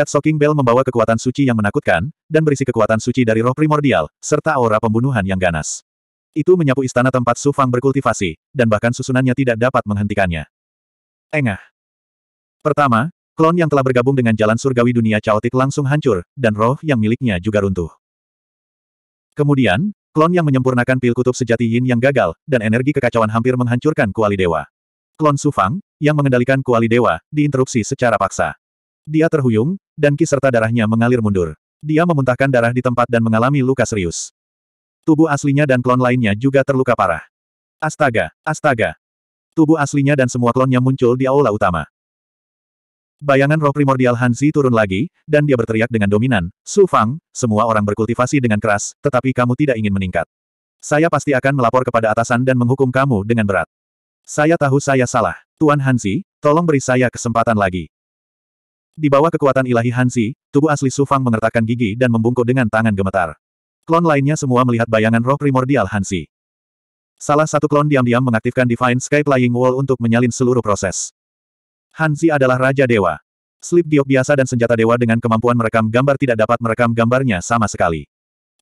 God Soaking Bell membawa kekuatan suci yang menakutkan, dan berisi kekuatan suci dari roh primordial, serta aura pembunuhan yang ganas. Itu menyapu istana tempat Su Fang berkultivasi, dan bahkan susunannya tidak dapat menghentikannya. Engah. Pertama, klon yang telah bergabung dengan jalan surgawi dunia caotik langsung hancur, dan roh yang miliknya juga runtuh. Kemudian, klon yang menyempurnakan pil kutub sejati yin yang gagal, dan energi kekacauan hampir menghancurkan kuali dewa. Klon Su Fang, yang mengendalikan kuali dewa, diinterupsi secara paksa. Dia terhuyung, dan ki serta darahnya mengalir mundur. Dia memuntahkan darah di tempat dan mengalami luka serius. Tubuh aslinya dan klon lainnya juga terluka parah. Astaga, astaga. Tubuh aslinya dan semua klonnya muncul di aula utama. Bayangan roh primordial Hanzi turun lagi, dan dia berteriak dengan dominan, Su Fang, semua orang berkultivasi dengan keras, tetapi kamu tidak ingin meningkat. Saya pasti akan melapor kepada atasan dan menghukum kamu dengan berat. Saya tahu saya salah. Tuan Hanzi, tolong beri saya kesempatan lagi. Di bawah kekuatan ilahi Hansi, tubuh asli Sufang mengertakkan gigi dan membungkuk dengan tangan gemetar. Klon lainnya semua melihat bayangan roh primordial Hansi. Salah satu klon diam-diam mengaktifkan Divine Sky Flying Wall untuk menyalin seluruh proses. Hansi adalah Raja Dewa. Slip giok biasa dan senjata dewa dengan kemampuan merekam gambar tidak dapat merekam gambarnya sama sekali.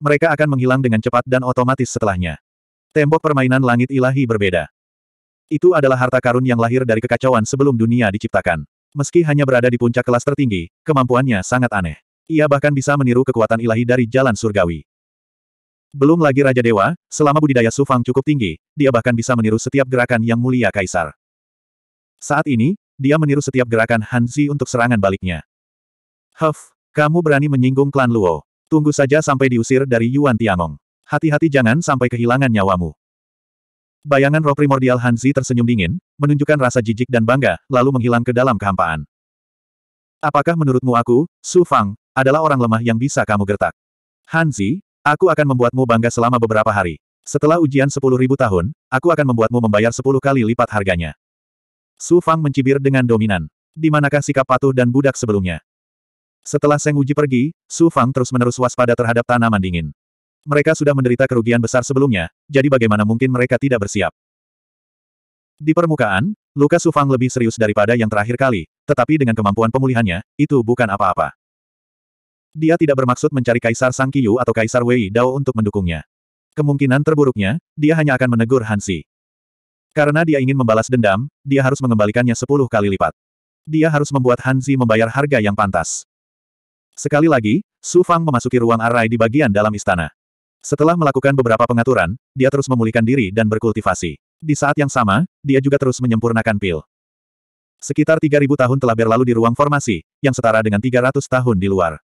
Mereka akan menghilang dengan cepat dan otomatis setelahnya. Tembok permainan langit ilahi berbeda. Itu adalah harta karun yang lahir dari kekacauan sebelum dunia diciptakan. Meski hanya berada di puncak kelas tertinggi, kemampuannya sangat aneh. Ia bahkan bisa meniru kekuatan ilahi dari jalan surgawi. Belum lagi Raja Dewa, selama budidaya Sufang cukup tinggi, dia bahkan bisa meniru setiap gerakan yang mulia Kaisar. Saat ini, dia meniru setiap gerakan Hanzi untuk serangan baliknya. Huff, kamu berani menyinggung klan Luo. Tunggu saja sampai diusir dari Yuan Tiangong. Hati-hati jangan sampai kehilangan nyawamu. Bayangan roh primordial Hanzi tersenyum dingin, menunjukkan rasa jijik dan bangga, lalu menghilang ke dalam kehampaan. Apakah menurutmu aku, Su Fang, adalah orang lemah yang bisa kamu gertak? Hanzi, aku akan membuatmu bangga selama beberapa hari. Setelah ujian sepuluh ribu tahun, aku akan membuatmu membayar sepuluh kali lipat harganya. Su Fang mencibir dengan dominan. Di manakah sikap patuh dan budak sebelumnya? Setelah Seng Uji pergi, Su Fang terus-menerus waspada terhadap tanaman dingin. Mereka sudah menderita kerugian besar sebelumnya, jadi bagaimana mungkin mereka tidak bersiap? Di permukaan, luka Sufang lebih serius daripada yang terakhir kali, tetapi dengan kemampuan pemulihannya, itu bukan apa-apa. Dia tidak bermaksud mencari Kaisar Sang Kiyu atau Kaisar Wei Dao untuk mendukungnya. Kemungkinan terburuknya, dia hanya akan menegur Hansi. Karena dia ingin membalas dendam, dia harus mengembalikannya sepuluh kali lipat. Dia harus membuat Hansi membayar harga yang pantas. Sekali lagi, Su Fang memasuki ruang arai di bagian dalam istana. Setelah melakukan beberapa pengaturan, dia terus memulihkan diri dan berkultivasi. Di saat yang sama, dia juga terus menyempurnakan pil. Sekitar 3.000 tahun telah berlalu di ruang formasi, yang setara dengan 300 tahun di luar.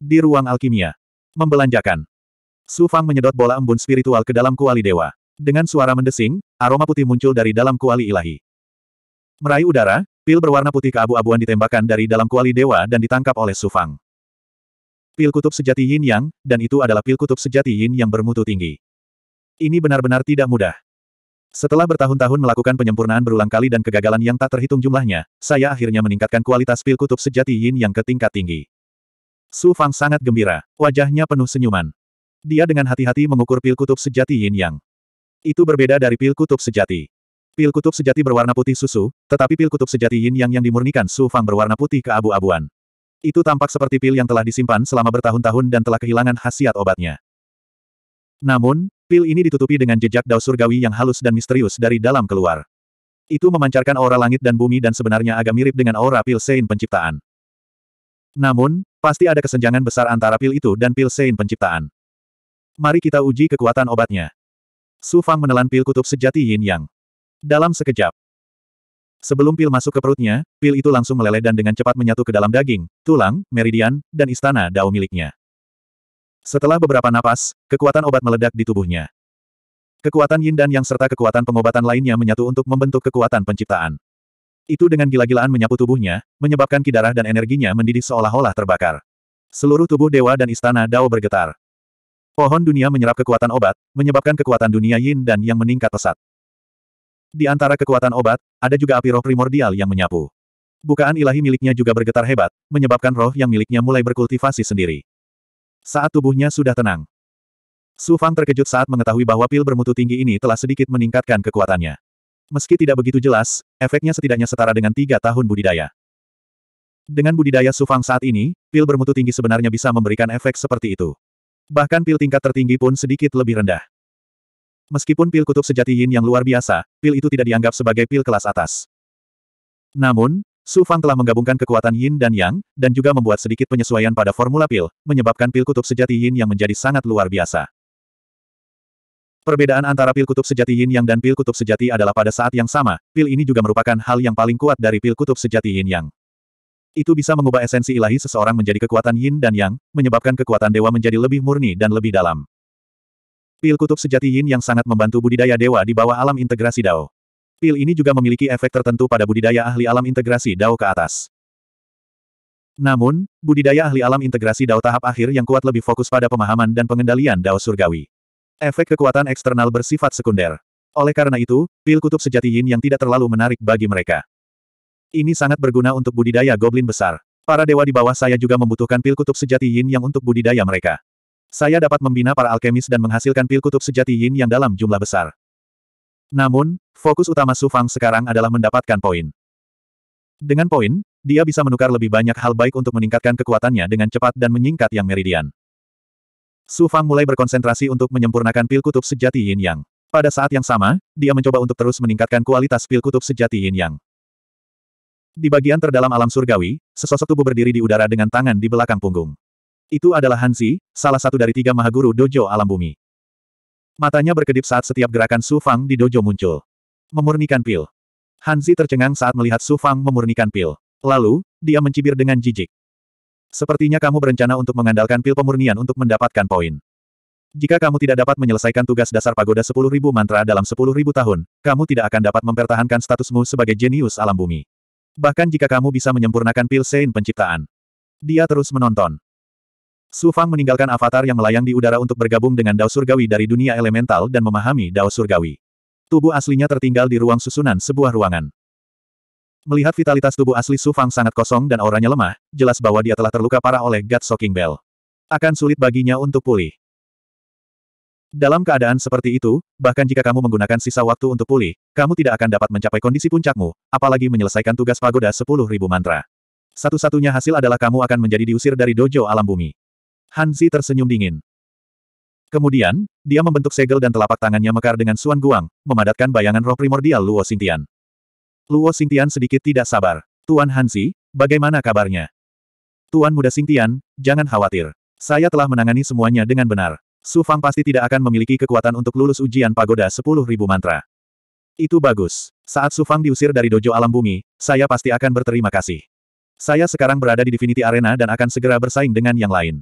Di ruang alkimia. Membelanjakan. Su Fang menyedot bola embun spiritual ke dalam kuali dewa. Dengan suara mendesing, aroma putih muncul dari dalam kuali ilahi. Meraih udara, pil berwarna putih keabu-abuan ditembakkan dari dalam kuali dewa dan ditangkap oleh Su Fang. Pil kutub sejati yin yang, dan itu adalah pil kutub sejati yin yang bermutu tinggi. Ini benar-benar tidak mudah. Setelah bertahun-tahun melakukan penyempurnaan berulang kali dan kegagalan yang tak terhitung jumlahnya, saya akhirnya meningkatkan kualitas pil kutub sejati yin yang ke tingkat tinggi. Su Fang sangat gembira, wajahnya penuh senyuman. Dia dengan hati-hati mengukur pil kutub sejati yin yang. Itu berbeda dari pil kutub sejati. Pil kutub sejati berwarna putih susu, tetapi pil kutub sejati yin yang yang dimurnikan Su Fang berwarna putih keabu-abuan. Itu tampak seperti pil yang telah disimpan selama bertahun-tahun dan telah kehilangan khasiat obatnya. Namun, pil ini ditutupi dengan jejak dao surgawi yang halus dan misterius dari dalam keluar. Itu memancarkan aura langit dan bumi dan sebenarnya agak mirip dengan aura pil Sein penciptaan. Namun, pasti ada kesenjangan besar antara pil itu dan pil Sein penciptaan. Mari kita uji kekuatan obatnya. Su Fang menelan pil kutub sejati Yin Yang. Dalam sekejap, Sebelum pil masuk ke perutnya, pil itu langsung meleleh dan dengan cepat menyatu ke dalam daging, tulang, meridian, dan istana dao miliknya. Setelah beberapa napas, kekuatan obat meledak di tubuhnya. Kekuatan yin dan yang serta kekuatan pengobatan lainnya menyatu untuk membentuk kekuatan penciptaan. Itu dengan gila-gilaan menyapu tubuhnya, menyebabkan kidarah dan energinya mendidih seolah-olah terbakar. Seluruh tubuh dewa dan istana Dao bergetar. Pohon dunia menyerap kekuatan obat, menyebabkan kekuatan dunia yin dan yang meningkat pesat. Di antara kekuatan obat, ada juga api roh primordial yang menyapu. Bukaan ilahi miliknya juga bergetar hebat, menyebabkan roh yang miliknya mulai berkultivasi sendiri. Saat tubuhnya sudah tenang. Su Fang terkejut saat mengetahui bahwa pil bermutu tinggi ini telah sedikit meningkatkan kekuatannya. Meski tidak begitu jelas, efeknya setidaknya setara dengan tiga tahun budidaya. Dengan budidaya Su Fang saat ini, pil bermutu tinggi sebenarnya bisa memberikan efek seperti itu. Bahkan pil tingkat tertinggi pun sedikit lebih rendah. Meskipun pil kutub sejati Yin yang luar biasa, pil itu tidak dianggap sebagai pil kelas atas. Namun, Su Fang telah menggabungkan kekuatan Yin dan Yang, dan juga membuat sedikit penyesuaian pada formula pil, menyebabkan pil kutub sejati Yin yang menjadi sangat luar biasa. Perbedaan antara pil kutub sejati Yin Yang dan pil kutub sejati adalah pada saat yang sama, pil ini juga merupakan hal yang paling kuat dari pil kutub sejati Yin Yang. Itu bisa mengubah esensi ilahi seseorang menjadi kekuatan yin dan yang, menyebabkan kekuatan dewa menjadi lebih murni dan lebih dalam. Pil kutub sejati yin yang sangat membantu budidaya dewa di bawah alam integrasi Dao. Pil ini juga memiliki efek tertentu pada budidaya ahli alam integrasi Dao ke atas. Namun, budidaya ahli alam integrasi Dao tahap akhir yang kuat lebih fokus pada pemahaman dan pengendalian Dao surgawi. Efek kekuatan eksternal bersifat sekunder. Oleh karena itu, pil kutub sejati yin yang tidak terlalu menarik bagi mereka. Ini sangat berguna untuk budidaya goblin besar. Para dewa di bawah saya juga membutuhkan pil kutub sejati yin yang untuk budidaya mereka. Saya dapat membina para alkemis dan menghasilkan pil kutub sejati yin yang dalam jumlah besar. Namun, fokus utama Su Fang sekarang adalah mendapatkan poin. Dengan poin, dia bisa menukar lebih banyak hal baik untuk meningkatkan kekuatannya dengan cepat dan menyingkat yang meridian. Su Fang mulai berkonsentrasi untuk menyempurnakan pil kutub sejati yin yang. Pada saat yang sama, dia mencoba untuk terus meningkatkan kualitas pil kutub sejati yin yang. Di bagian terdalam alam surgawi, sesosok tubuh berdiri di udara dengan tangan di belakang punggung. Itu adalah Hansi, salah satu dari tiga mahaguru dojo alam bumi. Matanya berkedip saat setiap gerakan Su Fang di dojo muncul. Memurnikan pil. Hansi tercengang saat melihat Su Fang memurnikan pil. Lalu, dia mencibir dengan jijik. Sepertinya kamu berencana untuk mengandalkan pil pemurnian untuk mendapatkan poin. Jika kamu tidak dapat menyelesaikan tugas dasar pagoda 10.000 mantra dalam 10.000 tahun, kamu tidak akan dapat mempertahankan statusmu sebagai jenius alam bumi. Bahkan jika kamu bisa menyempurnakan pil Sein penciptaan. Dia terus menonton. Su Fang meninggalkan avatar yang melayang di udara untuk bergabung dengan Dao Surgawi dari dunia elemental dan memahami Dao Surgawi. Tubuh aslinya tertinggal di ruang susunan sebuah ruangan. Melihat vitalitas tubuh asli Su Fang sangat kosong dan auranya lemah, jelas bahwa dia telah terluka parah oleh God Shocking Bell. Akan sulit baginya untuk pulih. Dalam keadaan seperti itu, bahkan jika kamu menggunakan sisa waktu untuk pulih, kamu tidak akan dapat mencapai kondisi puncakmu, apalagi menyelesaikan tugas pagoda 10.000 mantra. Satu-satunya hasil adalah kamu akan menjadi diusir dari dojo alam bumi. Hanzi tersenyum dingin. Kemudian, dia membentuk segel dan telapak tangannya mekar dengan Suan Guang, memadatkan bayangan roh primordial Luo Xingtian. Luo Xingtian sedikit tidak sabar. Tuan Hanzi, bagaimana kabarnya? Tuan muda Xingtian, jangan khawatir. Saya telah menangani semuanya dengan benar. Su Fang pasti tidak akan memiliki kekuatan untuk lulus ujian pagoda 10.000 mantra. Itu bagus. Saat Su Fang diusir dari dojo alam bumi, saya pasti akan berterima kasih. Saya sekarang berada di Divinity Arena dan akan segera bersaing dengan yang lain.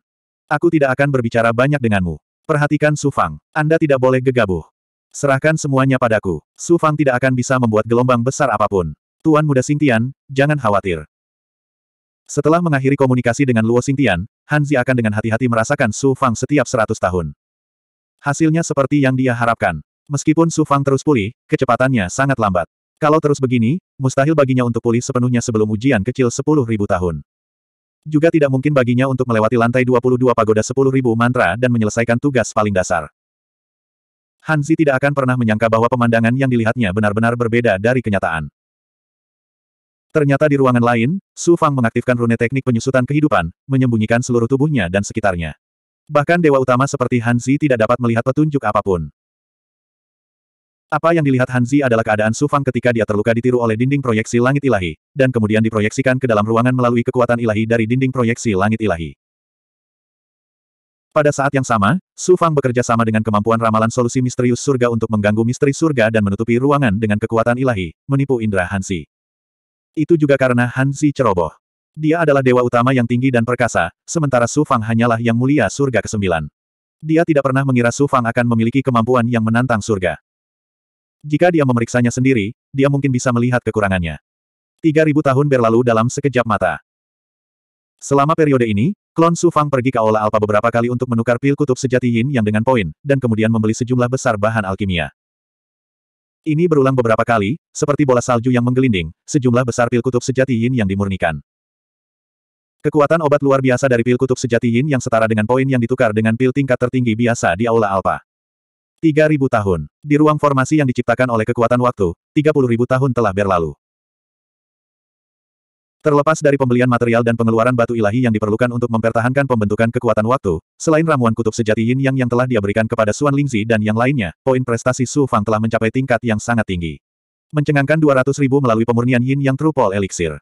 Aku tidak akan berbicara banyak denganmu. Perhatikan Su Fang. Anda tidak boleh gegabah. Serahkan semuanya padaku. Su Fang tidak akan bisa membuat gelombang besar apapun. Tuan Muda Sintian, jangan khawatir. Setelah mengakhiri komunikasi dengan Luo Sintian, Hanzi akan dengan hati-hati merasakan Su Fang setiap 100 tahun. Hasilnya seperti yang dia harapkan. Meskipun Su Fang terus pulih, kecepatannya sangat lambat. Kalau terus begini, mustahil baginya untuk pulih sepenuhnya sebelum ujian kecil 10.000 tahun. Juga tidak mungkin baginya untuk melewati lantai 22 pagoda 10.000 mantra dan menyelesaikan tugas paling dasar. Hanzi tidak akan pernah menyangka bahwa pemandangan yang dilihatnya benar-benar berbeda dari kenyataan. Ternyata di ruangan lain, Su Fang mengaktifkan rune teknik penyusutan kehidupan, menyembunyikan seluruh tubuhnya dan sekitarnya. Bahkan dewa utama seperti Hanzi tidak dapat melihat petunjuk apapun. Apa yang dilihat Hanzi adalah keadaan Sufang ketika dia terluka ditiru oleh dinding proyeksi langit ilahi, dan kemudian diproyeksikan ke dalam ruangan melalui kekuatan ilahi dari dinding proyeksi langit ilahi. Pada saat yang sama, Sufang bekerja sama dengan kemampuan ramalan solusi misterius surga untuk mengganggu misteri surga dan menutupi ruangan dengan kekuatan ilahi, menipu indera Hanzi. Itu juga karena Hanzi ceroboh. Dia adalah dewa utama yang tinggi dan perkasa, sementara Sufang hanyalah yang mulia surga kesembilan. Dia tidak pernah mengira Sufang akan memiliki kemampuan yang menantang surga. Jika dia memeriksanya sendiri, dia mungkin bisa melihat kekurangannya. 3000 tahun berlalu dalam sekejap mata. Selama periode ini, klon Su Fang pergi ke Aula Alpa beberapa kali untuk menukar pil kutub sejati Yin yang dengan poin, dan kemudian membeli sejumlah besar bahan alkimia. Ini berulang beberapa kali, seperti bola salju yang menggelinding, sejumlah besar pil kutub sejati Yin yang dimurnikan. Kekuatan obat luar biasa dari pil kutub sejati Yin yang setara dengan poin yang ditukar dengan pil tingkat tertinggi biasa di Aula Alpa. 3000 tahun. Di ruang formasi yang diciptakan oleh kekuatan waktu, 30.000 tahun telah berlalu. Terlepas dari pembelian material dan pengeluaran batu ilahi yang diperlukan untuk mempertahankan pembentukan kekuatan waktu, selain ramuan kutub sejati Yin Yang yang telah dia berikan kepada Suan Lingzi dan yang lainnya, poin prestasi Su Fang telah mencapai tingkat yang sangat tinggi. Mencengangkan 200 ribu melalui pemurnian Yin Yang Trupol Elixir.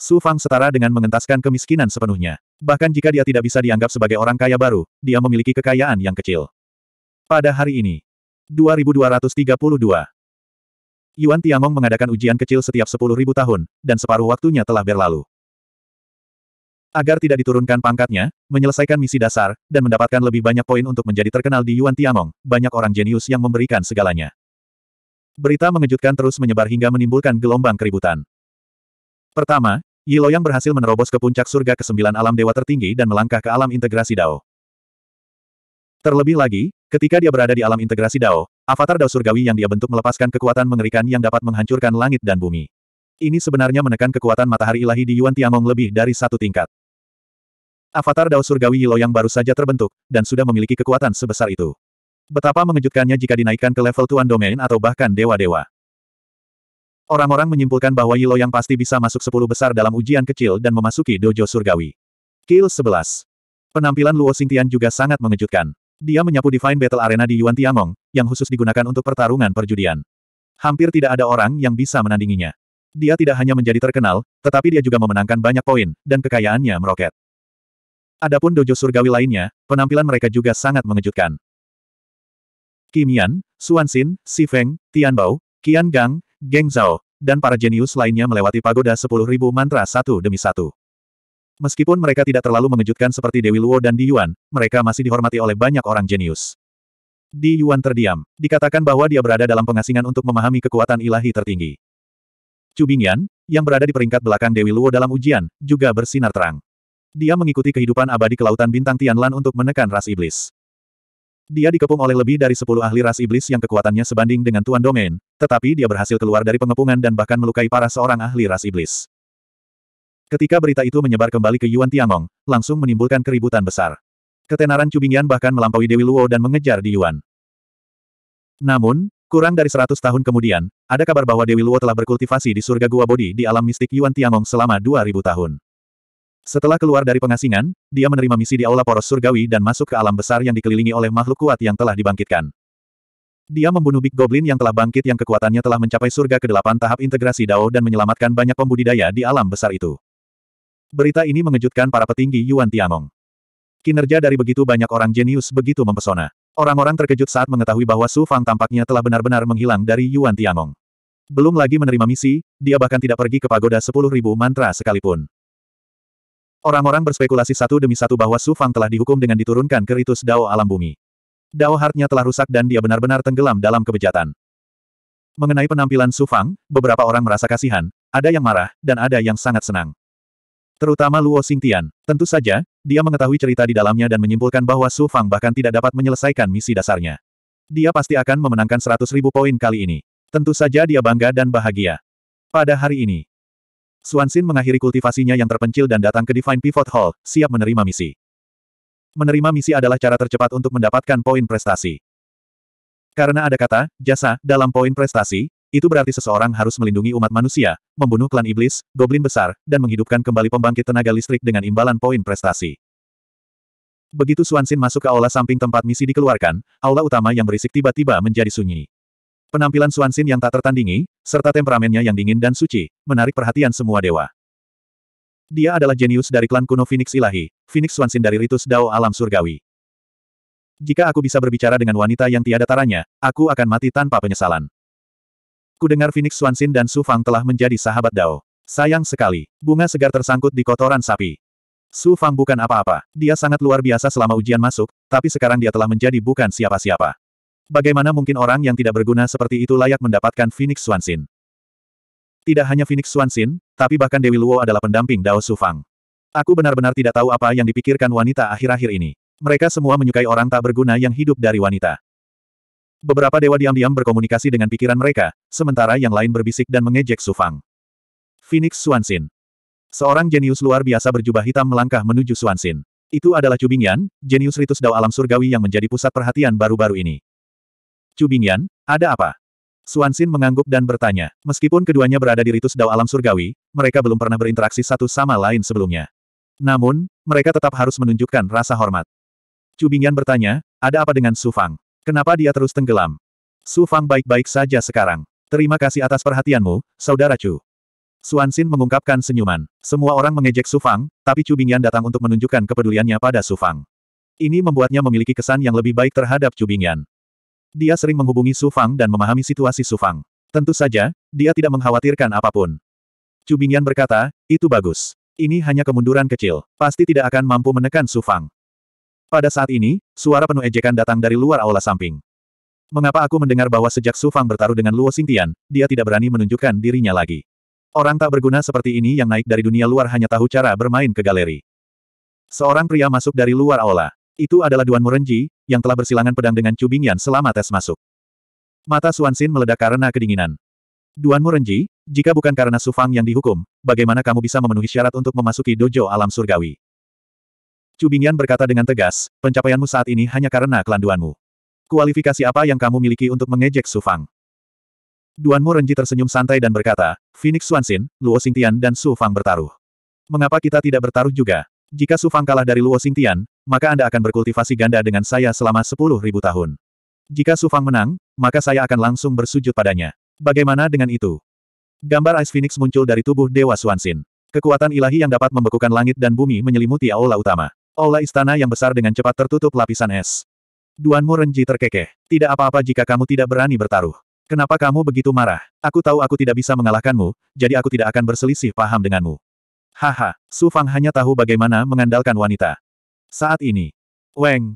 Su Fang setara dengan mengentaskan kemiskinan sepenuhnya. Bahkan jika dia tidak bisa dianggap sebagai orang kaya baru, dia memiliki kekayaan yang kecil. Pada hari ini. 2232. Yuan Tiangong mengadakan ujian kecil setiap 10.000 tahun, dan separuh waktunya telah berlalu. Agar tidak diturunkan pangkatnya, menyelesaikan misi dasar, dan mendapatkan lebih banyak poin untuk menjadi terkenal di Yuan Tiangong, banyak orang jenius yang memberikan segalanya. Berita mengejutkan terus menyebar hingga menimbulkan gelombang keributan. Pertama, Yi Loyang berhasil menerobos ke puncak surga ke sembilan alam dewa tertinggi dan melangkah ke alam integrasi Dao. Terlebih lagi, Ketika dia berada di alam integrasi Dao, avatar Dao surgawi yang dia bentuk melepaskan kekuatan mengerikan yang dapat menghancurkan langit dan bumi. Ini sebenarnya menekan kekuatan matahari ilahi di Yuan Tiangong lebih dari satu tingkat. Avatar Dao surgawi Yilo yang baru saja terbentuk, dan sudah memiliki kekuatan sebesar itu. Betapa mengejutkannya jika dinaikkan ke level Tuan Domain atau bahkan Dewa-Dewa. Orang-orang menyimpulkan bahwa Yilo yang pasti bisa masuk sepuluh besar dalam ujian kecil dan memasuki dojo surgawi. Kill 11. Penampilan Luo Xingtian juga sangat mengejutkan. Dia menyapu Divine Battle Arena di Yuan Tiangong, yang khusus digunakan untuk pertarungan perjudian. Hampir tidak ada orang yang bisa menandinginya. Dia tidak hanya menjadi terkenal, tetapi dia juga memenangkan banyak poin, dan kekayaannya meroket. Adapun dojo surgawi lainnya, penampilan mereka juga sangat mengejutkan. Kimian, Suansin, Sifeng, Bao, Qian Gang, Geng Zhao, dan para jenius lainnya melewati pagoda 10.000 mantra satu demi satu. Meskipun mereka tidak terlalu mengejutkan seperti Dewi Luo dan Di Yuan, mereka masih dihormati oleh banyak orang jenius. Di Yuan terdiam. Dikatakan bahwa dia berada dalam pengasingan untuk memahami kekuatan ilahi tertinggi. Chu Bingyan, yang berada di peringkat belakang Dewi Luo dalam ujian, juga bersinar terang. Dia mengikuti kehidupan abadi Kelautan Bintang Tianlan untuk menekan ras iblis. Dia dikepung oleh lebih dari sepuluh ahli ras iblis yang kekuatannya sebanding dengan Tuan Domain, tetapi dia berhasil keluar dari pengepungan dan bahkan melukai para seorang ahli ras iblis. Ketika berita itu menyebar kembali ke Yuan Tiangong, langsung menimbulkan keributan besar. Ketenaran Cubingyan bahkan melampaui Dewi Luo dan mengejar di Yuan. Namun, kurang dari 100 tahun kemudian, ada kabar bahwa Dewi Luo telah berkultivasi di surga gua Bodi di alam mistik Yuan Tiangong selama 2000 tahun. Setelah keluar dari pengasingan, dia menerima misi di Aula Poros Surgawi dan masuk ke alam besar yang dikelilingi oleh makhluk kuat yang telah dibangkitkan. Dia membunuh Big Goblin yang telah bangkit yang kekuatannya telah mencapai surga ke-8 tahap integrasi Dao dan menyelamatkan banyak pembudidaya di alam besar itu. Berita ini mengejutkan para petinggi Yuan Tiangong. Kinerja dari begitu banyak orang jenius begitu mempesona. Orang-orang terkejut saat mengetahui bahwa Su Fang tampaknya telah benar-benar menghilang dari Yuan Tiangong. Belum lagi menerima misi, dia bahkan tidak pergi ke pagoda sepuluh ribu mantra sekalipun. Orang-orang berspekulasi satu demi satu bahwa Su Fang telah dihukum dengan diturunkan ke ritus Dao alam bumi. Dao hartnya telah rusak dan dia benar-benar tenggelam dalam kebejatan. Mengenai penampilan Su Fang, beberapa orang merasa kasihan, ada yang marah, dan ada yang sangat senang. Terutama Luo Xingtian. Tentu saja, dia mengetahui cerita di dalamnya dan menyimpulkan bahwa Su Fang bahkan tidak dapat menyelesaikan misi dasarnya. Dia pasti akan memenangkan seratus ribu poin kali ini. Tentu saja dia bangga dan bahagia. Pada hari ini, Suansin mengakhiri kultivasinya yang terpencil dan datang ke Divine Pivot Hall, siap menerima misi. Menerima misi adalah cara tercepat untuk mendapatkan poin prestasi. Karena ada kata, jasa, dalam poin prestasi, itu berarti seseorang harus melindungi umat manusia, membunuh klan iblis, goblin besar, dan menghidupkan kembali pembangkit tenaga listrik dengan imbalan poin prestasi. Begitu Suansin masuk ke aula samping tempat misi dikeluarkan, aula utama yang berisik tiba-tiba menjadi sunyi. Penampilan Suansin yang tak tertandingi, serta temperamennya yang dingin dan suci, menarik perhatian semua dewa. Dia adalah jenius dari klan kuno Phoenix Ilahi, Phoenix Suansin dari Ritus Dao Alam Surgawi. Jika aku bisa berbicara dengan wanita yang tiada taranya, aku akan mati tanpa penyesalan. Kudengar Phoenix Swansin dan Su Fang telah menjadi sahabat Dao. Sayang sekali, bunga segar tersangkut di kotoran sapi. Su Fang bukan apa-apa, dia sangat luar biasa selama ujian masuk, tapi sekarang dia telah menjadi bukan siapa-siapa. Bagaimana mungkin orang yang tidak berguna seperti itu layak mendapatkan Phoenix Swansin? Tidak hanya Phoenix Swansin, tapi bahkan Dewi Luo adalah pendamping Dao Su Fang. Aku benar-benar tidak tahu apa yang dipikirkan wanita akhir-akhir ini. Mereka semua menyukai orang tak berguna yang hidup dari wanita. Beberapa dewa diam-diam berkomunikasi dengan pikiran mereka, sementara yang lain berbisik dan mengejek Su Fang. Phoenix Suansin. Seorang jenius luar biasa berjubah hitam melangkah menuju Suansin. Itu adalah Cubingyan, jenius ritus dao alam surgawi yang menjadi pusat perhatian baru-baru ini. Cubingyan, ada apa? Suansin mengangguk dan bertanya. Meskipun keduanya berada di ritus dao alam surgawi, mereka belum pernah berinteraksi satu sama lain sebelumnya. Namun, mereka tetap harus menunjukkan rasa hormat. Cubingyan bertanya, ada apa dengan Sufang? Kenapa dia terus tenggelam? Su Fang baik-baik saja sekarang. Terima kasih atas perhatianmu, Saudara Chu. Xin mengungkapkan senyuman. Semua orang mengejek Su Fang, tapi Chu Bingyan datang untuk menunjukkan kepeduliannya pada Su Fang. Ini membuatnya memiliki kesan yang lebih baik terhadap Chu Bingyan. Dia sering menghubungi Su Fang dan memahami situasi Su Fang. Tentu saja, dia tidak mengkhawatirkan apapun. Chu Bingyan berkata, itu bagus. Ini hanya kemunduran kecil, pasti tidak akan mampu menekan Su Fang. Pada saat ini, suara penuh ejekan datang dari luar aula samping. Mengapa aku mendengar bahwa sejak Su Fang bertaruh dengan Luo Xingtian, dia tidak berani menunjukkan dirinya lagi. Orang tak berguna seperti ini yang naik dari dunia luar hanya tahu cara bermain ke galeri. Seorang pria masuk dari luar aula. Itu adalah Duan Murenji, yang telah bersilangan pedang dengan Cubingyan selama tes masuk. Mata Suan Xin meledak karena kedinginan. Duan Murenji, jika bukan karena Su Fang yang dihukum, bagaimana kamu bisa memenuhi syarat untuk memasuki dojo alam surgawi? Cubingian berkata dengan tegas, pencapaianmu saat ini hanya karena kelanduanmu. Kualifikasi apa yang kamu miliki untuk mengejek Su Fang? Duanmu Renji tersenyum santai dan berkata, Phoenix Swansin, Luo Xingtian dan Su Fang bertaruh. Mengapa kita tidak bertaruh juga? Jika Su Fang kalah dari Luo Xingtian, maka Anda akan berkultivasi ganda dengan saya selama sepuluh ribu tahun. Jika Su Fang menang, maka saya akan langsung bersujud padanya. Bagaimana dengan itu? Gambar Ice Phoenix muncul dari tubuh Dewa Swansin. Kekuatan ilahi yang dapat membekukan langit dan bumi menyelimuti aula utama. Aula istana yang besar dengan cepat tertutup lapisan es. Duanmu Renji terkekeh. Tidak apa-apa jika kamu tidak berani bertaruh. Kenapa kamu begitu marah? Aku tahu aku tidak bisa mengalahkanmu, jadi aku tidak akan berselisih paham denganmu. Haha, Su Fang hanya tahu bagaimana mengandalkan wanita. Saat ini, Weng.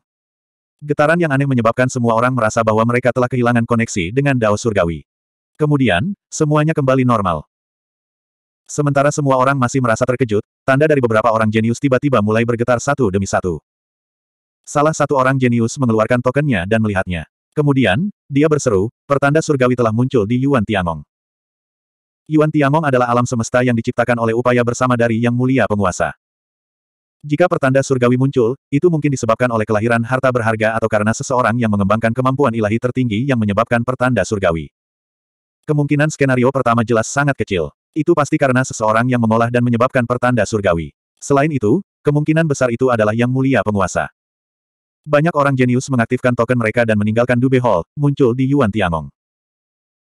Getaran yang aneh menyebabkan semua orang merasa bahwa mereka telah kehilangan koneksi dengan Dao Surgawi. Kemudian, semuanya kembali normal. Sementara semua orang masih merasa terkejut, tanda dari beberapa orang jenius tiba-tiba mulai bergetar satu demi satu. Salah satu orang jenius mengeluarkan tokennya dan melihatnya. Kemudian, dia berseru, pertanda surgawi telah muncul di Yuan Tiangong. Yuan Tiangong adalah alam semesta yang diciptakan oleh upaya bersama dari Yang Mulia Penguasa. Jika pertanda surgawi muncul, itu mungkin disebabkan oleh kelahiran harta berharga atau karena seseorang yang mengembangkan kemampuan ilahi tertinggi yang menyebabkan pertanda surgawi. Kemungkinan skenario pertama jelas sangat kecil. Itu pasti karena seseorang yang mengolah dan menyebabkan pertanda surgawi. Selain itu, kemungkinan besar itu adalah yang mulia penguasa. Banyak orang jenius mengaktifkan token mereka dan meninggalkan Dube Hall, muncul di Yuan Tiangong.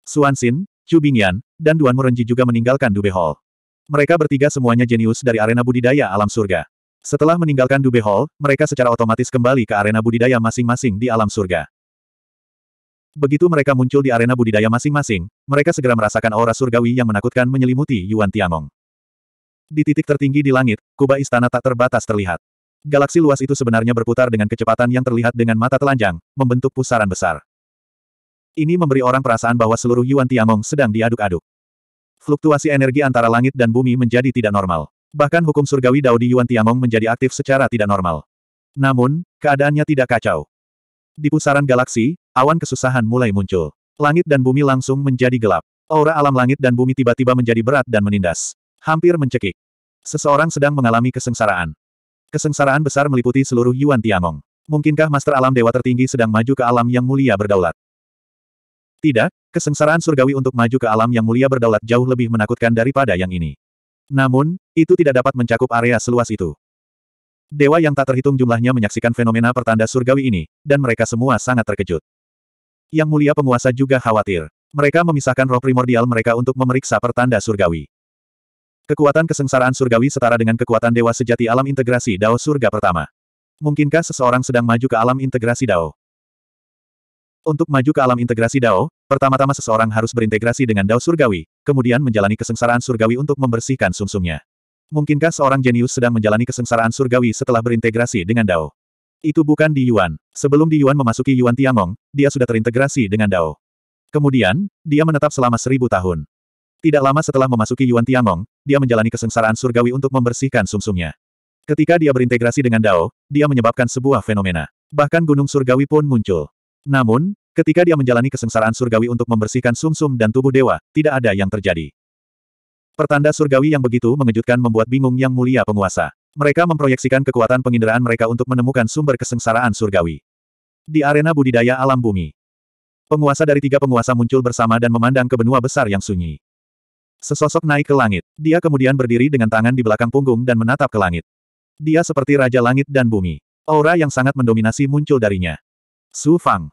Suan Xin, Chu Bingyan, dan Duan Murenji juga meninggalkan Dube Hall. Mereka bertiga semuanya jenius dari arena budidaya alam surga. Setelah meninggalkan Dube Hall, mereka secara otomatis kembali ke arena budidaya masing-masing di alam surga. Begitu mereka muncul di arena budidaya masing-masing, mereka segera merasakan aura surgawi yang menakutkan menyelimuti Yuan Tiangong. Di titik tertinggi di langit, Kubah istana tak terbatas terlihat. Galaksi luas itu sebenarnya berputar dengan kecepatan yang terlihat dengan mata telanjang, membentuk pusaran besar. Ini memberi orang perasaan bahwa seluruh Yuan Tiangong sedang diaduk-aduk. Fluktuasi energi antara langit dan bumi menjadi tidak normal. Bahkan hukum surgawi Dao di Yuan Tiangong menjadi aktif secara tidak normal. Namun, keadaannya tidak kacau. Di pusaran galaksi, awan kesusahan mulai muncul. Langit dan bumi langsung menjadi gelap. Aura alam langit dan bumi tiba-tiba menjadi berat dan menindas. Hampir mencekik. Seseorang sedang mengalami kesengsaraan. Kesengsaraan besar meliputi seluruh Yuan Tiangong. Mungkinkah Master Alam Dewa Tertinggi sedang maju ke alam yang mulia berdaulat? Tidak, kesengsaraan surgawi untuk maju ke alam yang mulia berdaulat jauh lebih menakutkan daripada yang ini. Namun, itu tidak dapat mencakup area seluas itu. Dewa yang tak terhitung jumlahnya menyaksikan fenomena pertanda surgawi ini, dan mereka semua sangat terkejut. Yang mulia penguasa juga khawatir. Mereka memisahkan roh primordial mereka untuk memeriksa pertanda surgawi. Kekuatan kesengsaraan surgawi setara dengan kekuatan dewa sejati alam integrasi Dao surga pertama. Mungkinkah seseorang sedang maju ke alam integrasi Dao? Untuk maju ke alam integrasi Dao, pertama-tama seseorang harus berintegrasi dengan Dao surgawi, kemudian menjalani kesengsaraan surgawi untuk membersihkan sumsumnya. Mungkinkah seorang jenius sedang menjalani kesengsaraan surgawi setelah berintegrasi dengan Dao? Itu bukan di Yuan. Sebelum di Yuan memasuki Yuan Tiangong, dia sudah terintegrasi dengan Dao. Kemudian, dia menetap selama seribu tahun. Tidak lama setelah memasuki Yuan Tiangong, dia menjalani kesengsaraan surgawi untuk membersihkan sumsumnya. Ketika dia berintegrasi dengan Dao, dia menyebabkan sebuah fenomena. Bahkan gunung surgawi pun muncul. Namun, ketika dia menjalani kesengsaraan surgawi untuk membersihkan sumsum dan tubuh dewa, tidak ada yang terjadi. Pertanda surgawi yang begitu mengejutkan membuat bingung yang mulia penguasa. Mereka memproyeksikan kekuatan penginderaan mereka untuk menemukan sumber kesengsaraan surgawi. Di arena budidaya alam bumi, penguasa dari tiga penguasa muncul bersama dan memandang ke benua besar yang sunyi. Sesosok naik ke langit. Dia kemudian berdiri dengan tangan di belakang punggung dan menatap ke langit. Dia seperti raja langit dan bumi. Aura yang sangat mendominasi muncul darinya. Su Fang.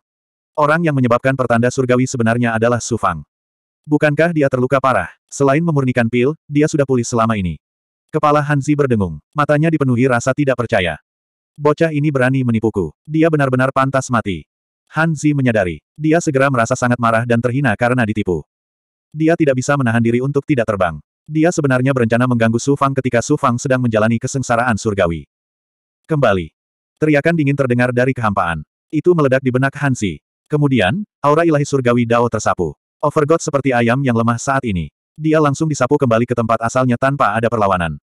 Orang yang menyebabkan pertanda surgawi sebenarnya adalah Su Fang. Bukankah dia terluka parah? Selain memurnikan pil, dia sudah pulih selama ini. Kepala Hanzi berdengung. Matanya dipenuhi rasa tidak percaya. Bocah ini berani menipuku. Dia benar-benar pantas mati. Hanzi menyadari. Dia segera merasa sangat marah dan terhina karena ditipu. Dia tidak bisa menahan diri untuk tidak terbang. Dia sebenarnya berencana mengganggu Su Fang ketika Su Fang sedang menjalani kesengsaraan surgawi. Kembali. Teriakan dingin terdengar dari kehampaan. Itu meledak di benak Hansi. Kemudian, aura ilahi surgawi Dao tersapu. Overgod seperti ayam yang lemah saat ini. Dia langsung disapu kembali ke tempat asalnya tanpa ada perlawanan.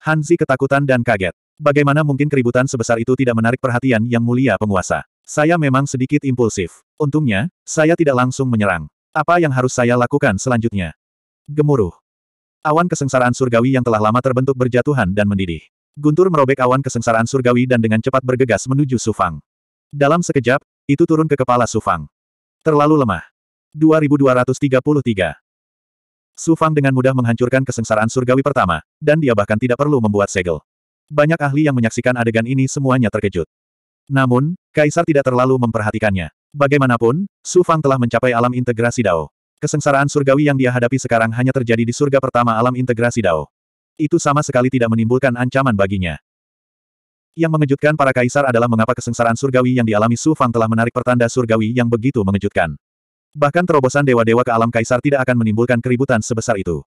Hanzi ketakutan dan kaget. Bagaimana mungkin keributan sebesar itu tidak menarik perhatian yang mulia penguasa? Saya memang sedikit impulsif. Untungnya, saya tidak langsung menyerang. Apa yang harus saya lakukan selanjutnya? Gemuruh. Awan kesengsaraan surgawi yang telah lama terbentuk berjatuhan dan mendidih. Guntur merobek awan kesengsaraan surgawi dan dengan cepat bergegas menuju Sufang. Dalam sekejap, itu turun ke kepala Sufang. Terlalu lemah. 2233. Su Fang dengan mudah menghancurkan kesengsaraan surgawi pertama, dan dia bahkan tidak perlu membuat segel. Banyak ahli yang menyaksikan adegan ini semuanya terkejut. Namun, Kaisar tidak terlalu memperhatikannya. Bagaimanapun, Su Fang telah mencapai alam integrasi Dao. Kesengsaraan surgawi yang dia hadapi sekarang hanya terjadi di surga pertama alam integrasi Dao. Itu sama sekali tidak menimbulkan ancaman baginya. Yang mengejutkan para kaisar adalah mengapa kesengsaraan surgawi yang dialami Su Fang telah menarik pertanda surgawi yang begitu mengejutkan. Bahkan terobosan dewa-dewa ke alam kaisar tidak akan menimbulkan keributan sebesar itu.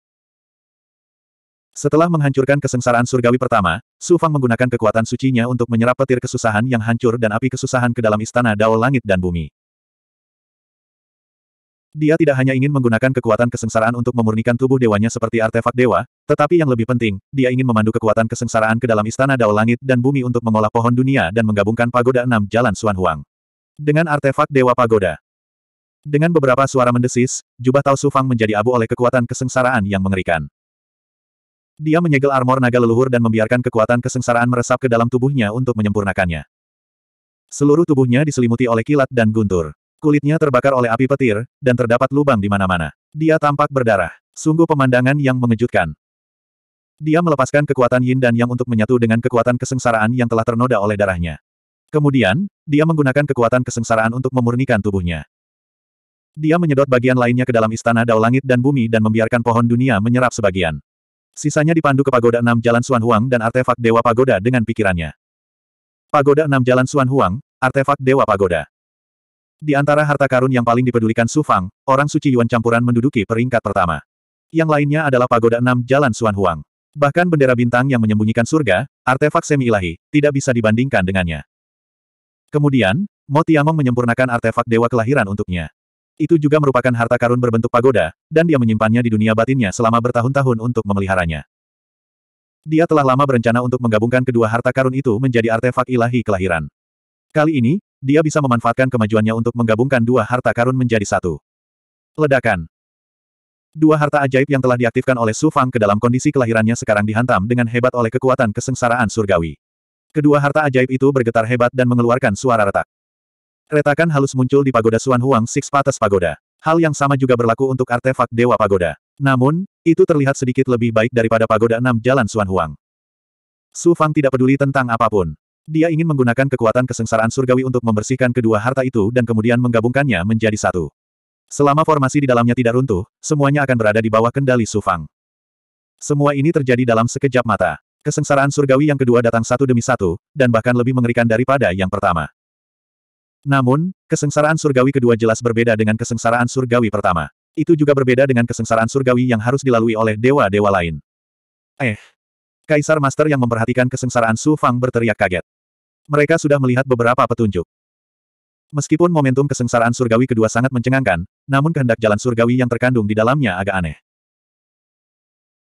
Setelah menghancurkan kesengsaraan surgawi pertama, Su Fang menggunakan kekuatan sucinya untuk menyerap petir kesusahan yang hancur dan api kesusahan ke dalam istana Dao Langit dan Bumi. Dia tidak hanya ingin menggunakan kekuatan kesengsaraan untuk memurnikan tubuh dewanya seperti artefak dewa, tetapi yang lebih penting, dia ingin memandu kekuatan kesengsaraan ke dalam istana Dao Langit dan Bumi untuk mengolah pohon dunia dan menggabungkan pagoda enam jalan Suan Huang. Dengan artefak dewa pagoda, dengan beberapa suara mendesis, jubah Tao Sufang menjadi abu oleh kekuatan kesengsaraan yang mengerikan. Dia menyegel armor naga leluhur dan membiarkan kekuatan kesengsaraan meresap ke dalam tubuhnya untuk menyempurnakannya. Seluruh tubuhnya diselimuti oleh kilat dan guntur. Kulitnya terbakar oleh api petir, dan terdapat lubang di mana-mana. Dia tampak berdarah. Sungguh pemandangan yang mengejutkan. Dia melepaskan kekuatan yin dan yang untuk menyatu dengan kekuatan kesengsaraan yang telah ternoda oleh darahnya. Kemudian, dia menggunakan kekuatan kesengsaraan untuk memurnikan tubuhnya. Dia menyedot bagian lainnya ke dalam istana Dao Langit dan Bumi dan membiarkan pohon dunia menyerap sebagian. Sisanya dipandu ke Pagoda Enam Jalan Suan Huang dan artefak Dewa Pagoda dengan pikirannya. Pagoda Enam Jalan Suan Huang, artefak Dewa Pagoda. Di antara harta karun yang paling dipedulikan Su Fang, orang suci Yuan campuran menduduki peringkat pertama. Yang lainnya adalah Pagoda Enam Jalan Suan Huang. Bahkan bendera bintang yang menyembunyikan surga, artefak semi-ilahi, tidak bisa dibandingkan dengannya. Kemudian, Mo Tiamong menyempurnakan artefak dewa kelahiran untuknya. Itu juga merupakan harta karun berbentuk pagoda, dan dia menyimpannya di dunia batinnya selama bertahun-tahun untuk memeliharanya. Dia telah lama berencana untuk menggabungkan kedua harta karun itu menjadi artefak ilahi kelahiran. Kali ini, dia bisa memanfaatkan kemajuannya untuk menggabungkan dua harta karun menjadi satu. Ledakan Dua harta ajaib yang telah diaktifkan oleh Su Fang ke dalam kondisi kelahirannya sekarang dihantam dengan hebat oleh kekuatan kesengsaraan surgawi. Kedua harta ajaib itu bergetar hebat dan mengeluarkan suara retak. Retakan halus muncul di pagoda Suan Huang Six Patas Pagoda. Hal yang sama juga berlaku untuk artefak Dewa Pagoda. Namun, itu terlihat sedikit lebih baik daripada Pagoda Enam Jalan Suan Huang. Su Fang tidak peduli tentang apapun. Dia ingin menggunakan kekuatan kesengsaraan surgawi untuk membersihkan kedua harta itu dan kemudian menggabungkannya menjadi satu. Selama formasi di dalamnya tidak runtuh, semuanya akan berada di bawah kendali Su Fang. Semua ini terjadi dalam sekejap mata. Kesengsaraan surgawi yang kedua datang satu demi satu, dan bahkan lebih mengerikan daripada yang pertama. Namun, kesengsaraan surgawi kedua jelas berbeda dengan kesengsaraan surgawi pertama. Itu juga berbeda dengan kesengsaraan surgawi yang harus dilalui oleh dewa-dewa lain. Eh. Kaisar Master yang memperhatikan kesengsaraan Su Fang berteriak kaget. Mereka sudah melihat beberapa petunjuk. Meskipun momentum kesengsaraan surgawi kedua sangat mencengangkan, namun kehendak jalan surgawi yang terkandung di dalamnya agak aneh.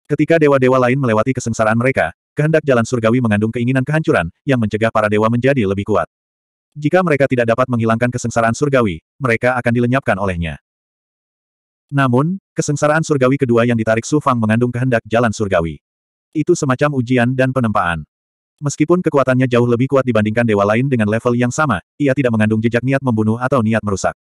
Ketika dewa-dewa lain melewati kesengsaraan mereka, kehendak jalan surgawi mengandung keinginan kehancuran, yang mencegah para dewa menjadi lebih kuat. Jika mereka tidak dapat menghilangkan kesengsaraan surgawi, mereka akan dilenyapkan olehnya. Namun, kesengsaraan surgawi kedua yang ditarik Su Fang mengandung kehendak jalan surgawi. Itu semacam ujian dan penempaan. Meskipun kekuatannya jauh lebih kuat dibandingkan dewa lain dengan level yang sama, ia tidak mengandung jejak niat membunuh atau niat merusak.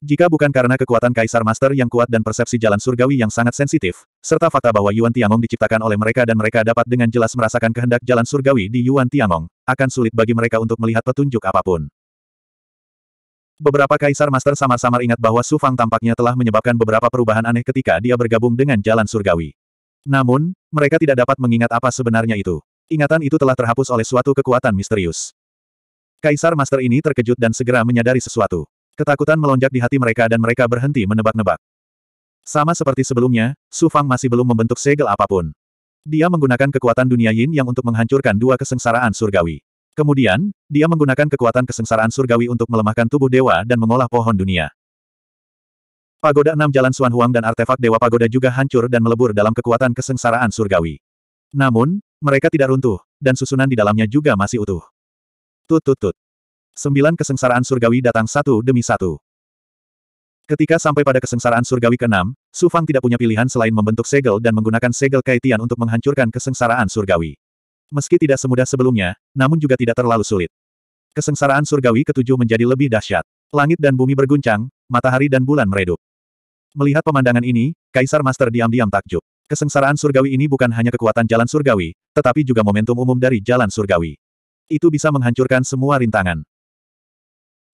Jika bukan karena kekuatan Kaisar Master yang kuat dan persepsi jalan surgawi yang sangat sensitif, serta fakta bahwa Yuan Tiangong diciptakan oleh mereka dan mereka dapat dengan jelas merasakan kehendak jalan surgawi di Yuan Tiangong, akan sulit bagi mereka untuk melihat petunjuk apapun. Beberapa kaisar master sama-sama ingat bahwa Su Fang tampaknya telah menyebabkan beberapa perubahan aneh ketika dia bergabung dengan jalan surgawi. Namun, mereka tidak dapat mengingat apa sebenarnya itu. Ingatan itu telah terhapus oleh suatu kekuatan misterius. Kaisar master ini terkejut dan segera menyadari sesuatu. Ketakutan melonjak di hati mereka dan mereka berhenti menebak-nebak. Sama seperti sebelumnya, Su Fang masih belum membentuk segel apapun. Dia menggunakan kekuatan dunia yin yang untuk menghancurkan dua kesengsaraan surgawi. Kemudian, dia menggunakan kekuatan kesengsaraan surgawi untuk melemahkan tubuh dewa dan mengolah pohon dunia. Pagoda enam jalan Suan Huang dan artefak Dewa Pagoda juga hancur dan melebur dalam kekuatan kesengsaraan surgawi. Namun, mereka tidak runtuh, dan susunan di dalamnya juga masih utuh. Tut tut tut. Sembilan kesengsaraan surgawi datang satu demi satu. Ketika sampai pada kesengsaraan surgawi keenam, Su Fang tidak punya pilihan selain membentuk segel dan menggunakan segel kaitian untuk menghancurkan kesengsaraan surgawi. Meski tidak semudah sebelumnya, namun juga tidak terlalu sulit. Kesengsaraan surgawi ketujuh menjadi lebih dahsyat. Langit dan bumi berguncang, matahari dan bulan meredup. Melihat pemandangan ini, Kaisar Master diam-diam takjub. Kesengsaraan surgawi ini bukan hanya kekuatan jalan surgawi, tetapi juga momentum umum dari jalan surgawi. Itu bisa menghancurkan semua rintangan.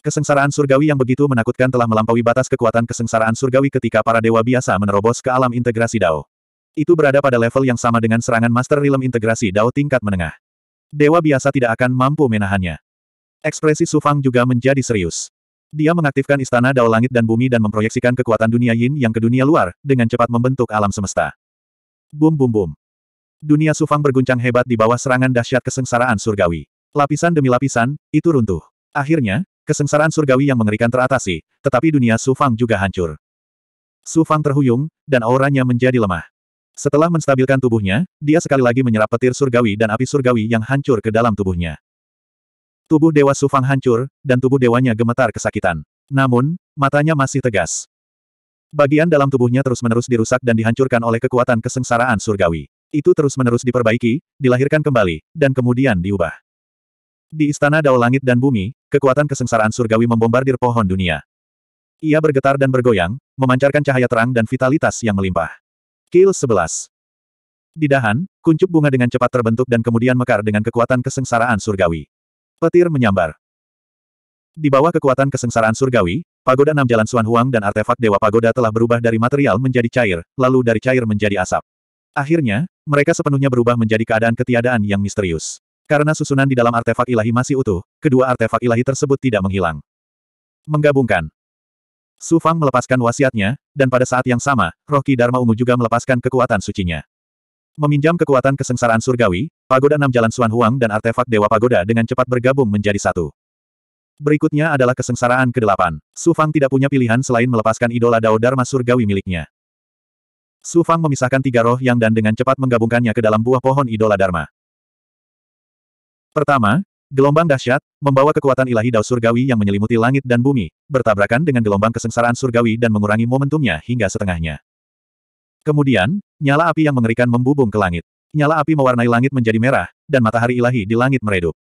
Kesengsaraan surgawi yang begitu menakutkan telah melampaui batas kekuatan kesengsaraan surgawi ketika para dewa biasa menerobos ke alam integrasi Dao. Itu berada pada level yang sama dengan serangan Master Realm integrasi Dao tingkat menengah. Dewa biasa tidak akan mampu menahannya. Ekspresi Sufang juga menjadi serius. Dia mengaktifkan istana Dao Langit dan Bumi dan memproyeksikan kekuatan dunia Yin yang ke dunia luar, dengan cepat membentuk alam semesta. Bum bum bum. Dunia Sufang berguncang hebat di bawah serangan dahsyat kesengsaraan surgawi. Lapisan demi lapisan, itu runtuh. Akhirnya, Kesengsaraan surgawi yang mengerikan teratasi, tetapi dunia Su Fang juga hancur. Su Fang terhuyung, dan auranya menjadi lemah. Setelah menstabilkan tubuhnya, dia sekali lagi menyerap petir surgawi dan api surgawi yang hancur ke dalam tubuhnya. Tubuh Dewa Su Fang hancur, dan tubuh dewanya gemetar kesakitan. Namun, matanya masih tegas. Bagian dalam tubuhnya terus-menerus dirusak dan dihancurkan oleh kekuatan kesengsaraan surgawi. Itu terus-menerus diperbaiki, dilahirkan kembali, dan kemudian diubah. Di istana Dao Langit dan Bumi, kekuatan kesengsaraan surgawi membombardir pohon dunia. Ia bergetar dan bergoyang, memancarkan cahaya terang dan vitalitas yang melimpah. Kill 11. Di dahan, kuncup bunga dengan cepat terbentuk dan kemudian mekar dengan kekuatan kesengsaraan surgawi. Petir menyambar. Di bawah kekuatan kesengsaraan surgawi, pagoda enam jalan Suan Huang dan artefak Dewa Pagoda telah berubah dari material menjadi cair, lalu dari cair menjadi asap. Akhirnya, mereka sepenuhnya berubah menjadi keadaan ketiadaan yang misterius. Karena susunan di dalam artefak ilahi masih utuh, kedua artefak ilahi tersebut tidak menghilang. Menggabungkan. Su Fang melepaskan wasiatnya, dan pada saat yang sama, roh Ki Dharma Ungu juga melepaskan kekuatan sucinya. Meminjam kekuatan kesengsaraan surgawi, pagoda enam jalan Suan Huang dan artefak Dewa Pagoda dengan cepat bergabung menjadi satu. Berikutnya adalah kesengsaraan ke-8. Su Fang tidak punya pilihan selain melepaskan idola Dao Dharma surgawi miliknya. Su Fang memisahkan tiga roh yang dan dengan cepat menggabungkannya ke dalam buah pohon idola Dharma. Pertama, gelombang dahsyat, membawa kekuatan ilahi dao surgawi yang menyelimuti langit dan bumi, bertabrakan dengan gelombang kesengsaraan surgawi dan mengurangi momentumnya hingga setengahnya. Kemudian, nyala api yang mengerikan membubung ke langit. Nyala api mewarnai langit menjadi merah, dan matahari ilahi di langit meredup.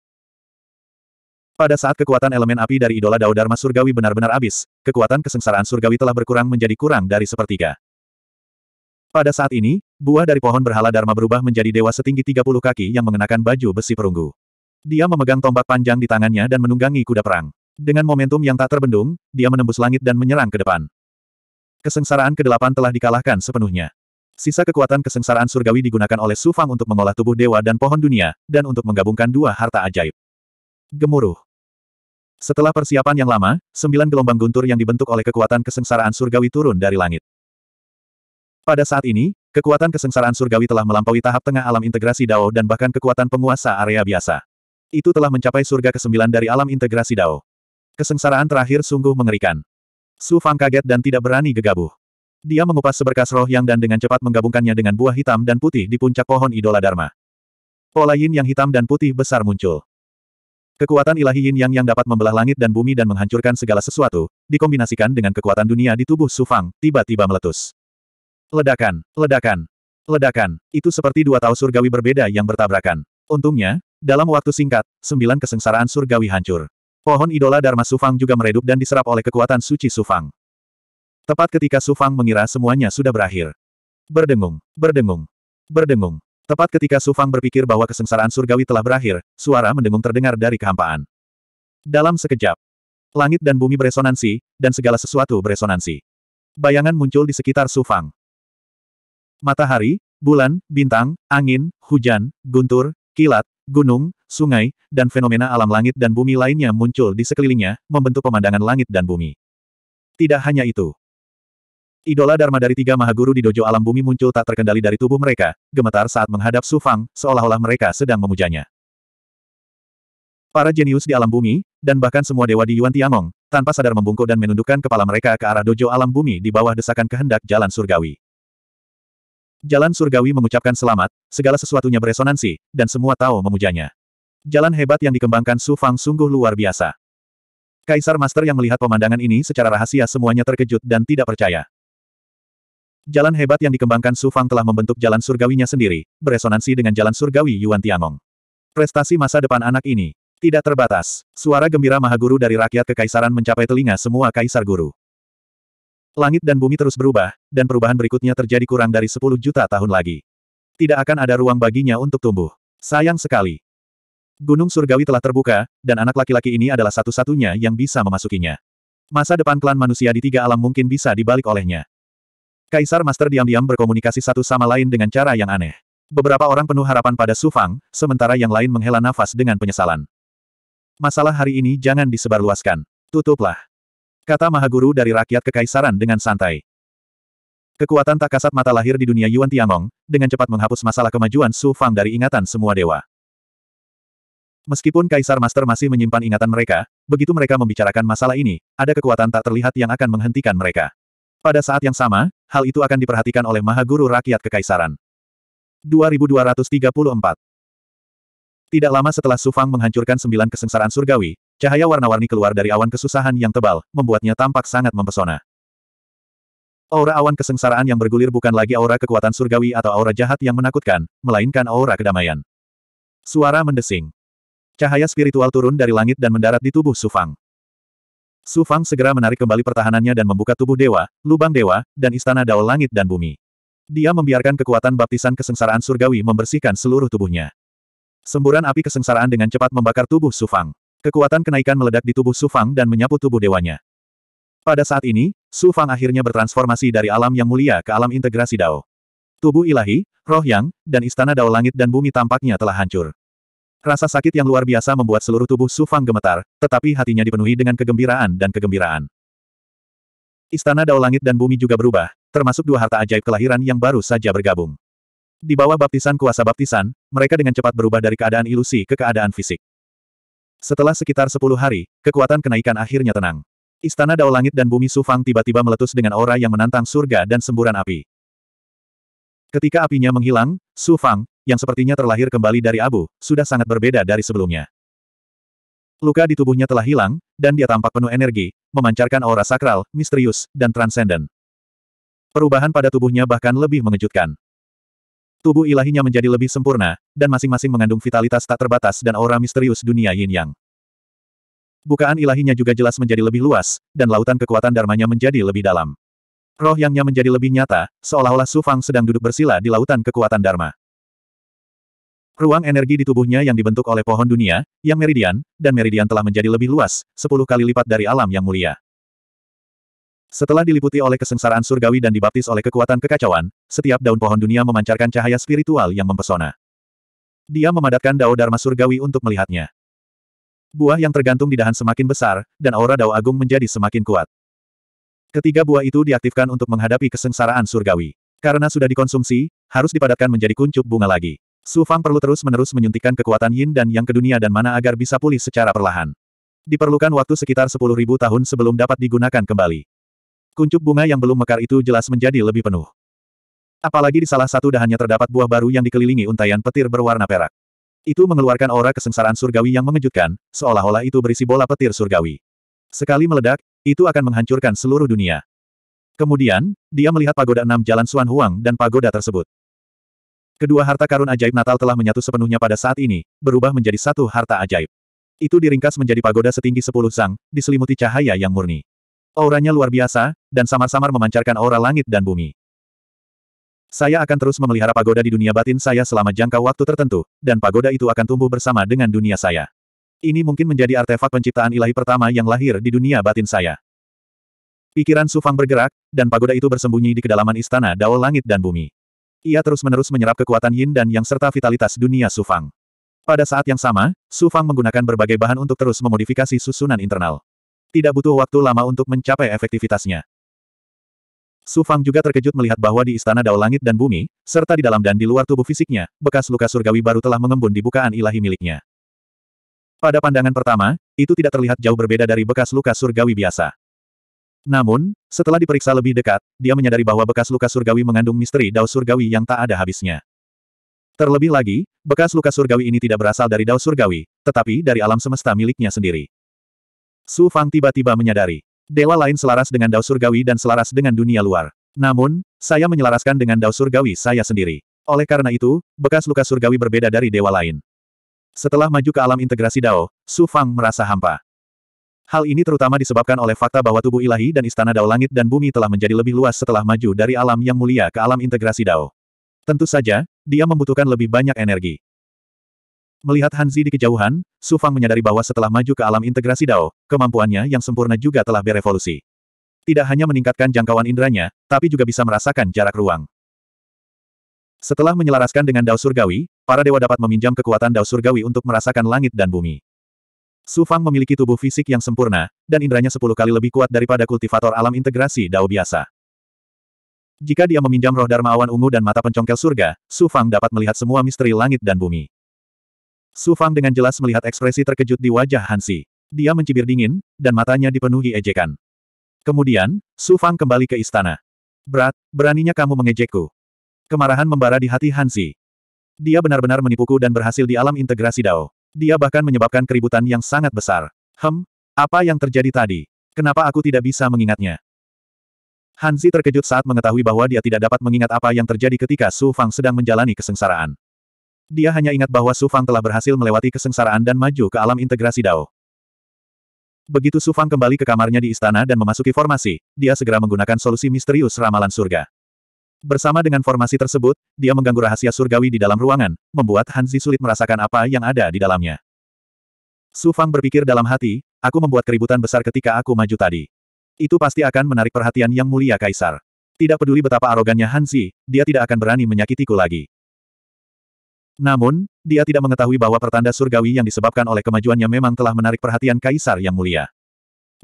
Pada saat kekuatan elemen api dari idola Dao Dharma surgawi benar-benar habis, kekuatan kesengsaraan surgawi telah berkurang menjadi kurang dari sepertiga. Pada saat ini, buah dari pohon berhala Dharma berubah menjadi dewa setinggi 30 kaki yang mengenakan baju besi perunggu. Dia memegang tombak panjang di tangannya dan menunggangi kuda perang. Dengan momentum yang tak terbendung, dia menembus langit dan menyerang ke depan. Kesengsaraan ke kedelapan telah dikalahkan sepenuhnya. Sisa kekuatan kesengsaraan surgawi digunakan oleh Su Fang untuk mengolah tubuh dewa dan pohon dunia, dan untuk menggabungkan dua harta ajaib. Gemuruh. Setelah persiapan yang lama, sembilan gelombang guntur yang dibentuk oleh kekuatan kesengsaraan surgawi turun dari langit. Pada saat ini, kekuatan kesengsaraan surgawi telah melampaui tahap tengah alam integrasi Dao dan bahkan kekuatan penguasa area biasa. Itu telah mencapai surga ke-9 dari alam integrasi Dao. Kesengsaraan terakhir sungguh mengerikan. Su Fang kaget dan tidak berani gegabah. Dia mengupas seberkas roh yang dan dengan cepat menggabungkannya dengan buah hitam dan putih di puncak pohon idola Dharma. Pola yin yang hitam dan putih besar muncul. Kekuatan ilahi yin yang yang dapat membelah langit dan bumi dan menghancurkan segala sesuatu, dikombinasikan dengan kekuatan dunia di tubuh Su Fang, tiba-tiba meletus. Ledakan, ledakan, Ledakan, itu seperti dua tahu surgawi berbeda yang bertabrakan. Untungnya, dalam waktu singkat, sembilan kesengsaraan surgawi hancur. Pohon idola Dharma Sufang juga meredup dan diserap oleh kekuatan suci Sufang. Tepat ketika Sufang mengira semuanya sudah berakhir. Berdengung, berdengung, berdengung. Tepat ketika Sufang berpikir bahwa kesengsaraan surgawi telah berakhir, suara mendengung terdengar dari kehampaan. Dalam sekejap, langit dan bumi beresonansi, dan segala sesuatu beresonansi. Bayangan muncul di sekitar Sufang. Matahari, bulan, bintang, angin, hujan, guntur, kilat, Gunung, sungai, dan fenomena alam langit dan bumi lainnya muncul di sekelilingnya, membentuk pemandangan langit dan bumi. Tidak hanya itu. Idola Dharma dari tiga mahaguru di dojo alam bumi muncul tak terkendali dari tubuh mereka, gemetar saat menghadap Su Fang, seolah-olah mereka sedang memujanya. Para jenius di alam bumi, dan bahkan semua dewa di Yuan Tiangong, tanpa sadar membungkuk dan menundukkan kepala mereka ke arah dojo alam bumi di bawah desakan kehendak jalan surgawi. Jalan surgawi mengucapkan selamat, segala sesuatunya beresonansi, dan semua tahu memujanya. Jalan hebat yang dikembangkan Su Fang sungguh luar biasa. Kaisar Master yang melihat pemandangan ini secara rahasia semuanya terkejut dan tidak percaya. Jalan hebat yang dikembangkan Su Fang telah membentuk jalan surgawinya sendiri, beresonansi dengan jalan surgawi Yuan Tiangong. Prestasi masa depan anak ini tidak terbatas. Suara gembira Mahaguru dari rakyat kekaisaran mencapai telinga semua kaisar guru. Langit dan bumi terus berubah, dan perubahan berikutnya terjadi kurang dari 10 juta tahun lagi. Tidak akan ada ruang baginya untuk tumbuh. Sayang sekali. Gunung surgawi telah terbuka, dan anak laki-laki ini adalah satu-satunya yang bisa memasukinya. Masa depan klan manusia di tiga alam mungkin bisa dibalik olehnya. Kaisar Master diam-diam berkomunikasi satu sama lain dengan cara yang aneh. Beberapa orang penuh harapan pada Sufang, sementara yang lain menghela nafas dengan penyesalan. Masalah hari ini jangan disebarluaskan. Tutuplah. Kata Mahaguru dari rakyat kekaisaran dengan santai. Kekuatan tak kasat mata lahir di dunia Yuan Tiangong, dengan cepat menghapus masalah kemajuan Su Fang dari ingatan semua dewa. Meskipun Kaisar Master masih menyimpan ingatan mereka, begitu mereka membicarakan masalah ini, ada kekuatan tak terlihat yang akan menghentikan mereka. Pada saat yang sama, hal itu akan diperhatikan oleh Mahaguru Rakyat Kekaisaran. 2234 Tidak lama setelah Sufang menghancurkan sembilan kesengsaraan surgawi, Cahaya warna-warni keluar dari awan kesusahan yang tebal, membuatnya tampak sangat mempesona. Aura awan kesengsaraan yang bergulir bukan lagi aura kekuatan surgawi atau aura jahat yang menakutkan, melainkan aura kedamaian. Suara mendesing. Cahaya spiritual turun dari langit dan mendarat di tubuh Sufang. Sufang segera menarik kembali pertahanannya dan membuka tubuh dewa, lubang dewa, dan istana dao langit dan bumi. Dia membiarkan kekuatan baptisan kesengsaraan surgawi membersihkan seluruh tubuhnya. Semburan api kesengsaraan dengan cepat membakar tubuh Sufang. Kekuatan kenaikan meledak di tubuh Su Fang dan menyapu tubuh dewanya. Pada saat ini, Su Fang akhirnya bertransformasi dari alam yang mulia ke alam integrasi Dao. Tubuh ilahi, roh yang, dan istana Dao langit dan bumi tampaknya telah hancur. Rasa sakit yang luar biasa membuat seluruh tubuh Su Fang gemetar, tetapi hatinya dipenuhi dengan kegembiraan dan kegembiraan. Istana Dao langit dan bumi juga berubah, termasuk dua harta ajaib kelahiran yang baru saja bergabung. Di bawah baptisan kuasa baptisan, mereka dengan cepat berubah dari keadaan ilusi ke keadaan fisik. Setelah sekitar sepuluh hari, kekuatan kenaikan akhirnya tenang. Istana Dao Langit dan Bumi Sufang tiba-tiba meletus dengan aura yang menantang surga dan semburan api. Ketika apinya menghilang, Sufang, yang sepertinya terlahir kembali dari abu, sudah sangat berbeda dari sebelumnya. Luka di tubuhnya telah hilang, dan dia tampak penuh energi, memancarkan aura sakral, misterius, dan transenden. Perubahan pada tubuhnya bahkan lebih mengejutkan. Tubuh ilahinya menjadi lebih sempurna, dan masing-masing mengandung vitalitas tak terbatas dan aura misterius dunia yin-yang. Bukaan ilahinya juga jelas menjadi lebih luas, dan lautan kekuatan dharmanya menjadi lebih dalam. Roh yangnya menjadi lebih nyata, seolah-olah Su Fang sedang duduk bersila di lautan kekuatan dharma. Ruang energi di tubuhnya yang dibentuk oleh pohon dunia, yang meridian, dan meridian telah menjadi lebih luas, sepuluh kali lipat dari alam yang mulia. Setelah diliputi oleh kesengsaraan surgawi dan dibaptis oleh kekuatan kekacauan, setiap daun pohon dunia memancarkan cahaya spiritual yang mempesona. Dia memadatkan dao Dharma Surgawi untuk melihatnya. Buah yang tergantung di dahan semakin besar, dan aura dao agung menjadi semakin kuat. Ketiga buah itu diaktifkan untuk menghadapi kesengsaraan surgawi. Karena sudah dikonsumsi, harus dipadatkan menjadi kuncup bunga lagi. Su Fang perlu terus-menerus menyuntikkan kekuatan yin dan yang ke dunia dan mana agar bisa pulih secara perlahan. Diperlukan waktu sekitar 10.000 tahun sebelum dapat digunakan kembali. Kuncup bunga yang belum mekar itu jelas menjadi lebih penuh. Apalagi di salah satu dahannya terdapat buah baru yang dikelilingi untaian petir berwarna perak. Itu mengeluarkan aura kesengsaraan surgawi yang mengejutkan, seolah-olah itu berisi bola petir surgawi. Sekali meledak, itu akan menghancurkan seluruh dunia. Kemudian, dia melihat pagoda enam jalan Suan Huang dan pagoda tersebut. Kedua harta karun ajaib Natal telah menyatu sepenuhnya pada saat ini, berubah menjadi satu harta ajaib. Itu diringkas menjadi pagoda setinggi sepuluh sang, diselimuti cahaya yang murni. Auranya luar biasa, dan samar-samar memancarkan aura langit dan bumi. Saya akan terus memelihara pagoda di dunia batin saya selama jangka waktu tertentu, dan pagoda itu akan tumbuh bersama dengan dunia saya. Ini mungkin menjadi artefak penciptaan ilahi pertama yang lahir di dunia batin saya. Pikiran Sufang bergerak, dan pagoda itu bersembunyi di kedalaman istana Dao Langit dan Bumi. Ia terus-menerus menyerap kekuatan yin dan yang serta vitalitas dunia Sufang. Pada saat yang sama, Sufang menggunakan berbagai bahan untuk terus memodifikasi susunan internal. Tidak butuh waktu lama untuk mencapai efektivitasnya. Su Fang juga terkejut melihat bahwa di istana dao langit dan bumi, serta di dalam dan di luar tubuh fisiknya, bekas luka surgawi baru telah mengembun di bukaan ilahi miliknya. Pada pandangan pertama, itu tidak terlihat jauh berbeda dari bekas luka surgawi biasa. Namun, setelah diperiksa lebih dekat, dia menyadari bahwa bekas luka surgawi mengandung misteri dao surgawi yang tak ada habisnya. Terlebih lagi, bekas luka surgawi ini tidak berasal dari dao surgawi, tetapi dari alam semesta miliknya sendiri. Su Fang tiba-tiba menyadari. Dewa lain selaras dengan dao surgawi dan selaras dengan dunia luar. Namun, saya menyelaraskan dengan dao surgawi saya sendiri. Oleh karena itu, bekas luka surgawi berbeda dari dewa lain. Setelah maju ke alam integrasi dao, Su Fang merasa hampa. Hal ini terutama disebabkan oleh fakta bahwa tubuh ilahi dan istana dao langit dan bumi telah menjadi lebih luas setelah maju dari alam yang mulia ke alam integrasi dao. Tentu saja, dia membutuhkan lebih banyak energi. Melihat Hanzi di kejauhan, Su Fang menyadari bahwa setelah maju ke alam integrasi Dao, kemampuannya yang sempurna juga telah berevolusi. Tidak hanya meningkatkan jangkauan inderanya, tapi juga bisa merasakan jarak ruang. Setelah menyelaraskan dengan Dao Surgawi, para dewa dapat meminjam kekuatan Dao Surgawi untuk merasakan langit dan bumi. Su Fang memiliki tubuh fisik yang sempurna, dan inderanya sepuluh kali lebih kuat daripada kultivator alam integrasi Dao biasa. Jika dia meminjam roh Dharma Awan Ungu dan mata pencongkel surga, Su Fang dapat melihat semua misteri langit dan bumi. Su Fang dengan jelas melihat ekspresi terkejut di wajah Hansi. Dia mencibir dingin, dan matanya dipenuhi ejekan. Kemudian, Su Fang kembali ke istana. Berat, beraninya kamu mengejekku. Kemarahan membara di hati Hansi. Dia benar-benar menipuku dan berhasil di alam integrasi Dao. Dia bahkan menyebabkan keributan yang sangat besar. Hem, apa yang terjadi tadi? Kenapa aku tidak bisa mengingatnya? Hansi terkejut saat mengetahui bahwa dia tidak dapat mengingat apa yang terjadi ketika Su Fang sedang menjalani kesengsaraan. Dia hanya ingat bahwa Su Fang telah berhasil melewati kesengsaraan dan maju ke alam integrasi Dao. Begitu Su Fang kembali ke kamarnya di istana dan memasuki formasi, dia segera menggunakan solusi misterius ramalan surga. Bersama dengan formasi tersebut, dia mengganggu rahasia surgawi di dalam ruangan, membuat Hanzi sulit merasakan apa yang ada di dalamnya. Su Fang berpikir dalam hati, aku membuat keributan besar ketika aku maju tadi. Itu pasti akan menarik perhatian Yang Mulia Kaisar. Tidak peduli betapa arogannya Hanzi, dia tidak akan berani menyakitiku lagi. Namun, dia tidak mengetahui bahwa pertanda surgawi yang disebabkan oleh kemajuannya memang telah menarik perhatian kaisar yang mulia.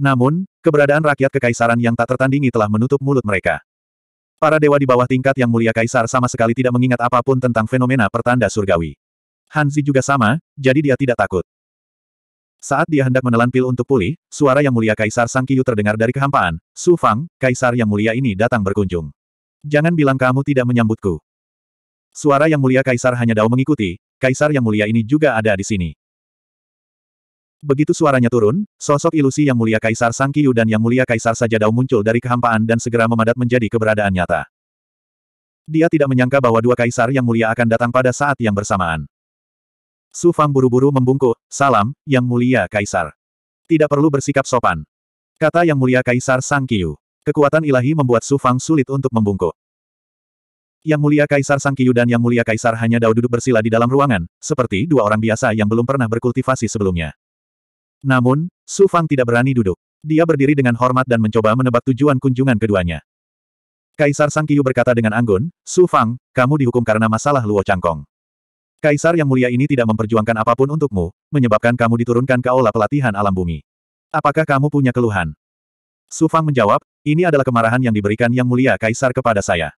Namun, keberadaan rakyat kekaisaran yang tak tertandingi telah menutup mulut mereka. Para dewa di bawah tingkat yang mulia kaisar sama sekali tidak mengingat apapun tentang fenomena pertanda surgawi. Hanzi juga sama, jadi dia tidak takut. Saat dia hendak menelan pil untuk pulih, suara yang mulia Kaisar Sang Kiyu terdengar dari kehampaan. Su Fang, Kaisar yang mulia ini datang berkunjung. Jangan bilang kamu tidak menyambutku. Suara Yang Mulia Kaisar hanya Dao mengikuti, Kaisar Yang Mulia ini juga ada di sini. Begitu suaranya turun, sosok ilusi Yang Mulia Kaisar Sang Kiyu dan Yang Mulia Kaisar saja Dao muncul dari kehampaan dan segera memadat menjadi keberadaan nyata. Dia tidak menyangka bahwa dua kaisar yang mulia akan datang pada saat yang bersamaan. Su Fang buru-buru membungkuk, salam, Yang Mulia Kaisar. Tidak perlu bersikap sopan. Kata Yang Mulia Kaisar Sang Kiyu. Kekuatan ilahi membuat Su Fang sulit untuk membungkuk. Yang mulia Kaisar Sang Kiyu dan Yang mulia Kaisar hanya Dao duduk bersila di dalam ruangan, seperti dua orang biasa yang belum pernah berkultivasi sebelumnya. Namun, Su Fang tidak berani duduk. Dia berdiri dengan hormat dan mencoba menebak tujuan kunjungan keduanya. Kaisar Sang Kiyu berkata dengan anggun, Su Fang, kamu dihukum karena masalah Luo Changkong. Kaisar yang mulia ini tidak memperjuangkan apapun untukmu, menyebabkan kamu diturunkan ke aula pelatihan alam bumi. Apakah kamu punya keluhan? Su Fang menjawab, ini adalah kemarahan yang diberikan Yang Mulia Kaisar kepada saya.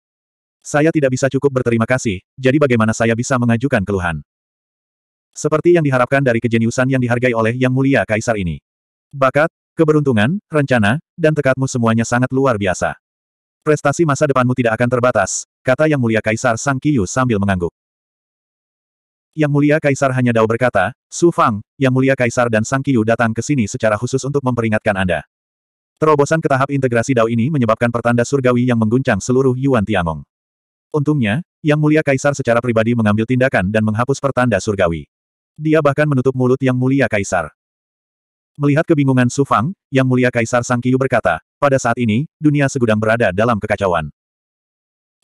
Saya tidak bisa cukup berterima kasih, jadi bagaimana saya bisa mengajukan keluhan? Seperti yang diharapkan dari kejeniusan yang dihargai oleh Yang Mulia Kaisar ini. Bakat, keberuntungan, rencana, dan tekadmu semuanya sangat luar biasa. Prestasi masa depanmu tidak akan terbatas, kata Yang Mulia Kaisar Sang Kiyu sambil mengangguk. Yang Mulia Kaisar hanya Dao berkata, Su Fang, Yang Mulia Kaisar dan Sang Kiyu datang ke sini secara khusus untuk memperingatkan Anda. Terobosan ke tahap integrasi Dao ini menyebabkan pertanda surgawi yang mengguncang seluruh Yuan Tiangong. Untungnya, Yang Mulia Kaisar secara pribadi mengambil tindakan dan menghapus pertanda surgawi. Dia bahkan menutup mulut Yang Mulia Kaisar. Melihat kebingungan Su Fang, Yang Mulia Kaisar Sang Kiyu berkata, pada saat ini, dunia segudang berada dalam kekacauan.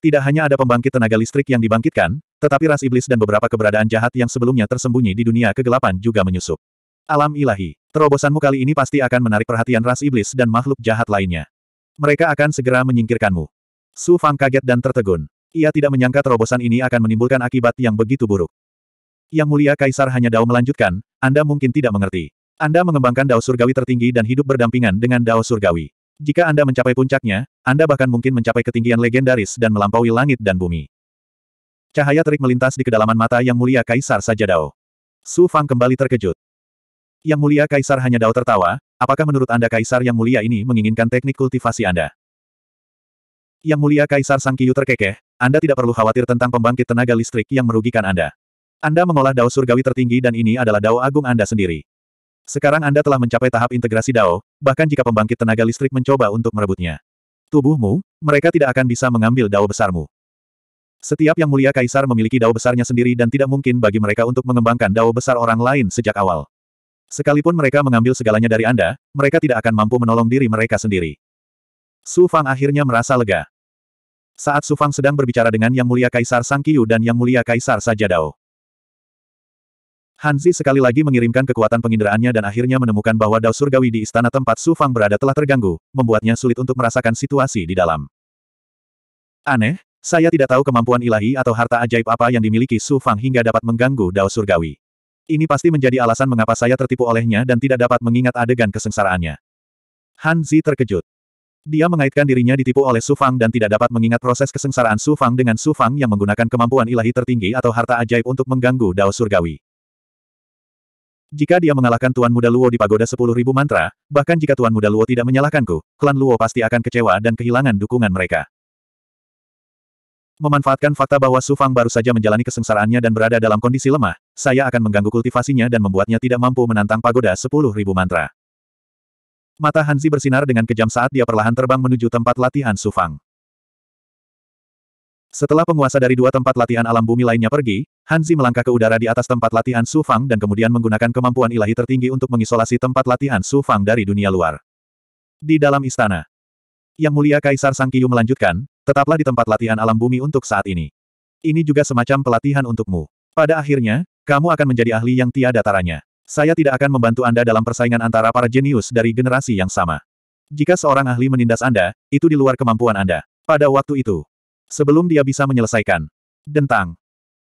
Tidak hanya ada pembangkit tenaga listrik yang dibangkitkan, tetapi ras iblis dan beberapa keberadaan jahat yang sebelumnya tersembunyi di dunia kegelapan juga menyusup. Alam ilahi, terobosanmu kali ini pasti akan menarik perhatian ras iblis dan makhluk jahat lainnya. Mereka akan segera menyingkirkanmu. Su Fang kaget dan tertegun. Ia tidak menyangka terobosan ini akan menimbulkan akibat yang begitu buruk. Yang mulia Kaisar hanya Dao melanjutkan, Anda mungkin tidak mengerti. Anda mengembangkan Dao Surgawi tertinggi dan hidup berdampingan dengan Dao Surgawi. Jika Anda mencapai puncaknya, Anda bahkan mungkin mencapai ketinggian legendaris dan melampaui langit dan bumi. Cahaya terik melintas di kedalaman mata Yang Mulia Kaisar saja Dao. Su Fang kembali terkejut. Yang Mulia Kaisar hanya Dao tertawa, apakah menurut Anda Kaisar Yang Mulia ini menginginkan teknik kultivasi Anda? Yang mulia Kaisar Sang Sangkiyu terkekeh, Anda tidak perlu khawatir tentang pembangkit tenaga listrik yang merugikan Anda. Anda mengolah dao surgawi tertinggi dan ini adalah dao agung Anda sendiri. Sekarang Anda telah mencapai tahap integrasi dao, bahkan jika pembangkit tenaga listrik mencoba untuk merebutnya. Tubuhmu, mereka tidak akan bisa mengambil dao besarmu. Setiap yang mulia kaisar memiliki dao besarnya sendiri dan tidak mungkin bagi mereka untuk mengembangkan dao besar orang lain sejak awal. Sekalipun mereka mengambil segalanya dari Anda, mereka tidak akan mampu menolong diri mereka sendiri. Su Fang akhirnya merasa lega. Saat Sufang sedang berbicara dengan Yang Mulia Kaisar Sang Sangkiyu dan Yang Mulia Kaisar Sajadao. Hanzi sekali lagi mengirimkan kekuatan penginderaannya dan akhirnya menemukan bahwa Dao Surgawi di istana tempat Sufang berada telah terganggu, membuatnya sulit untuk merasakan situasi di dalam. Aneh, saya tidak tahu kemampuan ilahi atau harta ajaib apa yang dimiliki Sufang hingga dapat mengganggu Dao Surgawi. Ini pasti menjadi alasan mengapa saya tertipu olehnya dan tidak dapat mengingat adegan kesengsaraannya. Hanzi terkejut. Dia mengaitkan dirinya ditipu oleh Su Fang dan tidak dapat mengingat proses kesengsaraan Su Fang dengan Su Fang yang menggunakan kemampuan ilahi tertinggi atau harta ajaib untuk mengganggu Dao Surgawi. Jika dia mengalahkan Tuan Muda Luo di Pagoda 10.000 Mantra, bahkan jika Tuan Muda Luo tidak menyalahkanku, klan Luo pasti akan kecewa dan kehilangan dukungan mereka. Memanfaatkan fakta bahwa Su Fang baru saja menjalani kesengsaraannya dan berada dalam kondisi lemah, saya akan mengganggu kultivasinya dan membuatnya tidak mampu menantang Pagoda 10.000 Mantra. Mata Hanzi bersinar dengan kejam saat dia perlahan terbang menuju tempat latihan Sufang. Setelah penguasa dari dua tempat latihan alam bumi lainnya pergi, Hanzi melangkah ke udara di atas tempat latihan Sufang dan kemudian menggunakan kemampuan ilahi tertinggi untuk mengisolasi tempat latihan Sufang dari dunia luar. Di dalam istana, Yang Mulia Kaisar Sang Kiyu melanjutkan, tetaplah di tempat latihan alam bumi untuk saat ini. Ini juga semacam pelatihan untukmu. Pada akhirnya, kamu akan menjadi ahli yang tiada taranya. Saya tidak akan membantu Anda dalam persaingan antara para jenius dari generasi yang sama. Jika seorang ahli menindas Anda, itu di luar kemampuan Anda. Pada waktu itu, sebelum dia bisa menyelesaikan, dentang.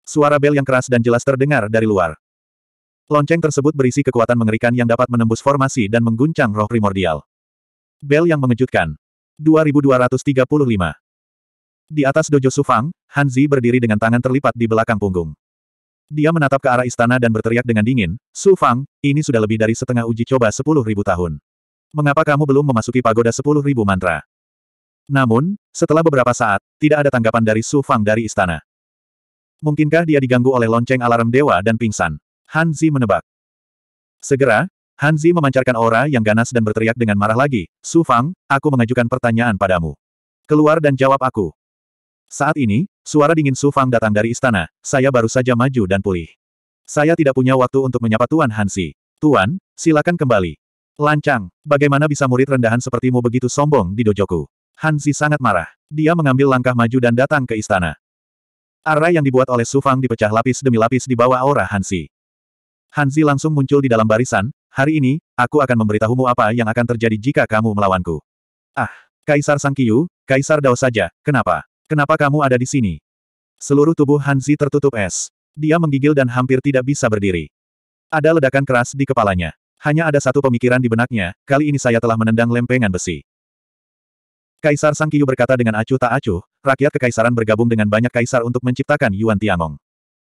Suara bel yang keras dan jelas terdengar dari luar. Lonceng tersebut berisi kekuatan mengerikan yang dapat menembus formasi dan mengguncang roh primordial. Bel yang mengejutkan. 2235. Di atas dojo Sufang, Hanzi berdiri dengan tangan terlipat di belakang punggung. Dia menatap ke arah istana dan berteriak dengan dingin, Su Fang, ini sudah lebih dari setengah uji coba sepuluh ribu tahun. Mengapa kamu belum memasuki pagoda sepuluh ribu mantra? Namun, setelah beberapa saat, tidak ada tanggapan dari Su Fang dari istana. Mungkinkah dia diganggu oleh lonceng alarm dewa dan pingsan? Han Zi menebak. Segera, Han Zi memancarkan aura yang ganas dan berteriak dengan marah lagi, Su Fang, aku mengajukan pertanyaan padamu. Keluar dan jawab aku. Saat ini, Suara dingin Su Fang datang dari istana, saya baru saja maju dan pulih. Saya tidak punya waktu untuk menyapa Tuan Hansi. Tuan, silakan kembali. Lancang, bagaimana bisa murid rendahan sepertimu begitu sombong di dojoku? Hansi sangat marah. Dia mengambil langkah maju dan datang ke istana. Arai yang dibuat oleh Su Fang dipecah lapis demi lapis di bawah aura Hansi. Hansi langsung muncul di dalam barisan, hari ini, aku akan memberitahumu apa yang akan terjadi jika kamu melawanku. Ah, Kaisar Sang Kiyu, Kaisar Dao saja, kenapa? Kenapa kamu ada di sini? Seluruh tubuh Hanzi tertutup es. Dia menggigil dan hampir tidak bisa berdiri. Ada ledakan keras di kepalanya. Hanya ada satu pemikiran di benaknya, kali ini saya telah menendang lempengan besi. Kaisar Sang Kiyu berkata dengan acuh tak acuh, rakyat kekaisaran bergabung dengan banyak kaisar untuk menciptakan Yuan Tiangong.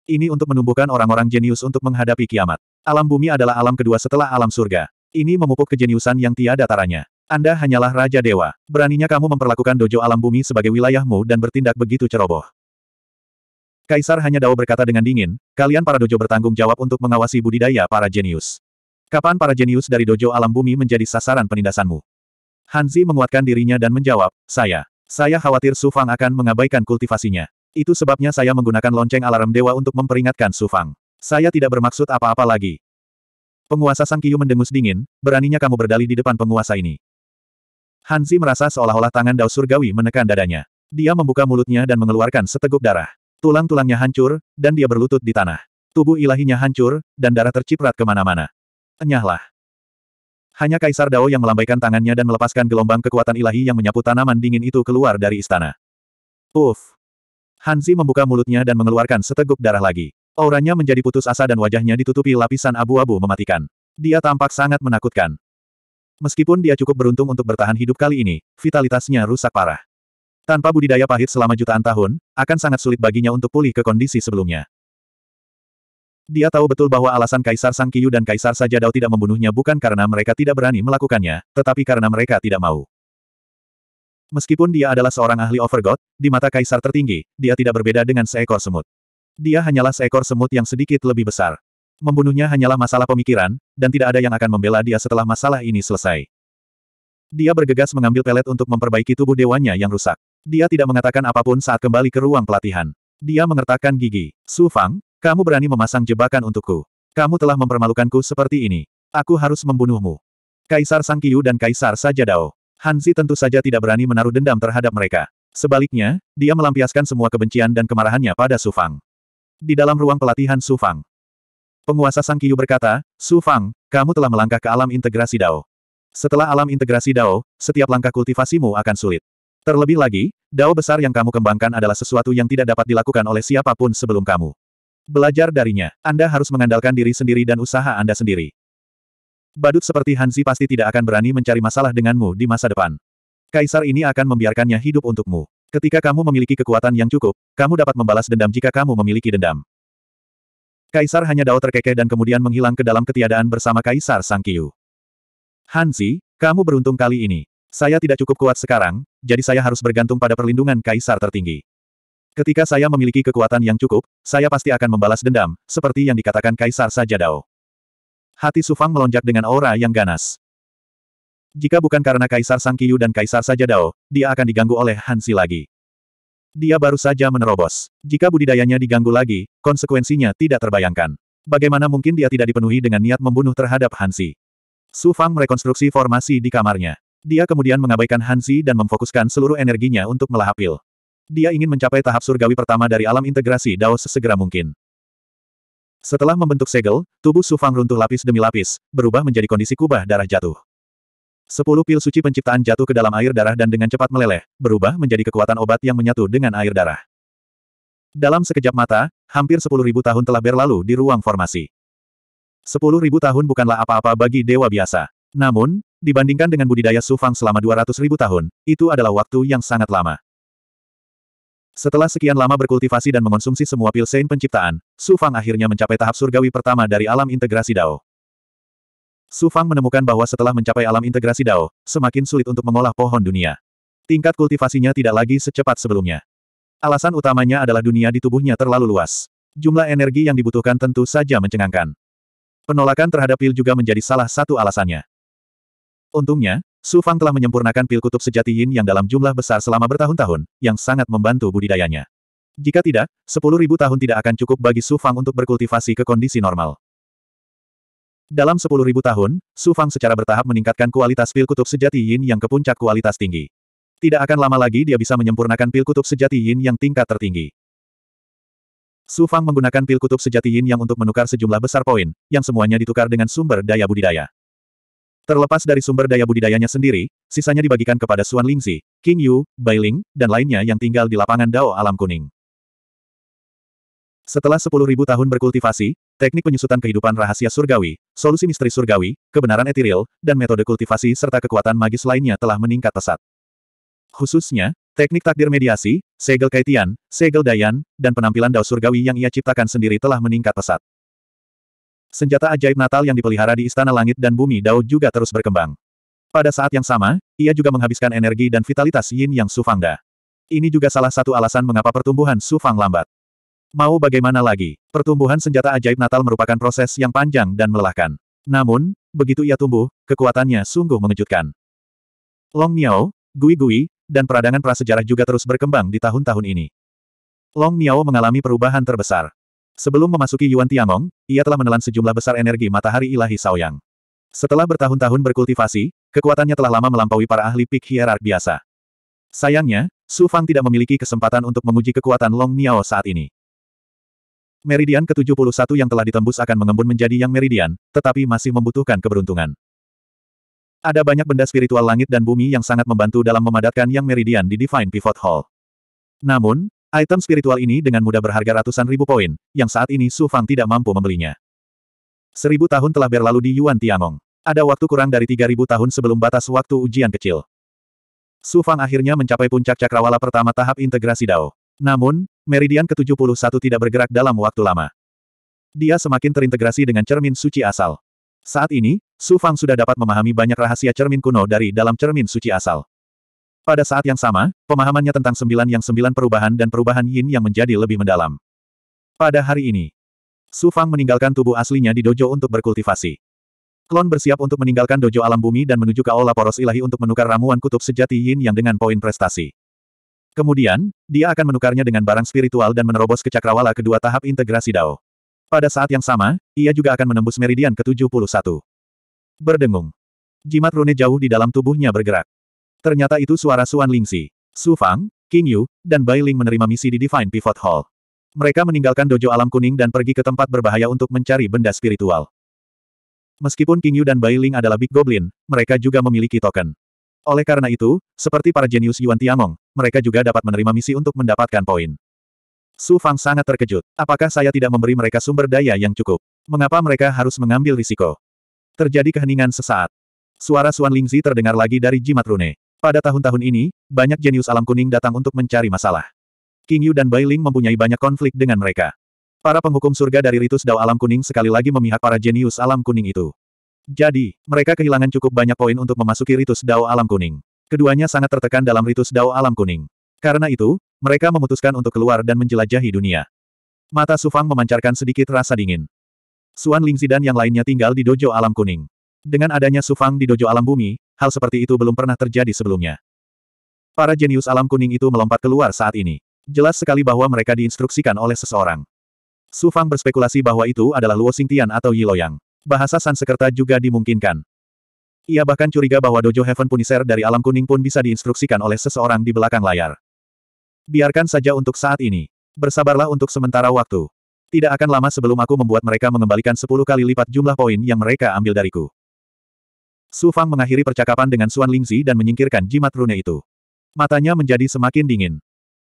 Ini untuk menumbuhkan orang-orang jenius untuk menghadapi kiamat. Alam bumi adalah alam kedua setelah alam surga. Ini memupuk kejeniusan yang tiada taranya. Anda hanyalah Raja Dewa. Beraninya kamu memperlakukan dojo alam bumi sebagai wilayahmu dan bertindak begitu ceroboh. Kaisar hanya Dao berkata dengan dingin, kalian para dojo bertanggung jawab untuk mengawasi budidaya para jenius. Kapan para jenius dari dojo alam bumi menjadi sasaran penindasanmu? Hanzi menguatkan dirinya dan menjawab, saya. Saya khawatir Su Fang akan mengabaikan kultivasinya. Itu sebabnya saya menggunakan lonceng alarm dewa untuk memperingatkan Su Fang. Saya tidak bermaksud apa-apa lagi. Penguasa Sang Kiyu mendengus dingin, beraninya kamu berdali di depan penguasa ini. Hanzi merasa seolah-olah tangan Dao Surgawi menekan dadanya. Dia membuka mulutnya dan mengeluarkan seteguk darah. Tulang-tulangnya hancur, dan dia berlutut di tanah. Tubuh ilahinya hancur, dan darah terciprat kemana-mana. Enyahlah. Hanya Kaisar Dao yang melambaikan tangannya dan melepaskan gelombang kekuatan ilahi yang menyapu tanaman dingin itu keluar dari istana. Uff. Hanzi membuka mulutnya dan mengeluarkan seteguk darah lagi. Auranya menjadi putus asa dan wajahnya ditutupi lapisan abu-abu mematikan. Dia tampak sangat menakutkan. Meskipun dia cukup beruntung untuk bertahan hidup kali ini, vitalitasnya rusak parah. Tanpa budidaya pahit selama jutaan tahun, akan sangat sulit baginya untuk pulih ke kondisi sebelumnya. Dia tahu betul bahwa alasan Kaisar Sang Kiyu dan Kaisar Sajadao tidak membunuhnya bukan karena mereka tidak berani melakukannya, tetapi karena mereka tidak mau. Meskipun dia adalah seorang ahli Overgod, di mata Kaisar tertinggi, dia tidak berbeda dengan seekor semut. Dia hanyalah seekor semut yang sedikit lebih besar. Membunuhnya hanyalah masalah pemikiran, dan tidak ada yang akan membela dia setelah masalah ini selesai. Dia bergegas mengambil pelet untuk memperbaiki tubuh dewanya yang rusak. Dia tidak mengatakan apapun saat kembali ke ruang pelatihan. Dia mengertakkan gigi. Su Fang, kamu berani memasang jebakan untukku. Kamu telah mempermalukanku seperti ini. Aku harus membunuhmu. Kaisar Sang Kiyu dan Kaisar Saja Dao. Hanzi tentu saja tidak berani menaruh dendam terhadap mereka. Sebaliknya, dia melampiaskan semua kebencian dan kemarahannya pada Su Fang. Di dalam ruang pelatihan Su Fang, Penguasa Sang Kiyu berkata, Su Fang, kamu telah melangkah ke alam integrasi Dao. Setelah alam integrasi Dao, setiap langkah kultivasimu akan sulit. Terlebih lagi, Dao besar yang kamu kembangkan adalah sesuatu yang tidak dapat dilakukan oleh siapapun sebelum kamu. Belajar darinya, Anda harus mengandalkan diri sendiri dan usaha Anda sendiri. Badut seperti Hansi pasti tidak akan berani mencari masalah denganmu di masa depan. Kaisar ini akan membiarkannya hidup untukmu. Ketika kamu memiliki kekuatan yang cukup, kamu dapat membalas dendam jika kamu memiliki dendam. Kaisar hanya dao terkekeh dan kemudian menghilang ke dalam ketiadaan bersama Kaisar Sang Kiyu. Hansi, kamu beruntung kali ini. Saya tidak cukup kuat sekarang, jadi saya harus bergantung pada perlindungan Kaisar tertinggi. Ketika saya memiliki kekuatan yang cukup, saya pasti akan membalas dendam, seperti yang dikatakan Kaisar Sajadao. Hati Sufang melonjak dengan aura yang ganas. Jika bukan karena Kaisar Sang Kiyu dan Kaisar Sajadao, dia akan diganggu oleh Hansi lagi. Dia baru saja menerobos. Jika budidayanya diganggu lagi, konsekuensinya tidak terbayangkan. Bagaimana mungkin dia tidak dipenuhi dengan niat membunuh terhadap Hansi? Su Fang merekonstruksi formasi di kamarnya. Dia kemudian mengabaikan Hansi dan memfokuskan seluruh energinya untuk melahap pil. Dia ingin mencapai tahap surgawi pertama dari alam integrasi Dao sesegera mungkin. Setelah membentuk segel, tubuh Su Fang runtuh lapis demi lapis, berubah menjadi kondisi kubah darah jatuh. Sepuluh pil suci penciptaan jatuh ke dalam air darah dan dengan cepat meleleh, berubah menjadi kekuatan obat yang menyatu dengan air darah. Dalam sekejap mata, hampir sepuluh ribu tahun telah berlalu di ruang formasi. Sepuluh ribu tahun bukanlah apa-apa bagi dewa biasa. Namun, dibandingkan dengan budidaya Sufang selama dua ratus ribu tahun, itu adalah waktu yang sangat lama. Setelah sekian lama berkultivasi dan mengonsumsi semua pil Saint penciptaan, Sufang akhirnya mencapai tahap surgawi pertama dari alam integrasi Dao. Su Fang menemukan bahwa setelah mencapai alam integrasi Dao, semakin sulit untuk mengolah pohon dunia. Tingkat kultivasinya tidak lagi secepat sebelumnya. Alasan utamanya adalah dunia di tubuhnya terlalu luas. Jumlah energi yang dibutuhkan tentu saja mencengangkan. Penolakan terhadap pil juga menjadi salah satu alasannya. Untungnya, Su Fang telah menyempurnakan pil kutub sejati yin yang dalam jumlah besar selama bertahun-tahun, yang sangat membantu budidayanya. Jika tidak, 10.000 tahun tidak akan cukup bagi Su Fang untuk berkultivasi ke kondisi normal. Dalam sepuluh ribu tahun, Su Fang secara bertahap meningkatkan kualitas pil kutub sejati yin yang ke puncak kualitas tinggi. Tidak akan lama lagi dia bisa menyempurnakan pil kutub sejati yin yang tingkat tertinggi. Su Fang menggunakan pil kutub sejati yin yang untuk menukar sejumlah besar poin, yang semuanya ditukar dengan sumber daya budidaya. Terlepas dari sumber daya budidayanya sendiri, sisanya dibagikan kepada Suan Lingzi, King Yu, Bai Ling, dan lainnya yang tinggal di lapangan Dao Alam Kuning. Setelah sepuluh ribu tahun berkultivasi, teknik penyusutan kehidupan rahasia surgawi, solusi misteri surgawi, kebenaran etiril, dan metode kultivasi serta kekuatan magis lainnya telah meningkat pesat. Khususnya, teknik takdir mediasi, segel kaitian, segel dayan, dan penampilan dao surgawi yang ia ciptakan sendiri telah meningkat pesat. Senjata ajaib Natal yang dipelihara di Istana Langit dan Bumi Dao juga terus berkembang. Pada saat yang sama, ia juga menghabiskan energi dan vitalitas yin yang Sufangda. Ini juga salah satu alasan mengapa pertumbuhan Sufang lambat. Mau bagaimana lagi, pertumbuhan senjata ajaib Natal merupakan proses yang panjang dan melelahkan. Namun, begitu ia tumbuh, kekuatannya sungguh mengejutkan. Long Miao, Gui Gui, dan peradangan prasejarah juga terus berkembang di tahun-tahun ini. Long Miao mengalami perubahan terbesar. Sebelum memasuki Yuan Tiangong, ia telah menelan sejumlah besar energi matahari ilahi Saoyang. Setelah bertahun-tahun berkultivasi, kekuatannya telah lama melampaui para ahli pik hierark biasa. Sayangnya, Su Fang tidak memiliki kesempatan untuk menguji kekuatan Long Miao saat ini. Meridian ke-71 yang telah ditembus akan mengembun menjadi yang meridian, tetapi masih membutuhkan keberuntungan. Ada banyak benda spiritual langit dan bumi yang sangat membantu dalam memadatkan yang meridian di Divine Pivot Hall. Namun, item spiritual ini dengan mudah berharga ratusan ribu poin, yang saat ini Su Fang tidak mampu membelinya. Seribu tahun telah berlalu di Yuan Tiangong. Ada waktu kurang dari 3.000 tahun sebelum batas waktu ujian kecil. Su Fang akhirnya mencapai puncak cakrawala pertama tahap integrasi Dao. Namun, meridian ke-71 tidak bergerak dalam waktu lama. Dia semakin terintegrasi dengan cermin suci asal. Saat ini, Su Fang sudah dapat memahami banyak rahasia cermin kuno dari dalam cermin suci asal. Pada saat yang sama, pemahamannya tentang sembilan yang sembilan perubahan dan perubahan yin yang menjadi lebih mendalam. Pada hari ini, Su Fang meninggalkan tubuh aslinya di dojo untuk berkultivasi. Klon bersiap untuk meninggalkan dojo alam bumi dan menuju ke Aula Poros Ilahi untuk menukar ramuan kutub sejati yin yang dengan poin prestasi. Kemudian, dia akan menukarnya dengan barang spiritual dan menerobos ke cakrawala kedua tahap integrasi Dao. Pada saat yang sama, ia juga akan menembus meridian ke-71. Berdengung. Jimat rune jauh di dalam tubuhnya bergerak. Ternyata itu suara Suan Lingxi, Su Fang, King Yu, dan Bai Ling menerima misi di Divine Pivot Hall. Mereka meninggalkan dojo alam kuning dan pergi ke tempat berbahaya untuk mencari benda spiritual. Meskipun King Yu dan Bai Ling adalah Big Goblin, mereka juga memiliki token. Oleh karena itu, seperti para jenius Yuan Tiangong, mereka juga dapat menerima misi untuk mendapatkan poin. Su Fang sangat terkejut. Apakah saya tidak memberi mereka sumber daya yang cukup? Mengapa mereka harus mengambil risiko? Terjadi keheningan sesaat. Suara Suan Lingzi terdengar lagi dari jimat rune. Pada tahun-tahun ini, banyak jenius alam kuning datang untuk mencari masalah. King Yu dan Bai Ling mempunyai banyak konflik dengan mereka. Para penghukum surga dari Ritus Dao Alam Kuning sekali lagi memihak para jenius alam kuning itu. Jadi, mereka kehilangan cukup banyak poin untuk memasuki ritus Dao Alam Kuning. Keduanya sangat tertekan dalam ritus Dao Alam Kuning. Karena itu, mereka memutuskan untuk keluar dan menjelajahi dunia. Mata Sufang memancarkan sedikit rasa dingin. Suan Ling dan yang lainnya tinggal di dojo alam kuning. Dengan adanya Sufang di dojo alam bumi, hal seperti itu belum pernah terjadi sebelumnya. Para jenius alam kuning itu melompat keluar saat ini. Jelas sekali bahwa mereka diinstruksikan oleh seseorang. Sufang berspekulasi bahwa itu adalah Luo Xingtian atau Yi Loyang bahasa Sansekerta juga dimungkinkan. Ia bahkan curiga bahwa Dojo Heaven Punisher dari alam kuning pun bisa diinstruksikan oleh seseorang di belakang layar. Biarkan saja untuk saat ini. Bersabarlah untuk sementara waktu. Tidak akan lama sebelum aku membuat mereka mengembalikan sepuluh kali lipat jumlah poin yang mereka ambil dariku. Su Fang mengakhiri percakapan dengan Xuan Lingzi dan menyingkirkan jimat rune itu. Matanya menjadi semakin dingin.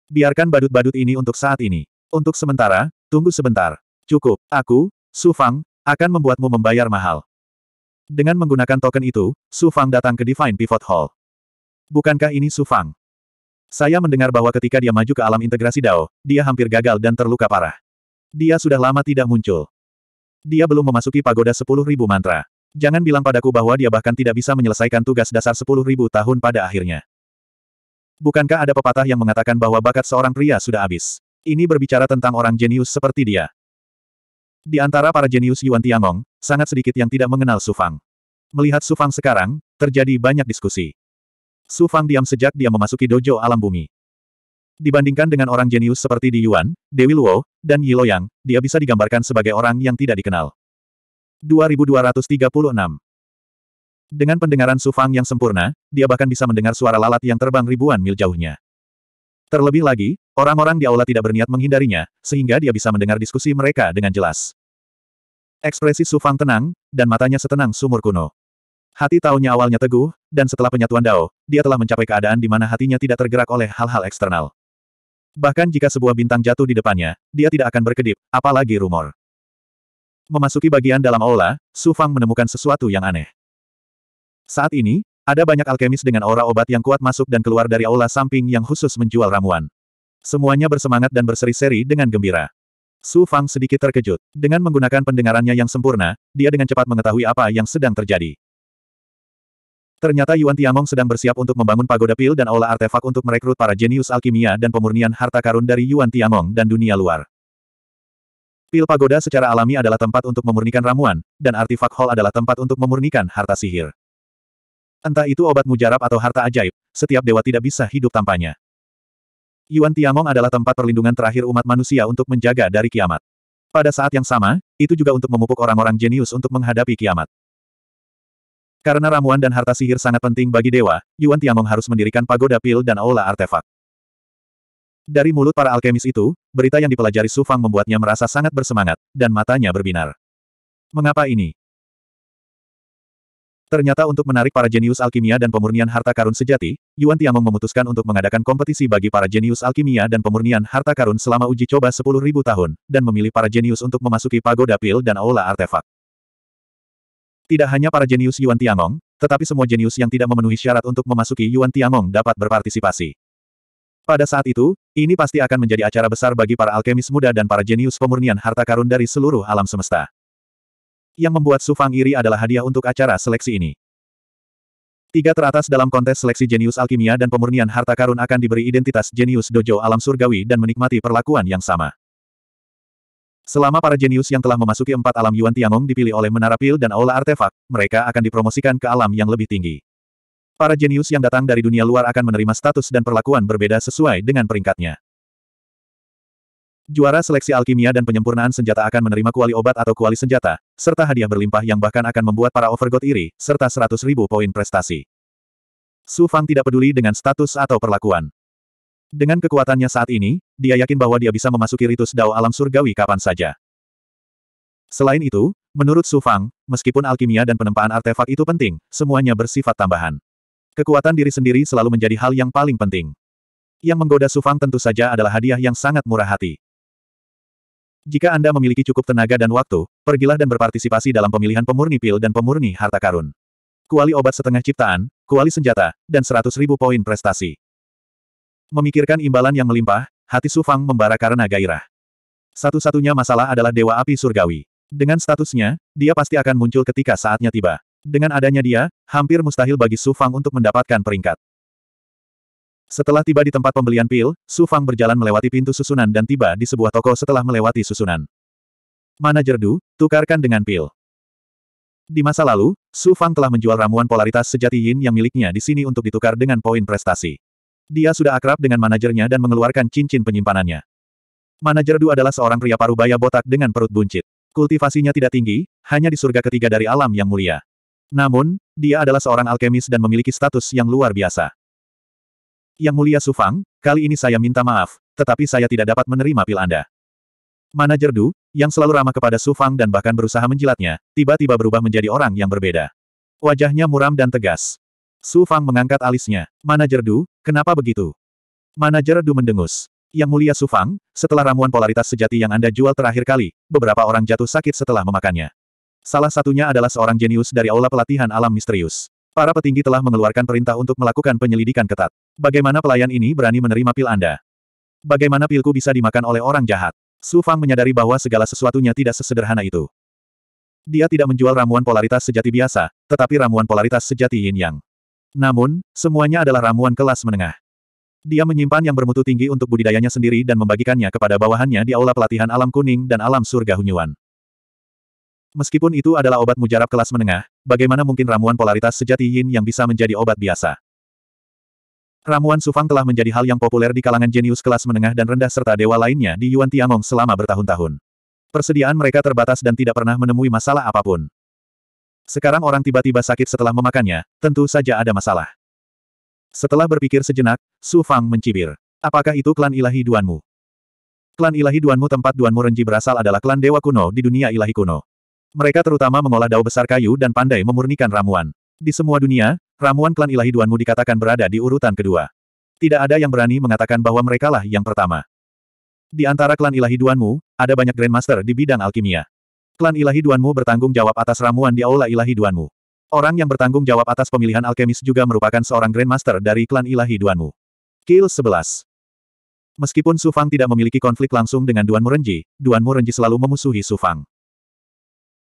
Biarkan badut-badut ini untuk saat ini. Untuk sementara, tunggu sebentar. Cukup, aku, Su Fang, akan membuatmu membayar mahal. Dengan menggunakan token itu, Su Fang datang ke Divine Pivot Hall. Bukankah ini Su Fang? Saya mendengar bahwa ketika dia maju ke alam integrasi Dao, dia hampir gagal dan terluka parah. Dia sudah lama tidak muncul. Dia belum memasuki pagoda 10.000 mantra. Jangan bilang padaku bahwa dia bahkan tidak bisa menyelesaikan tugas dasar 10.000 tahun pada akhirnya. Bukankah ada pepatah yang mengatakan bahwa bakat seorang pria sudah habis? Ini berbicara tentang orang jenius seperti dia. Di antara para jenius Yuan Tiangong, sangat sedikit yang tidak mengenal Su Fang. Melihat Su Fang sekarang, terjadi banyak diskusi. Su Fang diam sejak dia memasuki dojo alam bumi. Dibandingkan dengan orang jenius seperti Di Yuan, Dewi Luo, dan Yi Loyang, dia bisa digambarkan sebagai orang yang tidak dikenal. 2236 Dengan pendengaran Su Fang yang sempurna, dia bahkan bisa mendengar suara lalat yang terbang ribuan mil jauhnya. Terlebih lagi, Orang-orang di aula tidak berniat menghindarinya, sehingga dia bisa mendengar diskusi mereka dengan jelas. Ekspresi Su Fang tenang, dan matanya setenang sumur kuno. Hati taunya awalnya teguh, dan setelah penyatuan Dao, dia telah mencapai keadaan di mana hatinya tidak tergerak oleh hal-hal eksternal. Bahkan jika sebuah bintang jatuh di depannya, dia tidak akan berkedip, apalagi rumor. Memasuki bagian dalam aula, Su Fang menemukan sesuatu yang aneh. Saat ini, ada banyak alkemis dengan aura obat yang kuat masuk dan keluar dari aula samping yang khusus menjual ramuan. Semuanya bersemangat dan berseri-seri dengan gembira. Su Fang sedikit terkejut. Dengan menggunakan pendengarannya yang sempurna, dia dengan cepat mengetahui apa yang sedang terjadi. Ternyata Yuan Tiangong sedang bersiap untuk membangun pagoda pil dan aula artefak untuk merekrut para jenius alkimia dan pemurnian harta karun dari Yuan Tiangong dan dunia luar. Pil pagoda secara alami adalah tempat untuk memurnikan ramuan, dan artefak hall adalah tempat untuk memurnikan harta sihir. Entah itu obat mujarab atau harta ajaib, setiap dewa tidak bisa hidup tanpanya. Yuan Tiamong adalah tempat perlindungan terakhir umat manusia untuk menjaga dari kiamat. Pada saat yang sama, itu juga untuk memupuk orang-orang jenius untuk menghadapi kiamat. Karena ramuan dan harta sihir sangat penting bagi dewa, Yuan Tiamong harus mendirikan pagoda pil dan aula artefak. Dari mulut para alkemis itu, berita yang dipelajari Su Fang membuatnya merasa sangat bersemangat, dan matanya berbinar. Mengapa ini? Ternyata untuk menarik para jenius alkimia dan pemurnian harta karun sejati, Yuan Tiangong memutuskan untuk mengadakan kompetisi bagi para jenius alkimia dan pemurnian harta karun selama uji coba 10.000 tahun, dan memilih para jenius untuk memasuki pagoda pil dan aula artefak. Tidak hanya para jenius Yuan Tiangong, tetapi semua jenius yang tidak memenuhi syarat untuk memasuki Yuan Tiangong dapat berpartisipasi. Pada saat itu, ini pasti akan menjadi acara besar bagi para alkemis muda dan para jenius pemurnian harta karun dari seluruh alam semesta. Yang membuat Su Fang iri adalah hadiah untuk acara seleksi ini. Tiga teratas dalam kontes seleksi jenius alkimia dan pemurnian harta karun akan diberi identitas jenius dojo alam surgawi dan menikmati perlakuan yang sama. Selama para jenius yang telah memasuki empat alam Yuan Tiangong dipilih oleh Menara Pil dan Aula Artefak, mereka akan dipromosikan ke alam yang lebih tinggi. Para jenius yang datang dari dunia luar akan menerima status dan perlakuan berbeda sesuai dengan peringkatnya. Juara seleksi alkimia dan penyempurnaan senjata akan menerima kuali obat atau kuali senjata, serta hadiah berlimpah yang bahkan akan membuat para overgod iri, serta 100 ribu poin prestasi. Su Fang tidak peduli dengan status atau perlakuan. Dengan kekuatannya saat ini, dia yakin bahwa dia bisa memasuki ritus dao alam surgawi kapan saja. Selain itu, menurut Su Fang, meskipun alkimia dan penempaan artefak itu penting, semuanya bersifat tambahan. Kekuatan diri sendiri selalu menjadi hal yang paling penting. Yang menggoda Su Fang tentu saja adalah hadiah yang sangat murah hati. Jika Anda memiliki cukup tenaga dan waktu, pergilah dan berpartisipasi dalam pemilihan pemurni pil dan pemurni harta karun. Kuali obat setengah ciptaan, kuali senjata, dan seratus ribu poin prestasi. Memikirkan imbalan yang melimpah, hati Sufang membara karena gairah. Satu-satunya masalah adalah Dewa Api Surgawi. Dengan statusnya, dia pasti akan muncul ketika saatnya tiba. Dengan adanya dia, hampir mustahil bagi Sufang untuk mendapatkan peringkat. Setelah tiba di tempat pembelian pil, Su Fang berjalan melewati pintu susunan dan tiba di sebuah toko setelah melewati susunan. Manajer Du, tukarkan dengan pil. Di masa lalu, Su Fang telah menjual ramuan polaritas sejati yin yang miliknya di sini untuk ditukar dengan poin prestasi. Dia sudah akrab dengan manajernya dan mengeluarkan cincin penyimpanannya. Manajer Du adalah seorang pria parubaya botak dengan perut buncit. Kultivasinya tidak tinggi, hanya di surga ketiga dari alam yang mulia. Namun, dia adalah seorang alkemis dan memiliki status yang luar biasa. Yang mulia Sufang, kali ini saya minta maaf, tetapi saya tidak dapat menerima pil Anda. Manajer Du, yang selalu ramah kepada Sufang dan bahkan berusaha menjilatnya, tiba-tiba berubah menjadi orang yang berbeda. Wajahnya muram dan tegas. Sufang mengangkat alisnya. Manajer Du, kenapa begitu? Manajer Du mendengus. Yang mulia Sufang, setelah ramuan polaritas sejati yang Anda jual terakhir kali, beberapa orang jatuh sakit setelah memakannya. Salah satunya adalah seorang jenius dari Aula Pelatihan Alam Misterius. Para petinggi telah mengeluarkan perintah untuk melakukan penyelidikan ketat. Bagaimana pelayan ini berani menerima pil Anda? Bagaimana pilku bisa dimakan oleh orang jahat? Su Fang menyadari bahwa segala sesuatunya tidak sesederhana itu. Dia tidak menjual ramuan polaritas sejati biasa, tetapi ramuan polaritas sejati yin yang. Namun, semuanya adalah ramuan kelas menengah. Dia menyimpan yang bermutu tinggi untuk budidayanya sendiri dan membagikannya kepada bawahannya di aula pelatihan alam kuning dan alam surga Hunyuan. Meskipun itu adalah obat mujarab kelas menengah, bagaimana mungkin ramuan polaritas sejati yin yang bisa menjadi obat biasa? Ramuan Sufang telah menjadi hal yang populer di kalangan jenius kelas menengah dan rendah serta dewa lainnya di Yuan Tiangong selama bertahun-tahun. Persediaan mereka terbatas dan tidak pernah menemui masalah apapun. Sekarang orang tiba-tiba sakit setelah memakannya, tentu saja ada masalah. Setelah berpikir sejenak, Su Fang mencibir. Apakah itu klan ilahi Duanmu? Klan ilahi Duanmu tempat Duanmu Renji berasal adalah klan dewa kuno di dunia ilahi kuno. Mereka terutama mengolah dao besar kayu dan pandai memurnikan ramuan. Di semua dunia, Ramuan klan ilahi Duanmu dikatakan berada di urutan kedua. Tidak ada yang berani mengatakan bahwa merekalah yang pertama. Di antara klan ilahi Duanmu, ada banyak Grandmaster di bidang alkimia. Klan ilahi Duanmu bertanggung jawab atas ramuan di aula ilahi Duanmu. Orang yang bertanggung jawab atas pemilihan alkemis juga merupakan seorang Grandmaster dari klan ilahi Duanmu. Kill 11 Meskipun Sufang tidak memiliki konflik langsung dengan Duan Murenji, Duan Murenji selalu memusuhi Sufang.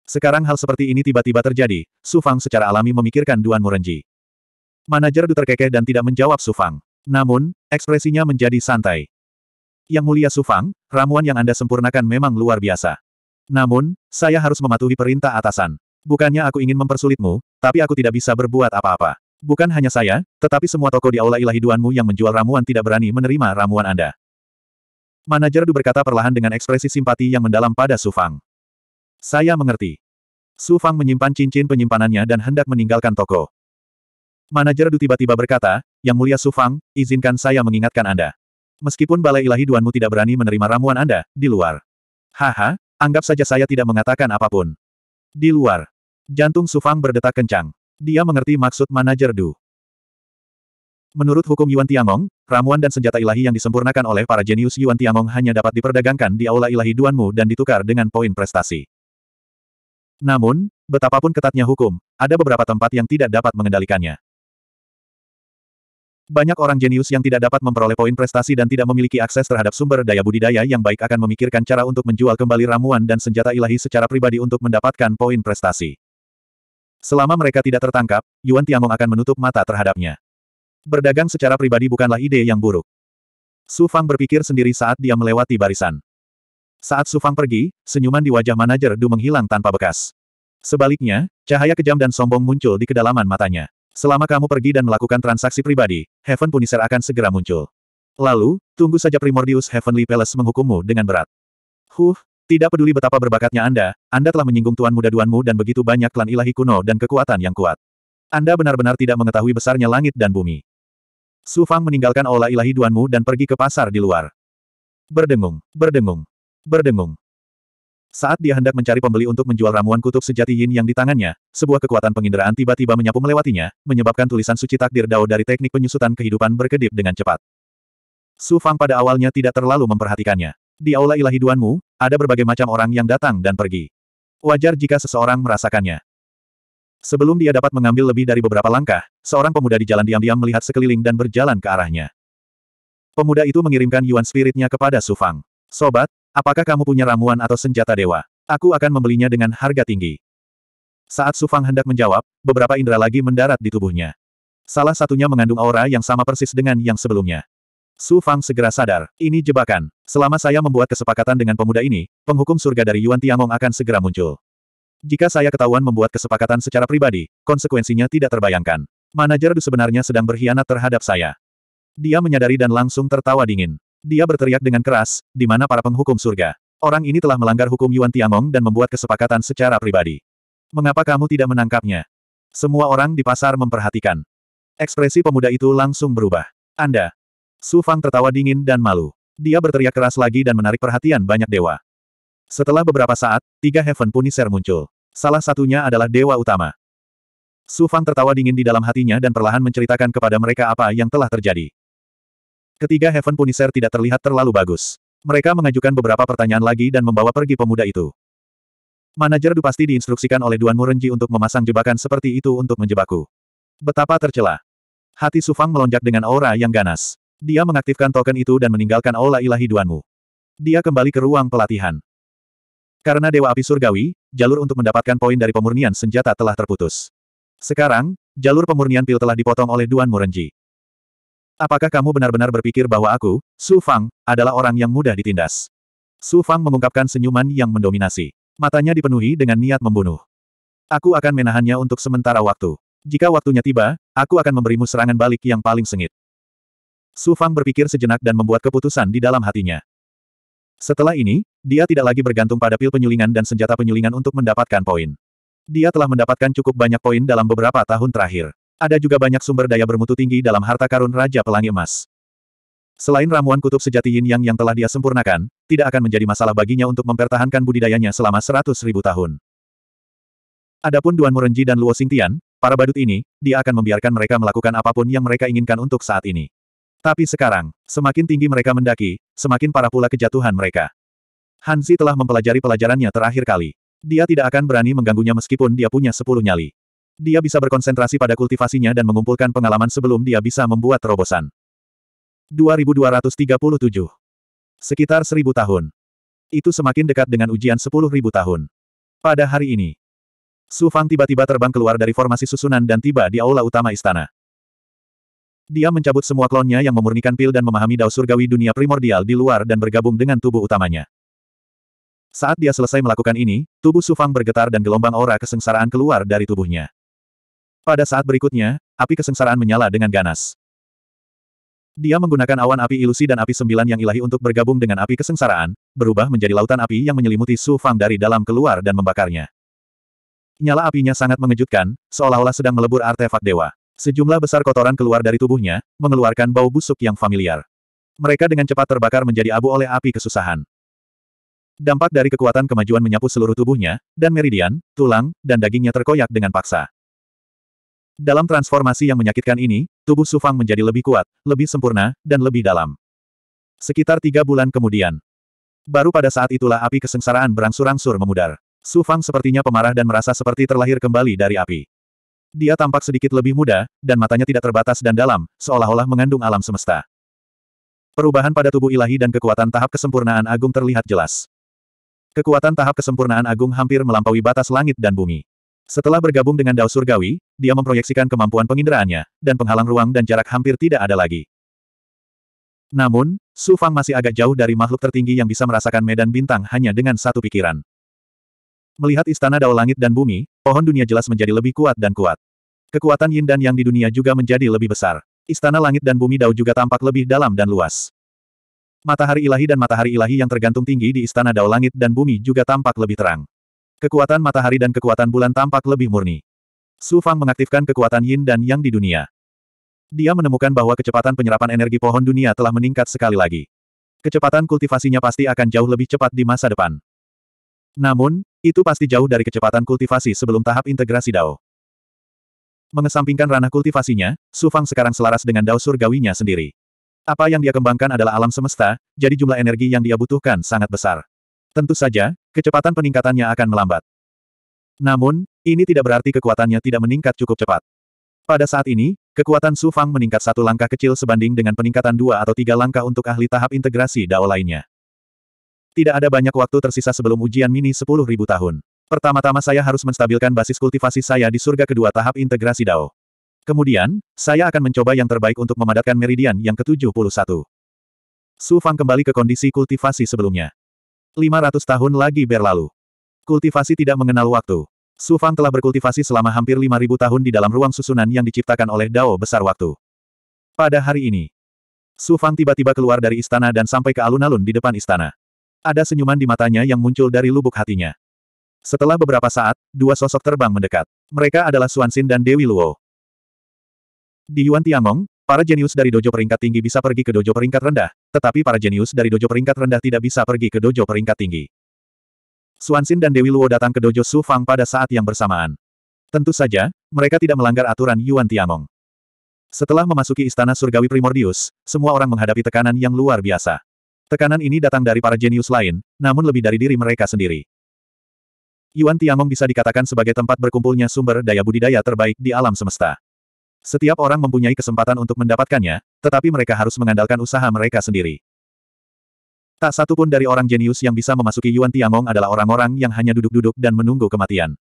Sekarang hal seperti ini tiba-tiba terjadi, Sufang secara alami memikirkan Duan Murenji. Manajer Du terkekeh dan tidak menjawab Sufang. Namun, ekspresinya menjadi santai. Yang mulia Sufang, ramuan yang Anda sempurnakan memang luar biasa. Namun, saya harus mematuhi perintah atasan. Bukannya aku ingin mempersulitmu, tapi aku tidak bisa berbuat apa-apa. Bukan hanya saya, tetapi semua toko di aula ilahi Duanmu yang menjual ramuan tidak berani menerima ramuan Anda. Manajer Du berkata perlahan dengan ekspresi simpati yang mendalam pada Sufang. Saya mengerti. Sufang menyimpan cincin penyimpanannya dan hendak meninggalkan toko. Manajer Du tiba-tiba berkata, Yang Mulia Sufang, izinkan saya mengingatkan Anda. Meskipun Balai Ilahi Duanmu tidak berani menerima ramuan Anda, di luar. Haha, anggap saja saya tidak mengatakan apapun. Di luar. Jantung Sufang berdetak kencang. Dia mengerti maksud manajer Du. Menurut hukum Yuan Tiangong, ramuan dan senjata ilahi yang disempurnakan oleh para jenius Yuan Tiangong hanya dapat diperdagangkan di aula ilahi Duanmu dan ditukar dengan poin prestasi. Namun, betapapun ketatnya hukum, ada beberapa tempat yang tidak dapat mengendalikannya. Banyak orang jenius yang tidak dapat memperoleh poin prestasi dan tidak memiliki akses terhadap sumber daya budidaya yang baik akan memikirkan cara untuk menjual kembali ramuan dan senjata ilahi secara pribadi untuk mendapatkan poin prestasi. Selama mereka tidak tertangkap, Yuan Tiangong akan menutup mata terhadapnya. Berdagang secara pribadi bukanlah ide yang buruk. Su Fang berpikir sendiri saat dia melewati barisan. Saat Su Fang pergi, senyuman di wajah manajer Du menghilang tanpa bekas. Sebaliknya, cahaya kejam dan sombong muncul di kedalaman matanya. Selama kamu pergi dan melakukan transaksi pribadi, Heaven Punisher akan segera muncul. Lalu, tunggu saja Primordius Heavenly Palace menghukummu dengan berat. Huh, tidak peduli betapa berbakatnya Anda, Anda telah menyinggung Tuan Muda Duanmu dan begitu banyak klan ilahi kuno dan kekuatan yang kuat. Anda benar-benar tidak mengetahui besarnya langit dan bumi. Su Fang meninggalkan olah ilahi Duanmu dan pergi ke pasar di luar. Berdengung, berdengung, berdengung. Saat dia hendak mencari pembeli untuk menjual ramuan kutub sejati yin yang di tangannya, sebuah kekuatan penginderaan tiba-tiba menyapu melewatinya, menyebabkan tulisan suci takdir Dao dari teknik penyusutan kehidupan berkedip dengan cepat. Su Fang pada awalnya tidak terlalu memperhatikannya. Di aula ilahi Duanmu, ada berbagai macam orang yang datang dan pergi. Wajar jika seseorang merasakannya. Sebelum dia dapat mengambil lebih dari beberapa langkah, seorang pemuda di jalan diam-diam melihat sekeliling dan berjalan ke arahnya. Pemuda itu mengirimkan Yuan Spiritnya kepada Su Fang. Sobat, Apakah kamu punya ramuan atau senjata dewa? Aku akan membelinya dengan harga tinggi. Saat Sufang hendak menjawab, beberapa indera lagi mendarat di tubuhnya. Salah satunya mengandung aura yang sama persis dengan yang sebelumnya. Su Fang segera sadar, ini jebakan. Selama saya membuat kesepakatan dengan pemuda ini, penghukum surga dari Yuan Tiangong akan segera muncul. Jika saya ketahuan membuat kesepakatan secara pribadi, konsekuensinya tidak terbayangkan. Manajer sebenarnya sedang berkhianat terhadap saya. Dia menyadari dan langsung tertawa dingin. Dia berteriak dengan keras, di mana para penghukum surga. Orang ini telah melanggar hukum Yuan Tiangong dan membuat kesepakatan secara pribadi. Mengapa kamu tidak menangkapnya? Semua orang di pasar memperhatikan. Ekspresi pemuda itu langsung berubah. Anda. Su Fang tertawa dingin dan malu. Dia berteriak keras lagi dan menarik perhatian banyak dewa. Setelah beberapa saat, tiga Heaven Punisher muncul. Salah satunya adalah dewa utama. Su Fang tertawa dingin di dalam hatinya dan perlahan menceritakan kepada mereka apa yang telah terjadi. Ketiga Heaven Punisher tidak terlihat terlalu bagus. Mereka mengajukan beberapa pertanyaan lagi dan membawa pergi pemuda itu. Manajer pasti diinstruksikan oleh Duan Murenji untuk memasang jebakan seperti itu untuk menjebakku. Betapa tercela. Hati Sufang melonjak dengan aura yang ganas. Dia mengaktifkan token itu dan meninggalkan aula ilahi Duanmu. Dia kembali ke ruang pelatihan. Karena Dewa Api Surgawi, jalur untuk mendapatkan poin dari pemurnian senjata telah terputus. Sekarang, jalur pemurnian pil telah dipotong oleh Duan Murenji. Apakah kamu benar-benar berpikir bahwa aku, Su Fang, adalah orang yang mudah ditindas? Su Fang mengungkapkan senyuman yang mendominasi. Matanya dipenuhi dengan niat membunuh. Aku akan menahannya untuk sementara waktu. Jika waktunya tiba, aku akan memberimu serangan balik yang paling sengit. Su Fang berpikir sejenak dan membuat keputusan di dalam hatinya. Setelah ini, dia tidak lagi bergantung pada pil penyulingan dan senjata penyulingan untuk mendapatkan poin. Dia telah mendapatkan cukup banyak poin dalam beberapa tahun terakhir ada juga banyak sumber daya bermutu tinggi dalam harta karun Raja Pelangi Emas. Selain ramuan kutub sejati yin yang yang telah dia sempurnakan, tidak akan menjadi masalah baginya untuk mempertahankan budidayanya selama seratus tahun. Adapun Duan Murenji dan Luo Xingtian, para badut ini, dia akan membiarkan mereka melakukan apapun yang mereka inginkan untuk saat ini. Tapi sekarang, semakin tinggi mereka mendaki, semakin parah pula kejatuhan mereka. Hanzi telah mempelajari pelajarannya terakhir kali. Dia tidak akan berani mengganggunya meskipun dia punya sepuluh nyali. Dia bisa berkonsentrasi pada kultivasinya dan mengumpulkan pengalaman sebelum dia bisa membuat terobosan. 2237 Sekitar seribu tahun. Itu semakin dekat dengan ujian sepuluh ribu tahun. Pada hari ini, Su Fang tiba-tiba terbang keluar dari formasi susunan dan tiba di aula utama istana. Dia mencabut semua klonnya yang memurnikan pil dan memahami dao surgawi dunia primordial di luar dan bergabung dengan tubuh utamanya. Saat dia selesai melakukan ini, tubuh Su Fang bergetar dan gelombang aura kesengsaraan keluar dari tubuhnya. Pada saat berikutnya, api kesengsaraan menyala dengan ganas. Dia menggunakan awan api ilusi dan api sembilan yang ilahi untuk bergabung dengan api kesengsaraan, berubah menjadi lautan api yang menyelimuti Su Fang dari dalam keluar dan membakarnya. Nyala apinya sangat mengejutkan, seolah-olah sedang melebur artefak dewa. Sejumlah besar kotoran keluar dari tubuhnya, mengeluarkan bau busuk yang familiar. Mereka dengan cepat terbakar menjadi abu oleh api kesusahan. Dampak dari kekuatan kemajuan menyapu seluruh tubuhnya, dan meridian, tulang, dan dagingnya terkoyak dengan paksa. Dalam transformasi yang menyakitkan ini, tubuh Sufang menjadi lebih kuat, lebih sempurna, dan lebih dalam. Sekitar tiga bulan kemudian. Baru pada saat itulah api kesengsaraan berangsur-angsur memudar. Sufang sepertinya pemarah dan merasa seperti terlahir kembali dari api. Dia tampak sedikit lebih muda, dan matanya tidak terbatas dan dalam, seolah-olah mengandung alam semesta. Perubahan pada tubuh ilahi dan kekuatan tahap kesempurnaan agung terlihat jelas. Kekuatan tahap kesempurnaan agung hampir melampaui batas langit dan bumi. Setelah bergabung dengan Dao Surgawi, dia memproyeksikan kemampuan penginderaannya, dan penghalang ruang dan jarak hampir tidak ada lagi. Namun, Su Fang masih agak jauh dari makhluk tertinggi yang bisa merasakan medan bintang hanya dengan satu pikiran. Melihat istana dao langit dan bumi, pohon dunia jelas menjadi lebih kuat dan kuat. Kekuatan yin dan yang di dunia juga menjadi lebih besar. Istana langit dan bumi dao juga tampak lebih dalam dan luas. Matahari ilahi dan matahari ilahi yang tergantung tinggi di istana dao langit dan bumi juga tampak lebih terang. Kekuatan matahari dan kekuatan bulan tampak lebih murni. Su Fang mengaktifkan kekuatan yin dan yang di dunia. Dia menemukan bahwa kecepatan penyerapan energi pohon dunia telah meningkat sekali lagi. Kecepatan kultivasinya pasti akan jauh lebih cepat di masa depan. Namun, itu pasti jauh dari kecepatan kultivasi sebelum tahap integrasi Dao. Mengesampingkan ranah kultivasinya, Su Fang sekarang selaras dengan Dao surgawinya sendiri. Apa yang dia kembangkan adalah alam semesta, jadi jumlah energi yang dia butuhkan sangat besar. Tentu saja, kecepatan peningkatannya akan melambat. Namun, ini tidak berarti kekuatannya tidak meningkat cukup cepat. Pada saat ini, kekuatan Su Fang meningkat satu langkah kecil sebanding dengan peningkatan dua atau tiga langkah untuk ahli tahap integrasi Dao lainnya. Tidak ada banyak waktu tersisa sebelum ujian mini 10.000 tahun. Pertama-tama saya harus menstabilkan basis kultivasi saya di surga kedua tahap integrasi Dao. Kemudian, saya akan mencoba yang terbaik untuk memadatkan meridian yang ke-71. Su Fang kembali ke kondisi kultivasi sebelumnya. 500 tahun lagi berlalu. Kultivasi tidak mengenal waktu. Su Fang telah berkultivasi selama hampir 5.000 tahun di dalam ruang susunan yang diciptakan oleh Dao Besar Waktu. Pada hari ini, Su Fang tiba-tiba keluar dari istana dan sampai ke alun-alun di depan istana. Ada senyuman di matanya yang muncul dari lubuk hatinya. Setelah beberapa saat, dua sosok terbang mendekat. Mereka adalah Xin dan Dewi Luo. Di Yuan Tiangong, para jenius dari dojo peringkat tinggi bisa pergi ke dojo peringkat rendah, tetapi para jenius dari dojo peringkat rendah tidak bisa pergi ke dojo peringkat tinggi. Suansin dan Dewi Luo datang ke dojo Su Fang pada saat yang bersamaan. Tentu saja, mereka tidak melanggar aturan Yuan Tiamong. Setelah memasuki istana surgawi primordius, semua orang menghadapi tekanan yang luar biasa. Tekanan ini datang dari para jenius lain, namun lebih dari diri mereka sendiri. Yuan Tiamong bisa dikatakan sebagai tempat berkumpulnya sumber daya budidaya terbaik di alam semesta. Setiap orang mempunyai kesempatan untuk mendapatkannya, tetapi mereka harus mengandalkan usaha mereka sendiri. Tak satu pun dari orang jenius yang bisa memasuki Yuan Tiangong adalah orang-orang yang hanya duduk-duduk dan menunggu kematian.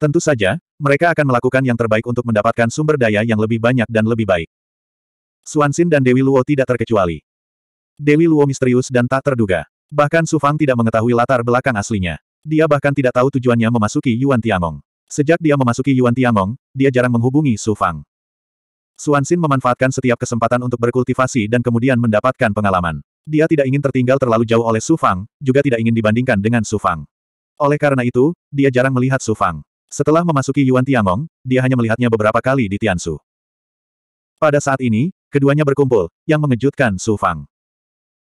Tentu saja, mereka akan melakukan yang terbaik untuk mendapatkan sumber daya yang lebih banyak dan lebih baik. Suansin dan Dewi Luo tidak terkecuali. Dewi Luo misterius dan tak terduga. Bahkan Su Fang tidak mengetahui latar belakang aslinya. Dia bahkan tidak tahu tujuannya memasuki Yuan Tiangong. Sejak dia memasuki Yuan Tiangong, dia jarang menghubungi Su Fang. Suansin memanfaatkan setiap kesempatan untuk berkultivasi dan kemudian mendapatkan pengalaman. Dia tidak ingin tertinggal terlalu jauh oleh Su Fang, juga tidak ingin dibandingkan dengan Su Fang. Oleh karena itu, dia jarang melihat Su Fang. Setelah memasuki Yuan Tiangong, dia hanya melihatnya beberapa kali di Tiansu. Pada saat ini, keduanya berkumpul, yang mengejutkan Su Fang.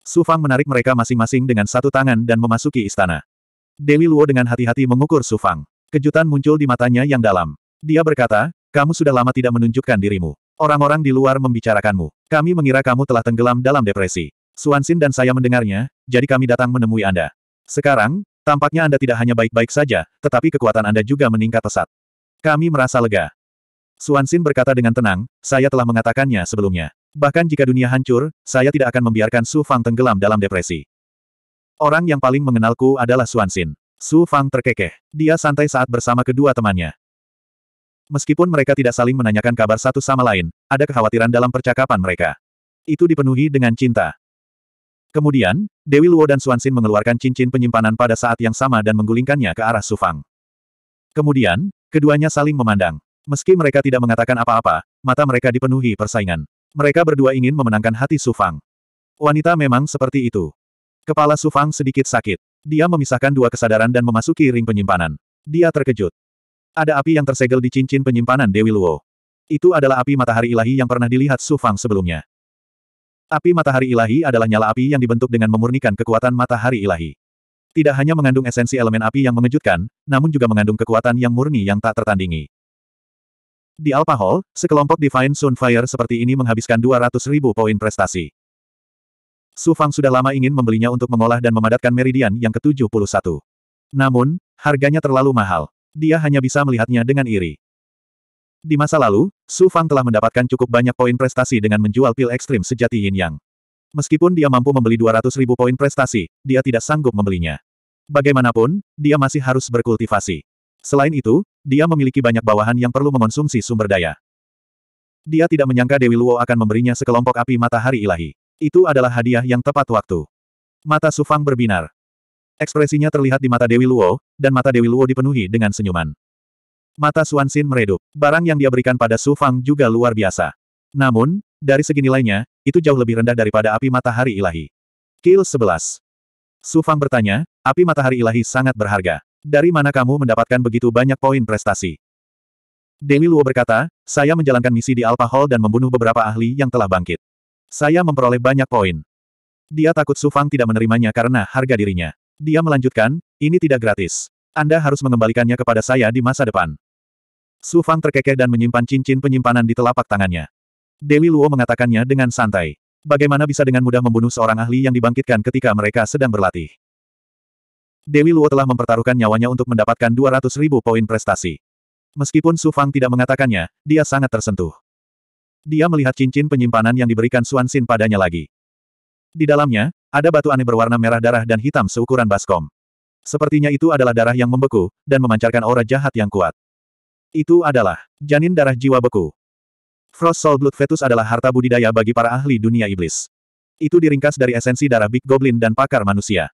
Su Fang menarik mereka masing-masing dengan satu tangan dan memasuki istana. Dewi Luo dengan hati-hati mengukur Su Fang. Kejutan muncul di matanya yang dalam. Dia berkata, kamu sudah lama tidak menunjukkan dirimu. Orang-orang di luar membicarakanmu. Kami mengira kamu telah tenggelam dalam depresi. Suansin dan saya mendengarnya, jadi kami datang menemui Anda. Sekarang, tampaknya Anda tidak hanya baik-baik saja, tetapi kekuatan Anda juga meningkat pesat. Kami merasa lega. Suansin berkata dengan tenang, saya telah mengatakannya sebelumnya. Bahkan jika dunia hancur, saya tidak akan membiarkan Su Fang tenggelam dalam depresi. Orang yang paling mengenalku adalah Suansin. Su Fang terkekeh. Dia santai saat bersama kedua temannya. Meskipun mereka tidak saling menanyakan kabar satu sama lain, ada kekhawatiran dalam percakapan mereka. Itu dipenuhi dengan cinta. Kemudian, Dewi Luo dan Suansin mengeluarkan cincin penyimpanan pada saat yang sama dan menggulingkannya ke arah Sufang. Kemudian, keduanya saling memandang. Meski mereka tidak mengatakan apa-apa, mata mereka dipenuhi persaingan. Mereka berdua ingin memenangkan hati Sufang. Wanita memang seperti itu. Kepala Sufang sedikit sakit. Dia memisahkan dua kesadaran dan memasuki ring penyimpanan. Dia terkejut. Ada api yang tersegel di cincin penyimpanan Dewi Luo. Itu adalah api matahari ilahi yang pernah dilihat Sufang sebelumnya. Api matahari ilahi adalah nyala api yang dibentuk dengan memurnikan kekuatan matahari ilahi. Tidak hanya mengandung esensi elemen api yang mengejutkan, namun juga mengandung kekuatan yang murni yang tak tertandingi. Di Alpha Hall, sekelompok Divine Sunfire seperti ini menghabiskan 200 ribu poin prestasi. Su Fang sudah lama ingin membelinya untuk mengolah dan memadatkan meridian yang ke-71. Namun, harganya terlalu mahal. Dia hanya bisa melihatnya dengan iri. Di masa lalu, Su Fang telah mendapatkan cukup banyak poin prestasi dengan menjual pil ekstrim sejati Yin Yang. Meskipun dia mampu membeli 200 ribu poin prestasi, dia tidak sanggup membelinya. Bagaimanapun, dia masih harus berkultivasi. Selain itu, dia memiliki banyak bawahan yang perlu mengonsumsi sumber daya. Dia tidak menyangka Dewi Luo akan memberinya sekelompok api matahari ilahi. Itu adalah hadiah yang tepat waktu. Mata Su Fang berbinar. Ekspresinya terlihat di mata Dewi Luo, dan mata Dewi Luo dipenuhi dengan senyuman. Mata Xin meredup. Barang yang dia berikan pada Su Fang juga luar biasa. Namun, dari segi nilainya, itu jauh lebih rendah daripada api matahari ilahi. Kill 11. Su Fang bertanya, api matahari ilahi sangat berharga. Dari mana kamu mendapatkan begitu banyak poin prestasi? Dewi Luo berkata, saya menjalankan misi di Alpha Hall dan membunuh beberapa ahli yang telah bangkit. Saya memperoleh banyak poin. Dia takut Su Fang tidak menerimanya karena harga dirinya. Dia melanjutkan, ini tidak gratis. Anda harus mengembalikannya kepada saya di masa depan. Su Fang terkekeh dan menyimpan cincin penyimpanan di telapak tangannya. Dewi Luo mengatakannya dengan santai. Bagaimana bisa dengan mudah membunuh seorang ahli yang dibangkitkan ketika mereka sedang berlatih? Dewi Luo telah mempertaruhkan nyawanya untuk mendapatkan 200 ribu poin prestasi. Meskipun Su Fang tidak mengatakannya, dia sangat tersentuh. Dia melihat cincin penyimpanan yang diberikan Suan Xin padanya lagi. Di dalamnya, ada batu aneh berwarna merah darah dan hitam seukuran baskom. Sepertinya itu adalah darah yang membeku, dan memancarkan aura jahat yang kuat. Itu adalah janin darah jiwa beku. Frost Soul Blood Fetus adalah harta budidaya bagi para ahli dunia iblis. Itu diringkas dari esensi darah Big Goblin dan pakar manusia.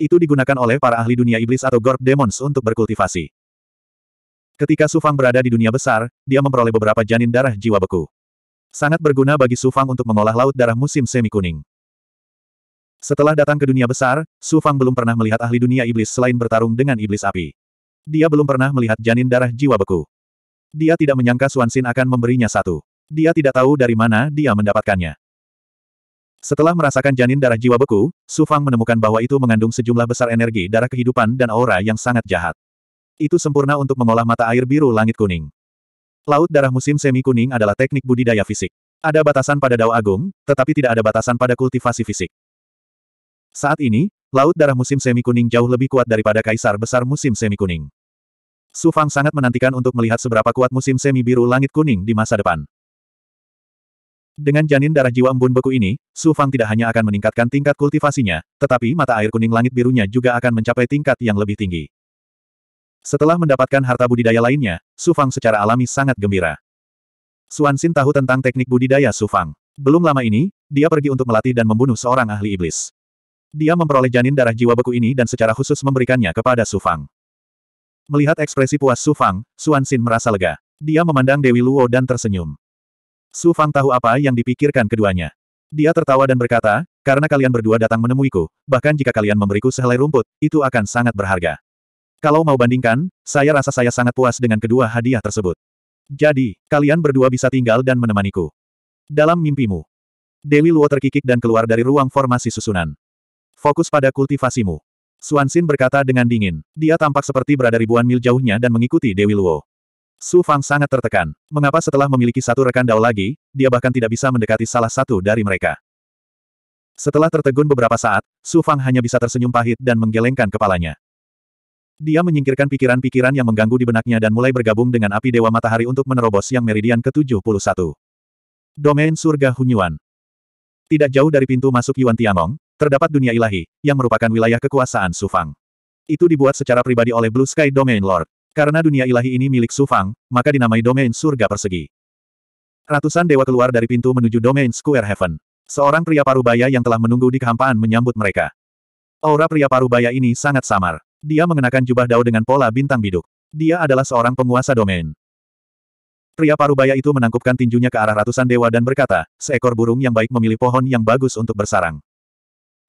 Itu digunakan oleh para ahli dunia iblis atau Gorb Demons untuk berkultivasi. Ketika Sufang berada di dunia besar, dia memperoleh beberapa janin darah jiwa beku. Sangat berguna bagi Sufang untuk mengolah laut darah musim semi kuning. Setelah datang ke dunia besar, Sufang belum pernah melihat ahli dunia iblis selain bertarung dengan iblis api. Dia belum pernah melihat janin darah jiwa beku. Dia tidak menyangka Suansin akan memberinya satu. Dia tidak tahu dari mana dia mendapatkannya. Setelah merasakan janin darah jiwa beku, Su Fang menemukan bahwa itu mengandung sejumlah besar energi darah kehidupan dan aura yang sangat jahat. Itu sempurna untuk mengolah mata air biru langit kuning. Laut darah musim semi kuning adalah teknik budidaya fisik. Ada batasan pada dao agung, tetapi tidak ada batasan pada kultivasi fisik. Saat ini, laut darah musim semi kuning jauh lebih kuat daripada kaisar besar musim semi kuning. Su Fang sangat menantikan untuk melihat seberapa kuat musim semi biru langit kuning di masa depan. Dengan janin darah jiwa embun beku ini, Su Fang tidak hanya akan meningkatkan tingkat kultivasinya, tetapi mata air kuning langit birunya juga akan mencapai tingkat yang lebih tinggi. Setelah mendapatkan harta budidaya lainnya, Su Fang secara alami sangat gembira. Suan Xin tahu tentang teknik budidaya Su Fang. Belum lama ini, dia pergi untuk melatih dan membunuh seorang ahli iblis. Dia memperoleh janin darah jiwa beku ini dan secara khusus memberikannya kepada Su Fang. Melihat ekspresi puas Su Fang, Xuan Xin merasa lega. Dia memandang Dewi Luo dan tersenyum. Su Fang tahu apa yang dipikirkan keduanya. Dia tertawa dan berkata, karena kalian berdua datang menemuiku, bahkan jika kalian memberiku sehelai rumput, itu akan sangat berharga. Kalau mau bandingkan, saya rasa saya sangat puas dengan kedua hadiah tersebut. Jadi, kalian berdua bisa tinggal dan menemaniku. Dalam mimpimu. Dewi Luo terkikik dan keluar dari ruang formasi susunan. Fokus pada kultivasimu. Suan Xin berkata dengan dingin. Dia tampak seperti berada ribuan mil jauhnya dan mengikuti Dewi Luo. Su Fang sangat tertekan. Mengapa setelah memiliki satu rekan dao lagi, dia bahkan tidak bisa mendekati salah satu dari mereka? Setelah tertegun beberapa saat, Su Fang hanya bisa tersenyum pahit dan menggelengkan kepalanya. Dia menyingkirkan pikiran-pikiran yang mengganggu di benaknya dan mulai bergabung dengan api Dewa Matahari untuk menerobos yang meridian ke-71. Domain Surga Hunyuan Tidak jauh dari pintu masuk Yuan Tiangong, terdapat dunia ilahi, yang merupakan wilayah kekuasaan Sufang. Itu dibuat secara pribadi oleh Blue Sky Domain Lord. Karena dunia ilahi ini milik Sufang, maka dinamai domain surga persegi. Ratusan dewa keluar dari pintu menuju domain Square Heaven. Seorang pria parubaya yang telah menunggu di kehampaan menyambut mereka. Aura pria parubaya ini sangat samar. Dia mengenakan jubah dao dengan pola bintang biduk. Dia adalah seorang penguasa domain. Pria parubaya itu menangkupkan tinjunya ke arah ratusan dewa dan berkata, seekor burung yang baik memilih pohon yang bagus untuk bersarang.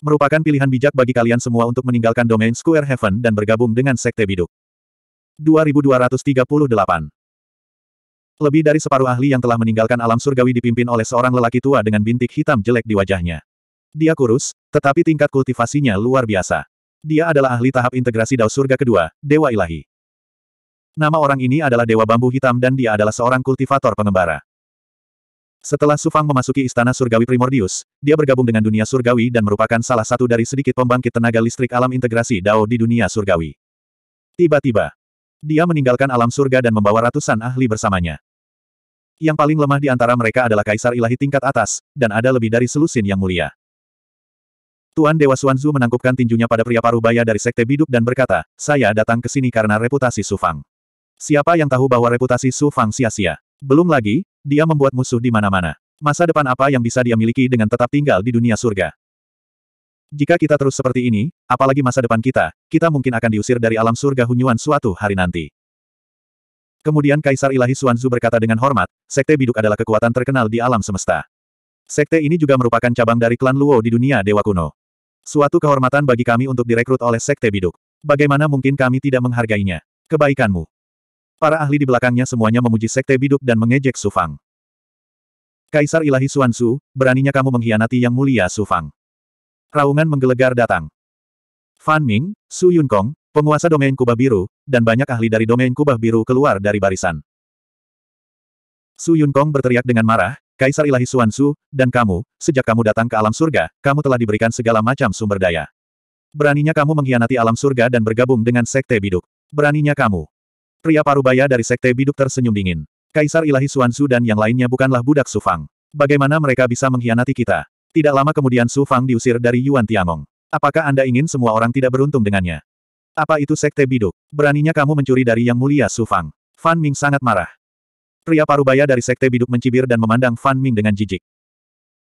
Merupakan pilihan bijak bagi kalian semua untuk meninggalkan domain Square Heaven dan bergabung dengan Sekte Biduk. 2238 Lebih dari separuh ahli yang telah meninggalkan alam surgawi dipimpin oleh seorang lelaki tua dengan bintik hitam jelek di wajahnya. Dia kurus, tetapi tingkat kultivasinya luar biasa. Dia adalah ahli tahap integrasi Dao Surga kedua, Dewa Ilahi. Nama orang ini adalah Dewa Bambu Hitam dan dia adalah seorang kultivator pengembara. Setelah Sufang memasuki istana surgawi Primordius, dia bergabung dengan dunia surgawi dan merupakan salah satu dari sedikit pembangkit tenaga listrik alam integrasi Dao di dunia surgawi. Tiba-tiba, dia meninggalkan alam surga dan membawa ratusan ahli bersamanya. Yang paling lemah di antara mereka adalah Kaisar Ilahi tingkat atas, dan ada lebih dari selusin yang mulia. Tuan Dewa Suanzu menangkupkan tinjunya pada pria paruh baya dari Sekte Biduk dan berkata, saya datang ke sini karena reputasi Sufang. Siapa yang tahu bahwa reputasi Sufang sia-sia? Belum lagi, dia membuat musuh di mana-mana. Masa depan apa yang bisa dia miliki dengan tetap tinggal di dunia surga? Jika kita terus seperti ini, apalagi masa depan kita, kita mungkin akan diusir dari alam surga Hunyuan suatu hari nanti. Kemudian Kaisar Ilahi Xuanzu berkata dengan hormat, Sekte Biduk adalah kekuatan terkenal di alam semesta. Sekte ini juga merupakan cabang dari klan Luo di dunia Dewa Kuno. Suatu kehormatan bagi kami untuk direkrut oleh Sekte Biduk. Bagaimana mungkin kami tidak menghargainya? Kebaikanmu. Para ahli di belakangnya semuanya memuji Sekte Biduk dan mengejek Sufang. Kaisar Ilahi Suansu, beraninya kamu mengkhianati Yang Mulia Sufang. Raungan menggelegar datang. Fan Ming, Su Yun Kong, penguasa domain kubah biru, dan banyak ahli dari domain kubah biru keluar dari barisan. Su Yun Kong berteriak dengan marah, Kaisar Ilahi Suansu, dan kamu, sejak kamu datang ke alam surga, kamu telah diberikan segala macam sumber daya. Beraninya kamu mengkhianati alam surga dan bergabung dengan Sekte Biduk. Beraninya kamu. Pria parubaya dari Sekte Biduk tersenyum dingin. Kaisar Ilahi Suansu dan yang lainnya bukanlah budak Sufang. Bagaimana mereka bisa mengkhianati kita? Tidak lama kemudian Sufang diusir dari Yuan Tiangong. Apakah Anda ingin semua orang tidak beruntung dengannya? Apa itu Sekte Biduk? Beraninya kamu mencuri dari Yang Mulia Sufang. Fan Ming sangat marah. Pria parubaya dari Sekte Biduk mencibir dan memandang Fan Ming dengan jijik.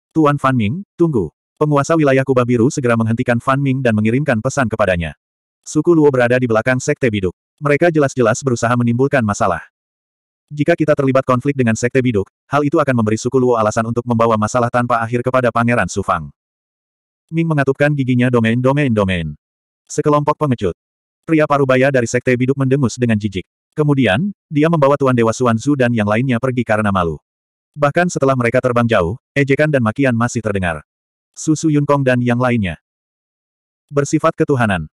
Tuan Fan Ming, tunggu. Penguasa wilayah Kubah Biru segera menghentikan Fan Ming dan mengirimkan pesan kepadanya. Suku Luo berada di belakang Sekte Biduk. Mereka jelas-jelas berusaha menimbulkan masalah. Jika kita terlibat konflik dengan Sekte Biduk, hal itu akan memberi suku Luo alasan untuk membawa masalah tanpa akhir kepada Pangeran Sufang. Ming mengatupkan giginya domain-domain-domain. Sekelompok pengecut. Pria parubaya dari Sekte Biduk mendengus dengan jijik. Kemudian, dia membawa Tuan Dewa Suanzu dan yang lainnya pergi karena malu. Bahkan setelah mereka terbang jauh, ejekan dan makian masih terdengar. Susu Kong dan yang lainnya. Bersifat ketuhanan.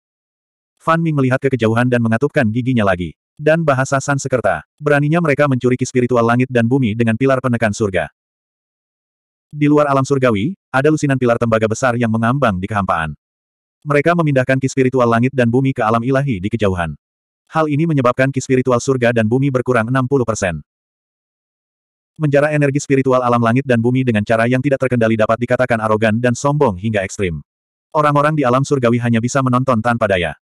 Fan Ming melihat ke kejauhan dan mengatupkan giginya lagi. Dan bahasa Sansekerta, beraninya mereka mencuri ki spiritual langit dan bumi dengan pilar penekan surga. Di luar alam surgawi, ada lusinan pilar tembaga besar yang mengambang di kehampaan. Mereka memindahkan ki spiritual langit dan bumi ke alam ilahi di kejauhan. Hal ini menyebabkan ki spiritual surga dan bumi berkurang 60%. Menjara energi spiritual alam langit dan bumi dengan cara yang tidak terkendali dapat dikatakan arogan dan sombong hingga ekstrim. Orang-orang di alam surgawi hanya bisa menonton tanpa daya.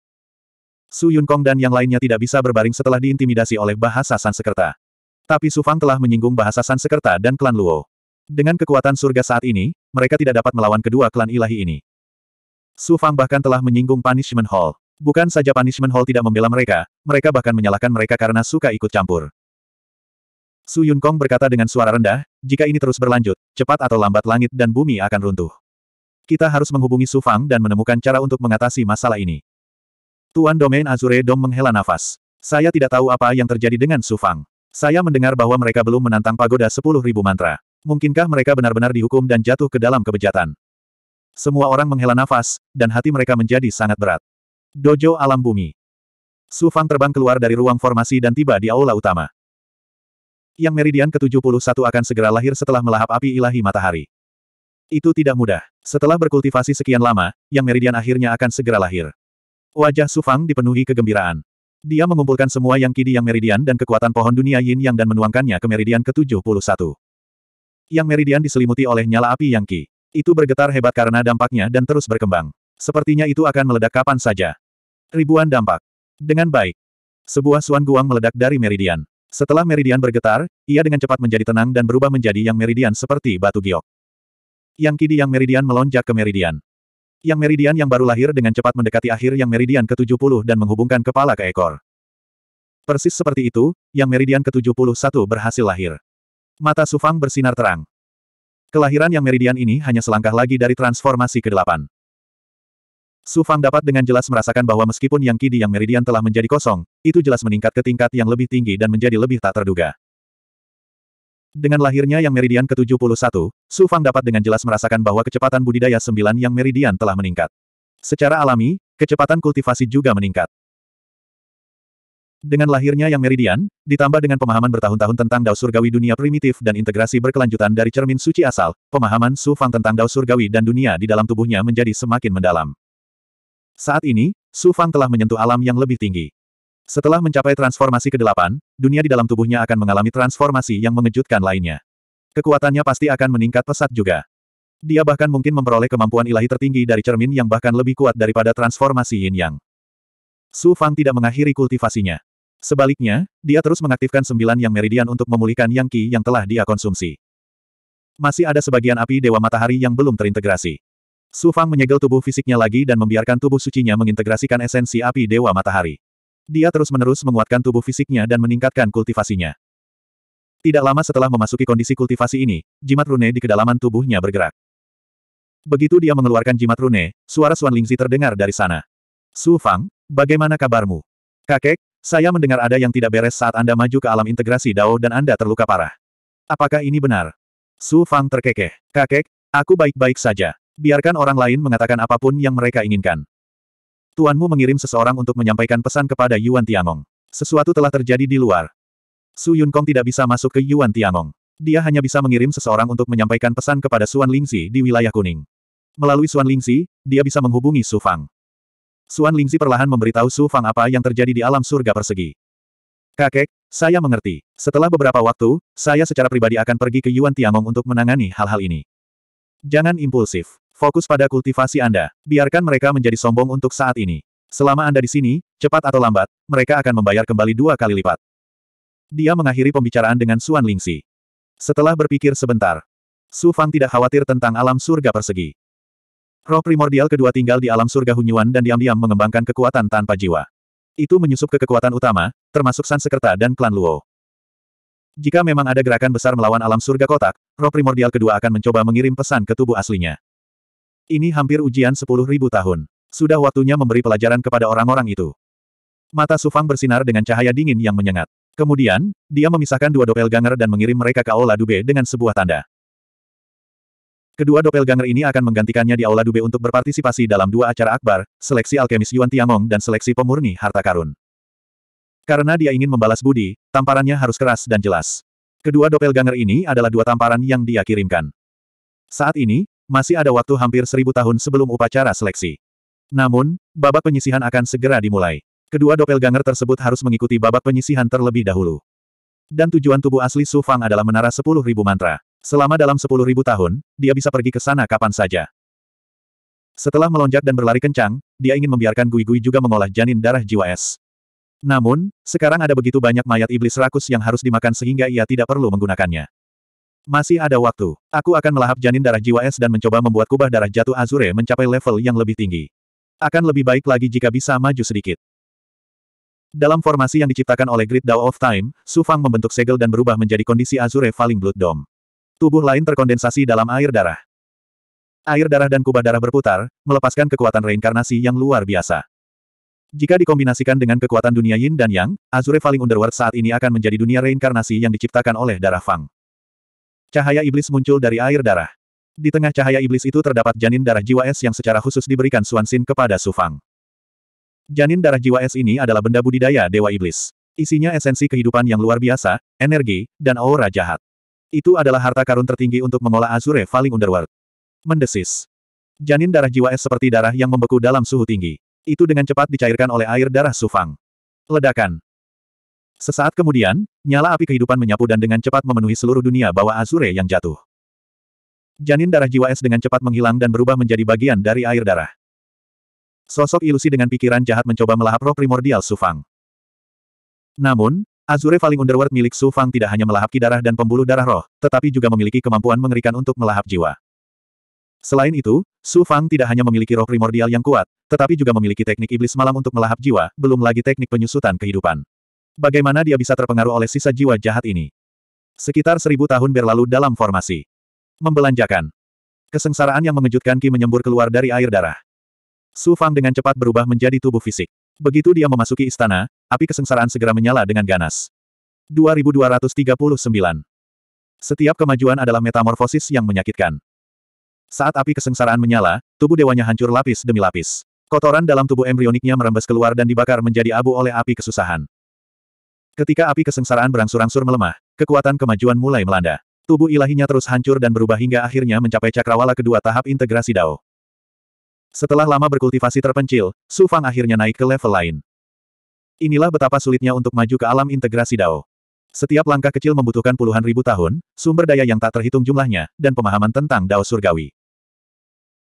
Su Yun Kong dan yang lainnya tidak bisa berbaring setelah diintimidasi oleh bahasa Sansekerta. Tapi Su Fang telah menyinggung bahasa Sansekerta dan klan Luo. Dengan kekuatan surga saat ini, mereka tidak dapat melawan kedua klan ilahi ini. Su Fang bahkan telah menyinggung Punishment Hall. Bukan saja Punishment Hall tidak membela mereka, mereka bahkan menyalahkan mereka karena suka ikut campur. Su Yun Kong berkata dengan suara rendah, jika ini terus berlanjut, cepat atau lambat langit dan bumi akan runtuh. Kita harus menghubungi Su Fang dan menemukan cara untuk mengatasi masalah ini. Tuan Domain Azure Dom menghela nafas. Saya tidak tahu apa yang terjadi dengan Sufang. Saya mendengar bahwa mereka belum menantang pagoda 10.000 mantra. Mungkinkah mereka benar-benar dihukum dan jatuh ke dalam kebejatan? Semua orang menghela nafas, dan hati mereka menjadi sangat berat. Dojo Alam Bumi Sufang terbang keluar dari ruang formasi dan tiba di aula utama. Yang meridian ke-71 akan segera lahir setelah melahap api ilahi matahari. Itu tidak mudah. Setelah berkultivasi sekian lama, yang meridian akhirnya akan segera lahir. Wajah Sufang dipenuhi kegembiraan. Dia mengumpulkan semua yang kidi yang meridian dan kekuatan pohon dunia yin yang dan menuangkannya ke meridian ke-71. Yang meridian diselimuti oleh nyala api yang ki. Itu bergetar hebat karena dampaknya dan terus berkembang. Sepertinya itu akan meledak kapan saja. Ribuan dampak. Dengan baik. Sebuah suan guang meledak dari meridian. Setelah meridian bergetar, ia dengan cepat menjadi tenang dan berubah menjadi yang meridian seperti batu giok. Yang kidi yang meridian melonjak ke meridian. Yang meridian yang baru lahir dengan cepat mendekati akhir yang meridian ke-70 dan menghubungkan kepala ke ekor. Persis seperti itu, yang meridian ke-71 berhasil lahir. Mata Sufang bersinar terang. Kelahiran yang meridian ini hanya selangkah lagi dari transformasi ke-8. Sufang dapat dengan jelas merasakan bahwa meskipun yang kidi yang meridian telah menjadi kosong, itu jelas meningkat ke tingkat yang lebih tinggi dan menjadi lebih tak terduga. Dengan lahirnya yang meridian ke-71, Su Fang dapat dengan jelas merasakan bahwa kecepatan budidaya sembilan yang meridian telah meningkat. Secara alami, kecepatan kultivasi juga meningkat. Dengan lahirnya yang meridian, ditambah dengan pemahaman bertahun-tahun tentang dao surgawi dunia primitif dan integrasi berkelanjutan dari cermin suci asal, pemahaman Su Fang tentang dao surgawi dan dunia di dalam tubuhnya menjadi semakin mendalam. Saat ini, Su Fang telah menyentuh alam yang lebih tinggi. Setelah mencapai transformasi ke-8, dunia di dalam tubuhnya akan mengalami transformasi yang mengejutkan lainnya. Kekuatannya pasti akan meningkat pesat juga. Dia bahkan mungkin memperoleh kemampuan ilahi tertinggi dari cermin yang bahkan lebih kuat daripada transformasi yin yang. Su Fang tidak mengakhiri kultivasinya. Sebaliknya, dia terus mengaktifkan sembilan yang meridian untuk memulihkan yang qi yang telah dia konsumsi. Masih ada sebagian api Dewa Matahari yang belum terintegrasi. Su Fang menyegel tubuh fisiknya lagi dan membiarkan tubuh sucinya mengintegrasikan esensi api Dewa Matahari. Dia terus-menerus menguatkan tubuh fisiknya dan meningkatkan kultivasinya. Tidak lama setelah memasuki kondisi kultivasi ini, jimat rune di kedalaman tubuhnya bergerak. Begitu dia mengeluarkan jimat rune, suara Suan Lingzi terdengar dari sana. Su Fang, bagaimana kabarmu? Kakek, saya mendengar ada yang tidak beres saat Anda maju ke alam integrasi Dao dan Anda terluka parah. Apakah ini benar? Su Fang terkekeh. Kakek, aku baik-baik saja. Biarkan orang lain mengatakan apapun yang mereka inginkan. Tuanmu mengirim seseorang untuk menyampaikan pesan kepada Yuan Tiangong. Sesuatu telah terjadi di luar. Su Yun Kong tidak bisa masuk ke Yuan Tiangong. Dia hanya bisa mengirim seseorang untuk menyampaikan pesan kepada Suan Lingzi di wilayah kuning. Melalui Suan Lingzi, dia bisa menghubungi Su Fang. Suan Lingzi perlahan memberitahu Su Fang apa yang terjadi di alam surga persegi. Kakek, saya mengerti. Setelah beberapa waktu, saya secara pribadi akan pergi ke Yuan Tiangong untuk menangani hal-hal ini. Jangan impulsif. Fokus pada kultivasi Anda. Biarkan mereka menjadi sombong untuk saat ini. Selama Anda di sini, cepat atau lambat, mereka akan membayar kembali dua kali lipat. Dia mengakhiri pembicaraan dengan Suan Lingxi. Setelah berpikir sebentar, Su Fang tidak khawatir tentang alam surga persegi. Roh primordial kedua tinggal di alam surga Hunyuan dan diam-diam mengembangkan kekuatan tanpa jiwa. Itu menyusup ke kekuatan utama, termasuk San Sekerta dan klan Luo. Jika memang ada gerakan besar melawan alam surga kotak, roh primordial kedua akan mencoba mengirim pesan ke tubuh aslinya. Ini hampir ujian sepuluh ribu tahun. Sudah waktunya memberi pelajaran kepada orang-orang itu. Mata Sufang bersinar dengan cahaya dingin yang menyengat. Kemudian, dia memisahkan dua dopel ganger dan mengirim mereka ke Aula Dube dengan sebuah tanda. Kedua dopel ganger ini akan menggantikannya di Aula Dube untuk berpartisipasi dalam dua acara akbar, seleksi alkemis Yuan Tiangong dan seleksi pemurni harta karun. Karena dia ingin membalas budi, tamparannya harus keras dan jelas. Kedua dopel ganger ini adalah dua tamparan yang dia kirimkan. Saat ini, masih ada waktu hampir seribu tahun sebelum upacara seleksi. Namun, babak penyisihan akan segera dimulai. Kedua doppelganger tersebut harus mengikuti babak penyisihan terlebih dahulu. Dan tujuan tubuh asli Su Fang adalah menara sepuluh ribu mantra. Selama dalam sepuluh ribu tahun, dia bisa pergi ke sana kapan saja. Setelah melonjak dan berlari kencang, dia ingin membiarkan Gui-Gui juga mengolah janin darah jiwa es. Namun, sekarang ada begitu banyak mayat iblis rakus yang harus dimakan sehingga ia tidak perlu menggunakannya. Masih ada waktu. Aku akan melahap janin darah jiwa es dan mencoba membuat kubah darah jatuh Azure mencapai level yang lebih tinggi. Akan lebih baik lagi jika bisa maju sedikit. Dalam formasi yang diciptakan oleh Great Dao of Time, Su Fang membentuk segel dan berubah menjadi kondisi Azure Falling Blood Dome. Tubuh lain terkondensasi dalam air darah. Air darah dan kubah darah berputar, melepaskan kekuatan reinkarnasi yang luar biasa. Jika dikombinasikan dengan kekuatan dunia Yin dan Yang, Azure Falling Underworld saat ini akan menjadi dunia reinkarnasi yang diciptakan oleh darah Fang. Cahaya iblis muncul dari air darah. Di tengah cahaya iblis itu terdapat janin darah jiwa es yang secara khusus diberikan Suansin kepada Sufang. Janin darah jiwa es ini adalah benda budidaya Dewa Iblis. Isinya esensi kehidupan yang luar biasa, energi, dan aura jahat. Itu adalah harta karun tertinggi untuk mengolah Azure Falling Underworld. Mendesis. Janin darah jiwa es seperti darah yang membeku dalam suhu tinggi. Itu dengan cepat dicairkan oleh air darah Sufang. Ledakan. Sesaat kemudian, nyala api kehidupan menyapu dan dengan cepat memenuhi seluruh dunia bawah Azure yang jatuh. Janin darah jiwa es dengan cepat menghilang dan berubah menjadi bagian dari air darah. Sosok ilusi dengan pikiran jahat mencoba melahap roh primordial Sufang. Namun, Azure Falling Underworld milik Sufang tidak hanya melahap ki darah dan pembuluh darah roh, tetapi juga memiliki kemampuan mengerikan untuk melahap jiwa. Selain itu, Sufang tidak hanya memiliki roh primordial yang kuat, tetapi juga memiliki teknik iblis malam untuk melahap jiwa, belum lagi teknik penyusutan kehidupan. Bagaimana dia bisa terpengaruh oleh sisa jiwa jahat ini? Sekitar seribu tahun berlalu dalam formasi. Membelanjakan. Kesengsaraan yang mengejutkan Ki menyembur keluar dari air darah. Su Fang dengan cepat berubah menjadi tubuh fisik. Begitu dia memasuki istana, api kesengsaraan segera menyala dengan ganas. 2239. Setiap kemajuan adalah metamorfosis yang menyakitkan. Saat api kesengsaraan menyala, tubuh dewanya hancur lapis demi lapis. Kotoran dalam tubuh embrioniknya merembes keluar dan dibakar menjadi abu oleh api kesusahan. Ketika api kesengsaraan berangsur-angsur melemah, kekuatan kemajuan mulai melanda. Tubuh ilahinya terus hancur dan berubah hingga akhirnya mencapai cakrawala kedua tahap integrasi Dao. Setelah lama berkultivasi terpencil, Su Fang akhirnya naik ke level lain. Inilah betapa sulitnya untuk maju ke alam integrasi Dao. Setiap langkah kecil membutuhkan puluhan ribu tahun, sumber daya yang tak terhitung jumlahnya, dan pemahaman tentang Dao surgawi.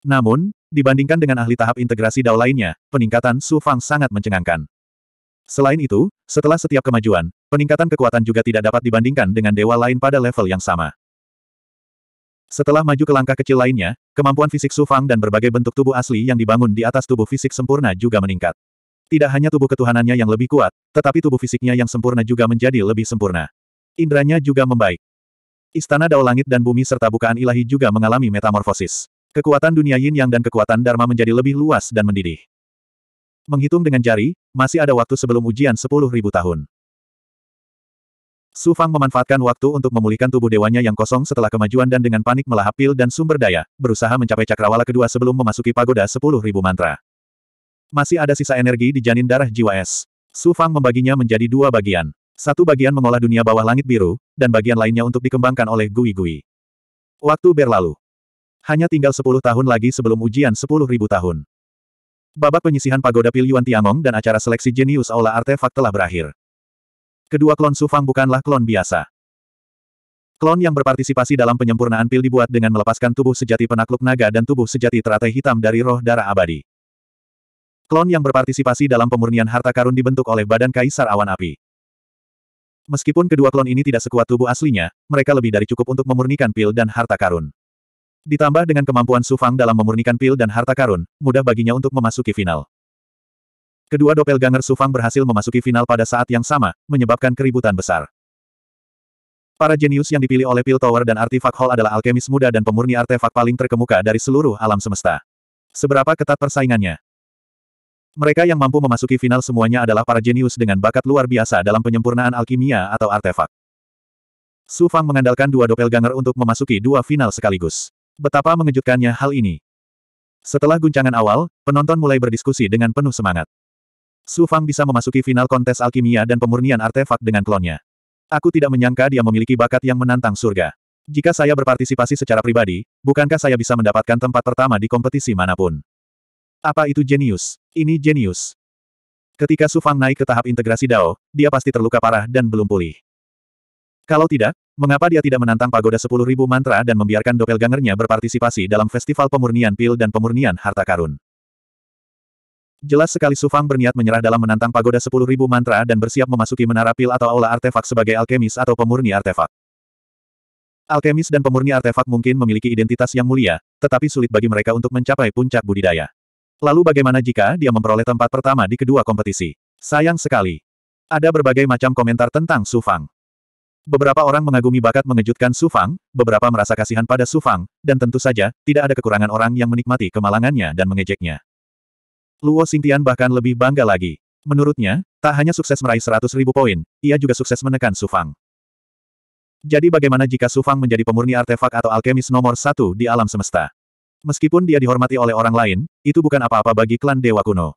Namun, dibandingkan dengan ahli tahap integrasi Dao lainnya, peningkatan Su Fang sangat mencengangkan. Selain itu, setelah setiap kemajuan, peningkatan kekuatan juga tidak dapat dibandingkan dengan dewa lain pada level yang sama. Setelah maju ke langkah kecil lainnya, kemampuan fisik Sufang dan berbagai bentuk tubuh asli yang dibangun di atas tubuh fisik sempurna juga meningkat. Tidak hanya tubuh ketuhanannya yang lebih kuat, tetapi tubuh fisiknya yang sempurna juga menjadi lebih sempurna. Indranya juga membaik. Istana Dao Langit dan Bumi serta bukaan ilahi juga mengalami metamorfosis. Kekuatan dunia yin yang dan kekuatan dharma menjadi lebih luas dan mendidih. Menghitung dengan jari, masih ada waktu sebelum ujian sepuluh ribu tahun. Su Fang memanfaatkan waktu untuk memulihkan tubuh dewanya yang kosong setelah kemajuan dan dengan panik melahap pil dan sumber daya, berusaha mencapai cakrawala kedua sebelum memasuki pagoda sepuluh ribu mantra. Masih ada sisa energi di janin darah jiwa es. Su Fang membaginya menjadi dua bagian. Satu bagian mengolah dunia bawah langit biru, dan bagian lainnya untuk dikembangkan oleh Gui Gui. Waktu berlalu. Hanya tinggal sepuluh tahun lagi sebelum ujian sepuluh ribu tahun. Babak penyisihan pagoda Pilyuan Tiangong dan acara seleksi jenius aula artefak telah berakhir. Kedua klon Sufang bukanlah klon biasa. Klon yang berpartisipasi dalam penyempurnaan pil dibuat dengan melepaskan tubuh sejati penakluk naga dan tubuh sejati teratai hitam dari roh darah abadi. Klon yang berpartisipasi dalam pemurnian harta karun dibentuk oleh badan Kaisar Awan Api. Meskipun kedua klon ini tidak sekuat tubuh aslinya, mereka lebih dari cukup untuk memurnikan pil dan harta karun. Ditambah dengan kemampuan Sufang dalam memurnikan pil dan harta karun, mudah baginya untuk memasuki final. Kedua doppelganger Su Fang berhasil memasuki final pada saat yang sama, menyebabkan keributan besar. Para jenius yang dipilih oleh Pil Tower dan Artifak Hall adalah alkemis muda dan pemurni artefak paling terkemuka dari seluruh alam semesta. Seberapa ketat persaingannya? Mereka yang mampu memasuki final semuanya adalah para jenius dengan bakat luar biasa dalam penyempurnaan alkimia atau artefak. Su Fang mengandalkan dua dopel ganger untuk memasuki dua final sekaligus. Betapa mengejutkannya hal ini. Setelah guncangan awal, penonton mulai berdiskusi dengan penuh semangat. Su Fang bisa memasuki final kontes alkimia dan pemurnian artefak dengan klonnya. Aku tidak menyangka dia memiliki bakat yang menantang surga. Jika saya berpartisipasi secara pribadi, bukankah saya bisa mendapatkan tempat pertama di kompetisi manapun? Apa itu jenius? Ini jenius. Ketika Su Fang naik ke tahap integrasi Dao, dia pasti terluka parah dan belum pulih. Kalau tidak, mengapa dia tidak menantang pagoda Sepuluh Ribu mantra dan membiarkan doppelgangernya berpartisipasi dalam festival pemurnian pil dan pemurnian harta karun? Jelas sekali Sufang berniat menyerah dalam menantang pagoda Sepuluh Ribu mantra dan bersiap memasuki menara pil atau aula artefak sebagai alkemis atau pemurni artefak. Alkemis dan pemurni artefak mungkin memiliki identitas yang mulia, tetapi sulit bagi mereka untuk mencapai puncak budidaya. Lalu bagaimana jika dia memperoleh tempat pertama di kedua kompetisi? Sayang sekali. Ada berbagai macam komentar tentang Sufang. Beberapa orang mengagumi bakat mengejutkan Su Fang, beberapa merasa kasihan pada Su Fang, dan tentu saja, tidak ada kekurangan orang yang menikmati kemalangannya dan mengejeknya. Luo Xingtian bahkan lebih bangga lagi. Menurutnya, tak hanya sukses meraih 100 ribu poin, ia juga sukses menekan Su Fang. Jadi bagaimana jika Su Fang menjadi pemurni artefak atau alkemis nomor satu di alam semesta? Meskipun dia dihormati oleh orang lain, itu bukan apa-apa bagi klan Dewa Kuno.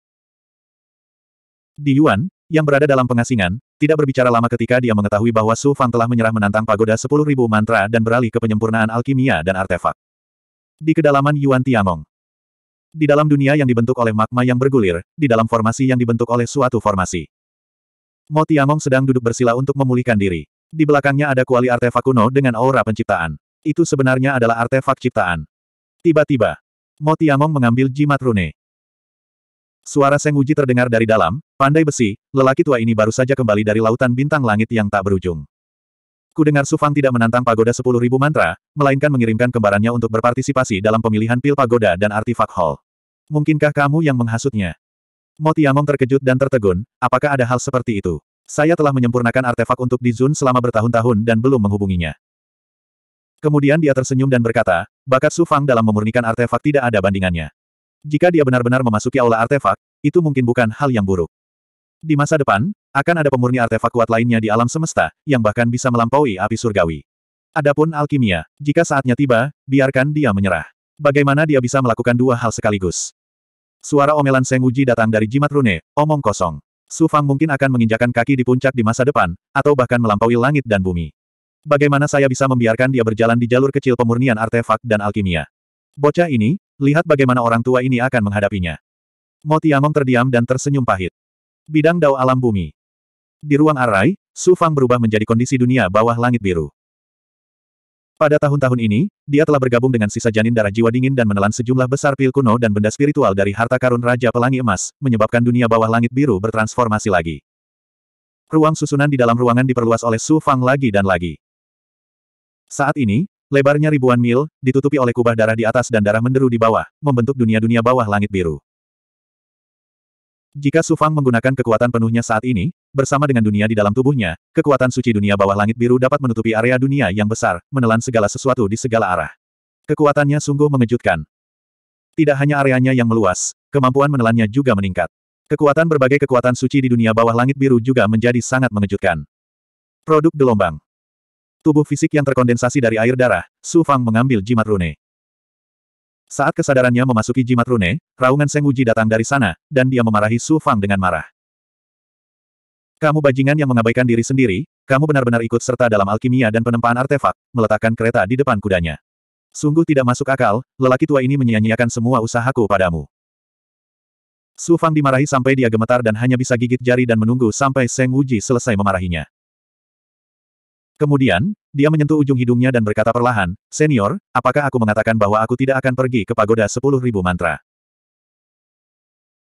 Di Yuan, yang berada dalam pengasingan, tidak berbicara lama ketika dia mengetahui bahwa Su Fang telah menyerah menantang pagoda 10.000 mantra dan beralih ke penyempurnaan alkimia dan artefak. Di kedalaman Yuan Tiangong. Di dalam dunia yang dibentuk oleh magma yang bergulir, di dalam formasi yang dibentuk oleh suatu formasi. Mo Tiangong sedang duduk bersila untuk memulihkan diri. Di belakangnya ada kuali artefak kuno dengan aura penciptaan. Itu sebenarnya adalah artefak ciptaan. Tiba-tiba, Mo Tiangong mengambil jimat rune. Suara Seng Uji terdengar dari dalam, pandai besi, lelaki tua ini baru saja kembali dari lautan bintang langit yang tak berujung. Ku dengar Sufang tidak menantang pagoda sepuluh ribu mantra, melainkan mengirimkan kembarannya untuk berpartisipasi dalam pemilihan pil pagoda dan artifak hall. Mungkinkah kamu yang menghasutnya? Motiamong terkejut dan tertegun, apakah ada hal seperti itu? Saya telah menyempurnakan artefak untuk di Dizun selama bertahun-tahun dan belum menghubunginya. Kemudian dia tersenyum dan berkata, bakat Sufang dalam memurnikan artefak tidak ada bandingannya. Jika dia benar-benar memasuki aula artefak, itu mungkin bukan hal yang buruk. Di masa depan, akan ada pemurni artefak kuat lainnya di alam semesta, yang bahkan bisa melampaui api surgawi. Adapun alkimia, jika saatnya tiba, biarkan dia menyerah. Bagaimana dia bisa melakukan dua hal sekaligus? Suara omelan Seng Uji datang dari jimat rune, omong kosong. Su Fang mungkin akan menginjakan kaki di puncak di masa depan, atau bahkan melampaui langit dan bumi. Bagaimana saya bisa membiarkan dia berjalan di jalur kecil pemurnian artefak dan alkimia? Bocah ini, lihat bagaimana orang tua ini akan menghadapinya. Mo Among terdiam dan tersenyum pahit. Bidang Dao Alam Bumi. Di ruang arai, Su Fang berubah menjadi kondisi dunia bawah langit biru. Pada tahun-tahun ini, dia telah bergabung dengan sisa janin darah jiwa dingin dan menelan sejumlah besar pil kuno dan benda spiritual dari harta karun Raja Pelangi Emas, menyebabkan dunia bawah langit biru bertransformasi lagi. Ruang susunan di dalam ruangan diperluas oleh Su Fang lagi dan lagi. Saat ini, Lebarnya ribuan mil, ditutupi oleh kubah darah di atas dan darah menderu di bawah, membentuk dunia-dunia bawah langit biru. Jika Su Fang menggunakan kekuatan penuhnya saat ini, bersama dengan dunia di dalam tubuhnya, kekuatan suci dunia bawah langit biru dapat menutupi area dunia yang besar, menelan segala sesuatu di segala arah. Kekuatannya sungguh mengejutkan. Tidak hanya areanya yang meluas, kemampuan menelannya juga meningkat. Kekuatan berbagai kekuatan suci di dunia bawah langit biru juga menjadi sangat mengejutkan. Produk gelombang. Tubuh fisik yang terkondensasi dari air darah, Su Fang mengambil jimat rune. Saat kesadarannya memasuki jimat rune, raungan Seng Wuji datang dari sana, dan dia memarahi Su Fang dengan marah. Kamu bajingan yang mengabaikan diri sendiri, kamu benar-benar ikut serta dalam alkimia dan penempaan artefak, meletakkan kereta di depan kudanya. Sungguh tidak masuk akal, lelaki tua ini menyia-nyiakan semua usahaku padamu. Su Fang dimarahi sampai dia gemetar dan hanya bisa gigit jari dan menunggu sampai Seng Wuji selesai memarahinya. Kemudian, dia menyentuh ujung hidungnya dan berkata perlahan, Senior, apakah aku mengatakan bahwa aku tidak akan pergi ke pagoda sepuluh ribu mantra?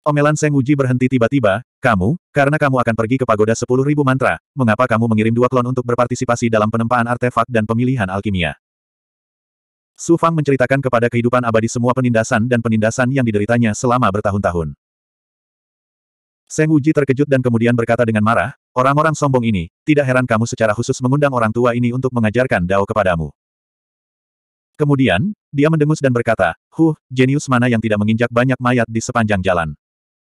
Omelan Seng Uji berhenti tiba-tiba, kamu, karena kamu akan pergi ke pagoda sepuluh ribu mantra, mengapa kamu mengirim dua klon untuk berpartisipasi dalam penempaan artefak dan pemilihan alkimia? Su Fang menceritakan kepada kehidupan abadi semua penindasan dan penindasan yang dideritanya selama bertahun-tahun. Seng Uji terkejut dan kemudian berkata dengan marah, Orang-orang sombong ini, tidak heran kamu secara khusus mengundang orang tua ini untuk mengajarkan Dao kepadamu. Kemudian, dia mendengus dan berkata, Huh, jenius mana yang tidak menginjak banyak mayat di sepanjang jalan.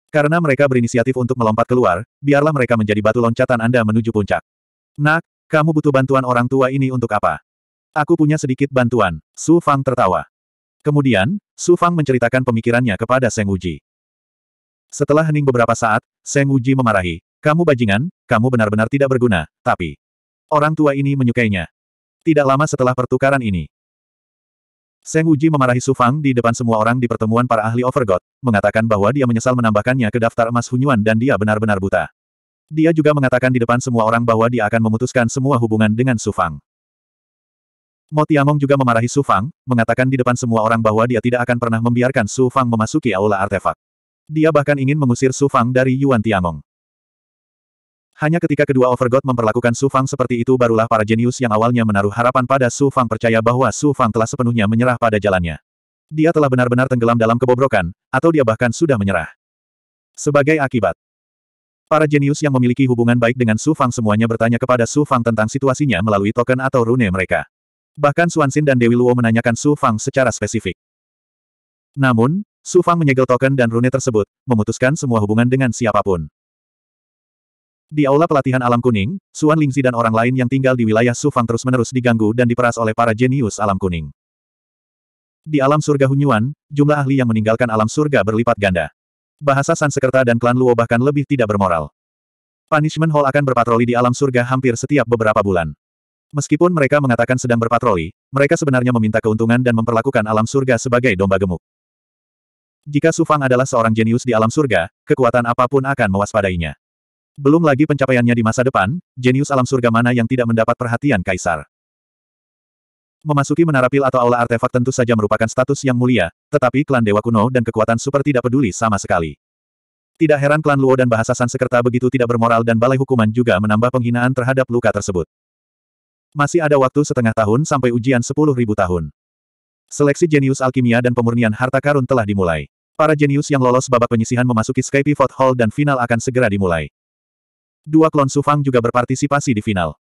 Karena mereka berinisiatif untuk melompat keluar, biarlah mereka menjadi batu loncatan Anda menuju puncak. Nak, kamu butuh bantuan orang tua ini untuk apa? Aku punya sedikit bantuan, Su Fang tertawa. Kemudian, Su Fang menceritakan pemikirannya kepada Seng Uji. Setelah hening beberapa saat, Seng Uji memarahi, kamu bajingan, kamu benar-benar tidak berguna, tapi... Orang tua ini menyukainya. Tidak lama setelah pertukaran ini. Seng Uji memarahi Su Fang di depan semua orang di pertemuan para ahli Overgod, mengatakan bahwa dia menyesal menambahkannya ke daftar emas Hunyuan dan dia benar-benar buta. Dia juga mengatakan di depan semua orang bahwa dia akan memutuskan semua hubungan dengan Su Fang. Mo Tiamong juga memarahi Su Fang, mengatakan di depan semua orang bahwa dia tidak akan pernah membiarkan Su Fang memasuki aula artefak. Dia bahkan ingin mengusir Su Fang dari Yuan Tiamong. Hanya ketika kedua Overgod memperlakukan Su Fang seperti itu barulah para jenius yang awalnya menaruh harapan pada Su Fang percaya bahwa Su Fang telah sepenuhnya menyerah pada jalannya. Dia telah benar-benar tenggelam dalam kebobrokan, atau dia bahkan sudah menyerah. Sebagai akibat, para jenius yang memiliki hubungan baik dengan Su Fang semuanya bertanya kepada Su Fang tentang situasinya melalui token atau rune mereka. Bahkan Suansin dan Dewi Luo menanyakan Su Fang secara spesifik. Namun, Su Fang menyegel token dan rune tersebut, memutuskan semua hubungan dengan siapapun. Di aula pelatihan alam kuning, Suan Lingzi dan orang lain yang tinggal di wilayah Sufang terus-menerus diganggu dan diperas oleh para jenius alam kuning. Di alam surga Hunyuan, jumlah ahli yang meninggalkan alam surga berlipat ganda. Bahasa Sansekerta dan klan Luo bahkan lebih tidak bermoral. Punishment Hall akan berpatroli di alam surga hampir setiap beberapa bulan. Meskipun mereka mengatakan sedang berpatroli, mereka sebenarnya meminta keuntungan dan memperlakukan alam surga sebagai domba gemuk. Jika Sufang adalah seorang jenius di alam surga, kekuatan apapun akan mewaspadainya. Belum lagi pencapaiannya di masa depan, jenius alam surga mana yang tidak mendapat perhatian kaisar. Memasuki menara pil atau aula artefak tentu saja merupakan status yang mulia, tetapi klan dewa kuno dan kekuatan super tidak peduli sama sekali. Tidak heran klan Luo dan bahasa Sansekerta begitu tidak bermoral dan balai hukuman juga menambah penghinaan terhadap luka tersebut. Masih ada waktu setengah tahun sampai ujian sepuluh ribu tahun. Seleksi jenius alkimia dan pemurnian harta karun telah dimulai. Para jenius yang lolos babak penyisihan memasuki Skype Vault Hall dan final akan segera dimulai. Dua klon Sufang juga berpartisipasi di final.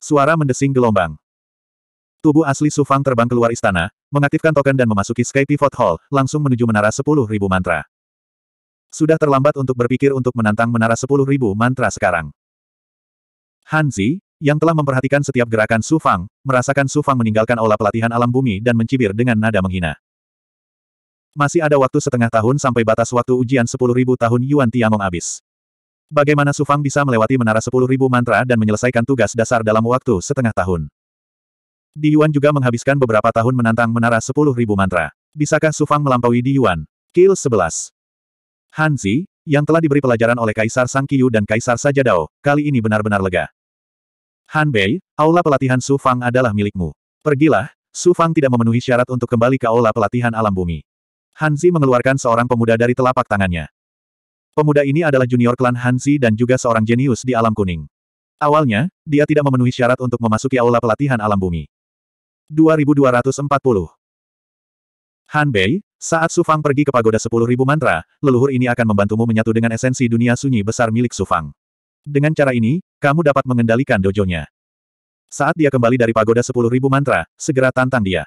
Suara mendesing gelombang. Tubuh asli Sufang terbang keluar istana, mengaktifkan token dan memasuki Sky Pivot Hall, langsung menuju menara 10.000 mantra. Sudah terlambat untuk berpikir untuk menantang menara 10.000 mantra sekarang. Hanzi, yang telah memperhatikan setiap gerakan Sufang, merasakan Sufang meninggalkan olah pelatihan alam bumi dan mencibir dengan nada menghina. Masih ada waktu setengah tahun sampai batas waktu ujian 10.000 tahun Yuan Tiangong habis. Bagaimana Sufang bisa melewati menara 10.000 mantra dan menyelesaikan tugas dasar dalam waktu setengah tahun? Di Yuan juga menghabiskan beberapa tahun menantang menara 10.000 mantra. Bisakah Sufang melampaui Di Yuan? Kill 11. Hanzi, yang telah diberi pelajaran oleh Kaisar Sang Qiyu dan Kaisar Sajadao, kali ini benar-benar lega. Han Bei, aula pelatihan Sufang adalah milikmu. Pergilah, Sufang tidak memenuhi syarat untuk kembali ke aula pelatihan alam bumi. Hanzi mengeluarkan seorang pemuda dari telapak tangannya. Pemuda ini adalah junior klan Hansi dan juga seorang jenius di alam kuning. Awalnya, dia tidak memenuhi syarat untuk memasuki aula pelatihan alam bumi. 2240 Han saat Su Fang pergi ke pagoda 10.000 mantra, leluhur ini akan membantumu menyatu dengan esensi dunia sunyi besar milik Su Fang. Dengan cara ini, kamu dapat mengendalikan dojonya. Saat dia kembali dari pagoda 10.000 mantra, segera tantang dia.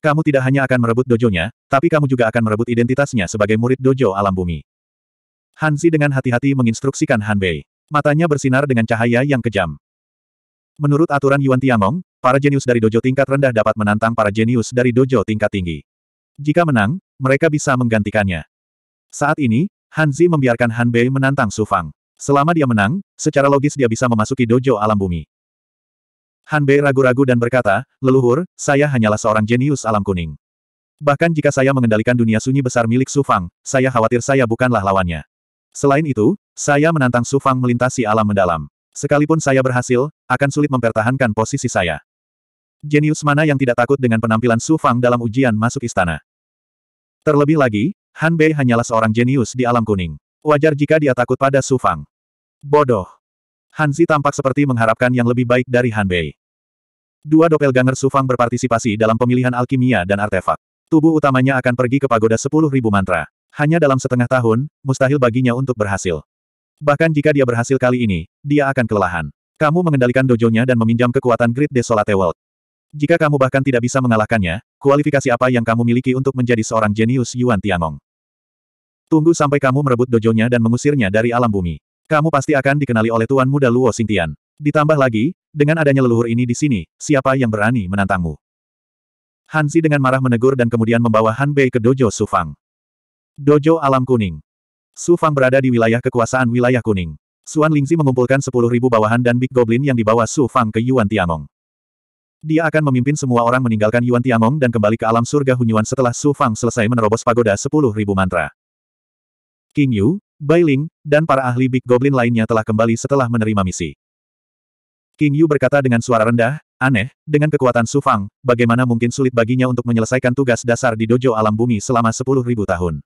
Kamu tidak hanya akan merebut dojonya, tapi kamu juga akan merebut identitasnya sebagai murid dojo alam bumi. Hanzi dengan hati-hati menginstruksikan Hanbei. Matanya bersinar dengan cahaya yang kejam. Menurut aturan Yuan Tiangong, para jenius dari dojo tingkat rendah dapat menantang para jenius dari dojo tingkat tinggi. Jika menang, mereka bisa menggantikannya. Saat ini, Hanzi membiarkan Hanbei menantang Su Fang. Selama dia menang, secara logis dia bisa memasuki dojo alam bumi. Hanbei ragu-ragu dan berkata, leluhur, saya hanyalah seorang jenius alam kuning. Bahkan jika saya mengendalikan dunia sunyi besar milik Su Fang, saya khawatir saya bukanlah lawannya. Selain itu, saya menantang Su Fang melintasi alam mendalam. Sekalipun saya berhasil, akan sulit mempertahankan posisi saya. Jenius mana yang tidak takut dengan penampilan Su Fang dalam ujian masuk istana? Terlebih lagi, Han Bei hanyalah seorang jenius di alam kuning. Wajar jika dia takut pada Su Fang. Bodoh. Zi tampak seperti mengharapkan yang lebih baik dari Han Bei. Dua doppelganger Sufang berpartisipasi dalam pemilihan alkimia dan artefak. Tubuh utamanya akan pergi ke pagoda 10.000 mantra. Hanya dalam setengah tahun, mustahil baginya untuk berhasil. Bahkan jika dia berhasil kali ini, dia akan kelelahan. Kamu mengendalikan dojonya dan meminjam kekuatan Great Desolate World. Jika kamu bahkan tidak bisa mengalahkannya, kualifikasi apa yang kamu miliki untuk menjadi seorang jenius Yuan Tianong? Tunggu sampai kamu merebut dojonya dan mengusirnya dari alam bumi. Kamu pasti akan dikenali oleh Tuan Muda Luo Xingtian. Ditambah lagi, dengan adanya leluhur ini di sini, siapa yang berani menantangmu? Hansi dengan marah menegur dan kemudian membawa Han Bei ke dojo Sufang. Dojo Alam Kuning. Su Fang berada di wilayah kekuasaan wilayah kuning. Suan Lingzi mengumpulkan 10.000 bawahan dan Big Goblin yang dibawa Su Fang ke Yuan Tiangong. Dia akan memimpin semua orang meninggalkan Yuan Tiangong dan kembali ke alam surga Hunyuan setelah Su Fang selesai menerobos pagoda 10.000 mantra. King Yu, Bai Ling, dan para ahli Big Goblin lainnya telah kembali setelah menerima misi. King Yu berkata dengan suara rendah, aneh, dengan kekuatan Su Fang, bagaimana mungkin sulit baginya untuk menyelesaikan tugas dasar di Dojo Alam Bumi selama 10.000 tahun.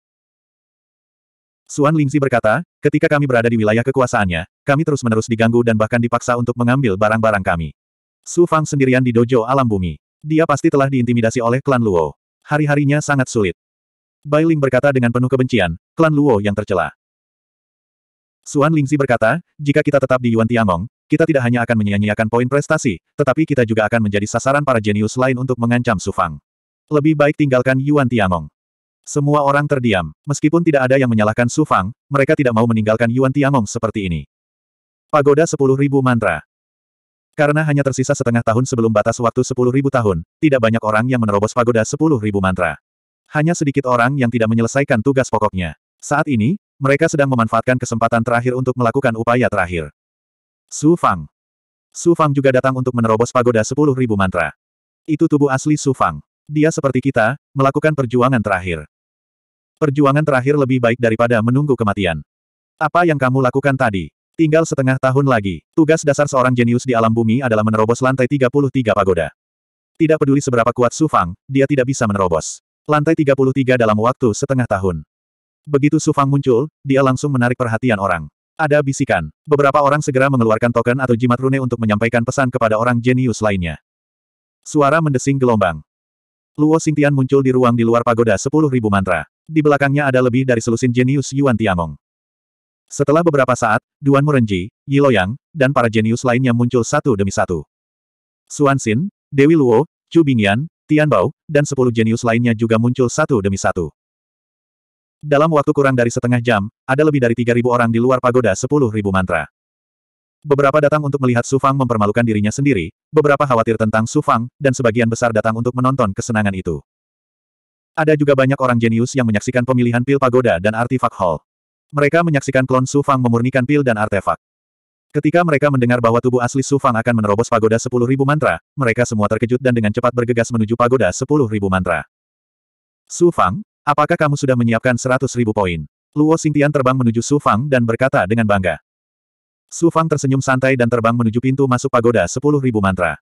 Suan Lingzi berkata, ketika kami berada di wilayah kekuasaannya, kami terus-menerus diganggu dan bahkan dipaksa untuk mengambil barang-barang kami. Su Fang sendirian di dojo alam bumi. Dia pasti telah diintimidasi oleh klan Luo. Hari-harinya sangat sulit. Bai Ling berkata dengan penuh kebencian, klan Luo yang tercela. Suan Lingzi berkata, jika kita tetap di Yuan Tiangong, kita tidak hanya akan menyia-nyiakan poin prestasi, tetapi kita juga akan menjadi sasaran para jenius lain untuk mengancam Su Fang. Lebih baik tinggalkan Yuan Tiangong. Semua orang terdiam. Meskipun tidak ada yang menyalahkan Su Fang, mereka tidak mau meninggalkan Yuan Tiangong seperti ini. Pagoda 10.000 Mantra Karena hanya tersisa setengah tahun sebelum batas waktu 10.000 tahun, tidak banyak orang yang menerobos pagoda 10.000 mantra. Hanya sedikit orang yang tidak menyelesaikan tugas pokoknya. Saat ini, mereka sedang memanfaatkan kesempatan terakhir untuk melakukan upaya terakhir. Su Fang Su Fang juga datang untuk menerobos pagoda 10.000 mantra. Itu tubuh asli Su Fang. Dia seperti kita, melakukan perjuangan terakhir. Perjuangan terakhir lebih baik daripada menunggu kematian. Apa yang kamu lakukan tadi? Tinggal setengah tahun lagi. Tugas dasar seorang jenius di alam bumi adalah menerobos lantai 33 pagoda. Tidak peduli seberapa kuat Su Fang, dia tidak bisa menerobos. Lantai 33 dalam waktu setengah tahun. Begitu Su Fang muncul, dia langsung menarik perhatian orang. Ada bisikan. Beberapa orang segera mengeluarkan token atau jimat rune untuk menyampaikan pesan kepada orang jenius lainnya. Suara mendesing gelombang. Luo Xingtian muncul di ruang di luar pagoda sepuluh ribu mantra. Di belakangnya ada lebih dari selusin jenius Yuan Tiangong. Setelah beberapa saat, Duan Murenji, Yi Loyang, dan para jenius lainnya muncul satu demi satu. Suan Xin, Dewi Luo, Chu Bingyan, Tian Bao, dan sepuluh jenius lainnya juga muncul satu demi satu. Dalam waktu kurang dari setengah jam, ada lebih dari tiga ribu orang di luar pagoda sepuluh ribu mantra. Beberapa datang untuk melihat Su Fang mempermalukan dirinya sendiri, beberapa khawatir tentang Su Fang, dan sebagian besar datang untuk menonton kesenangan itu. Ada juga banyak orang jenius yang menyaksikan pemilihan pil pagoda dan artefak hall. Mereka menyaksikan klon Su Fang memurnikan pil dan artefak. Ketika mereka mendengar bahwa tubuh asli Su Fang akan menerobos pagoda 10.000 mantra, mereka semua terkejut dan dengan cepat bergegas menuju pagoda 10.000 mantra. Su Fang, apakah kamu sudah menyiapkan 100.000 poin? Luo Xingtian terbang menuju Su Fang dan berkata dengan bangga. Su Fang tersenyum santai dan terbang menuju pintu masuk pagoda sepuluh ribu mantra.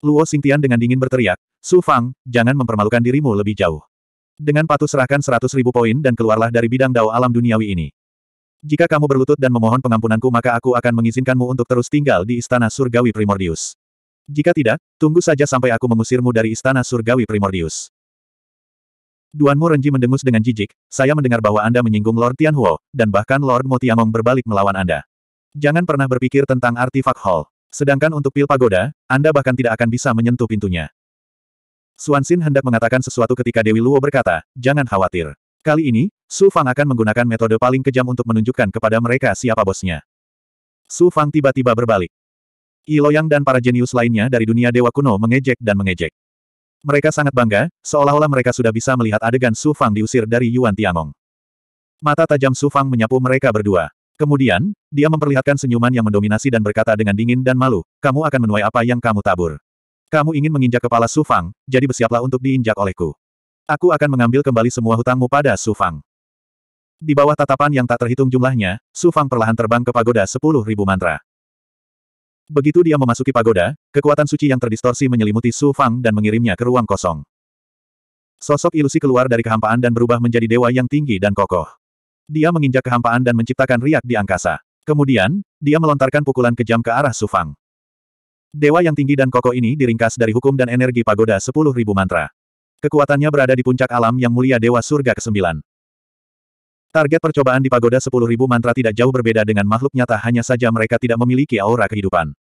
Luo Xingtian dengan dingin berteriak, Su Fang, jangan mempermalukan dirimu lebih jauh. Dengan patuh serahkan seratus ribu poin dan keluarlah dari bidang dao alam duniawi ini. Jika kamu berlutut dan memohon pengampunanku maka aku akan mengizinkanmu untuk terus tinggal di istana surgawi Primordius. Jika tidak, tunggu saja sampai aku mengusirmu dari istana surgawi Primordius. Duanmu Renji mendengus dengan jijik, saya mendengar bahwa Anda menyinggung Lord Tianhuo, dan bahkan Lord Mo Tiangong berbalik melawan Anda. Jangan pernah berpikir tentang artifak hall. Sedangkan untuk pil pagoda, Anda bahkan tidak akan bisa menyentuh pintunya. Suansin hendak mengatakan sesuatu ketika Dewi Luo berkata, jangan khawatir. Kali ini, Su Fang akan menggunakan metode paling kejam untuk menunjukkan kepada mereka siapa bosnya. Su Fang tiba-tiba berbalik. I Loyang dan para jenius lainnya dari dunia dewa kuno mengejek dan mengejek. Mereka sangat bangga, seolah-olah mereka sudah bisa melihat adegan Su Fang diusir dari Yuan Tiangong. Mata tajam Su Fang menyapu mereka berdua. Kemudian, dia memperlihatkan senyuman yang mendominasi dan berkata dengan dingin dan malu, kamu akan menuai apa yang kamu tabur. Kamu ingin menginjak kepala Sufang, jadi bersiaplah untuk diinjak olehku. Aku akan mengambil kembali semua hutangmu pada Sufang. Di bawah tatapan yang tak terhitung jumlahnya, Sufang perlahan terbang ke pagoda sepuluh ribu mantra. Begitu dia memasuki pagoda, kekuatan suci yang terdistorsi menyelimuti Sufang dan mengirimnya ke ruang kosong. Sosok ilusi keluar dari kehampaan dan berubah menjadi dewa yang tinggi dan kokoh. Dia menginjak kehampaan dan menciptakan riak di angkasa. Kemudian, dia melontarkan pukulan kejam ke arah Sufang. Dewa yang tinggi dan kokoh ini diringkas dari hukum dan energi pagoda sepuluh ribu mantra. Kekuatannya berada di puncak alam yang mulia Dewa Surga ke-9. Target percobaan di pagoda sepuluh ribu mantra tidak jauh berbeda dengan makhluk nyata hanya saja mereka tidak memiliki aura kehidupan.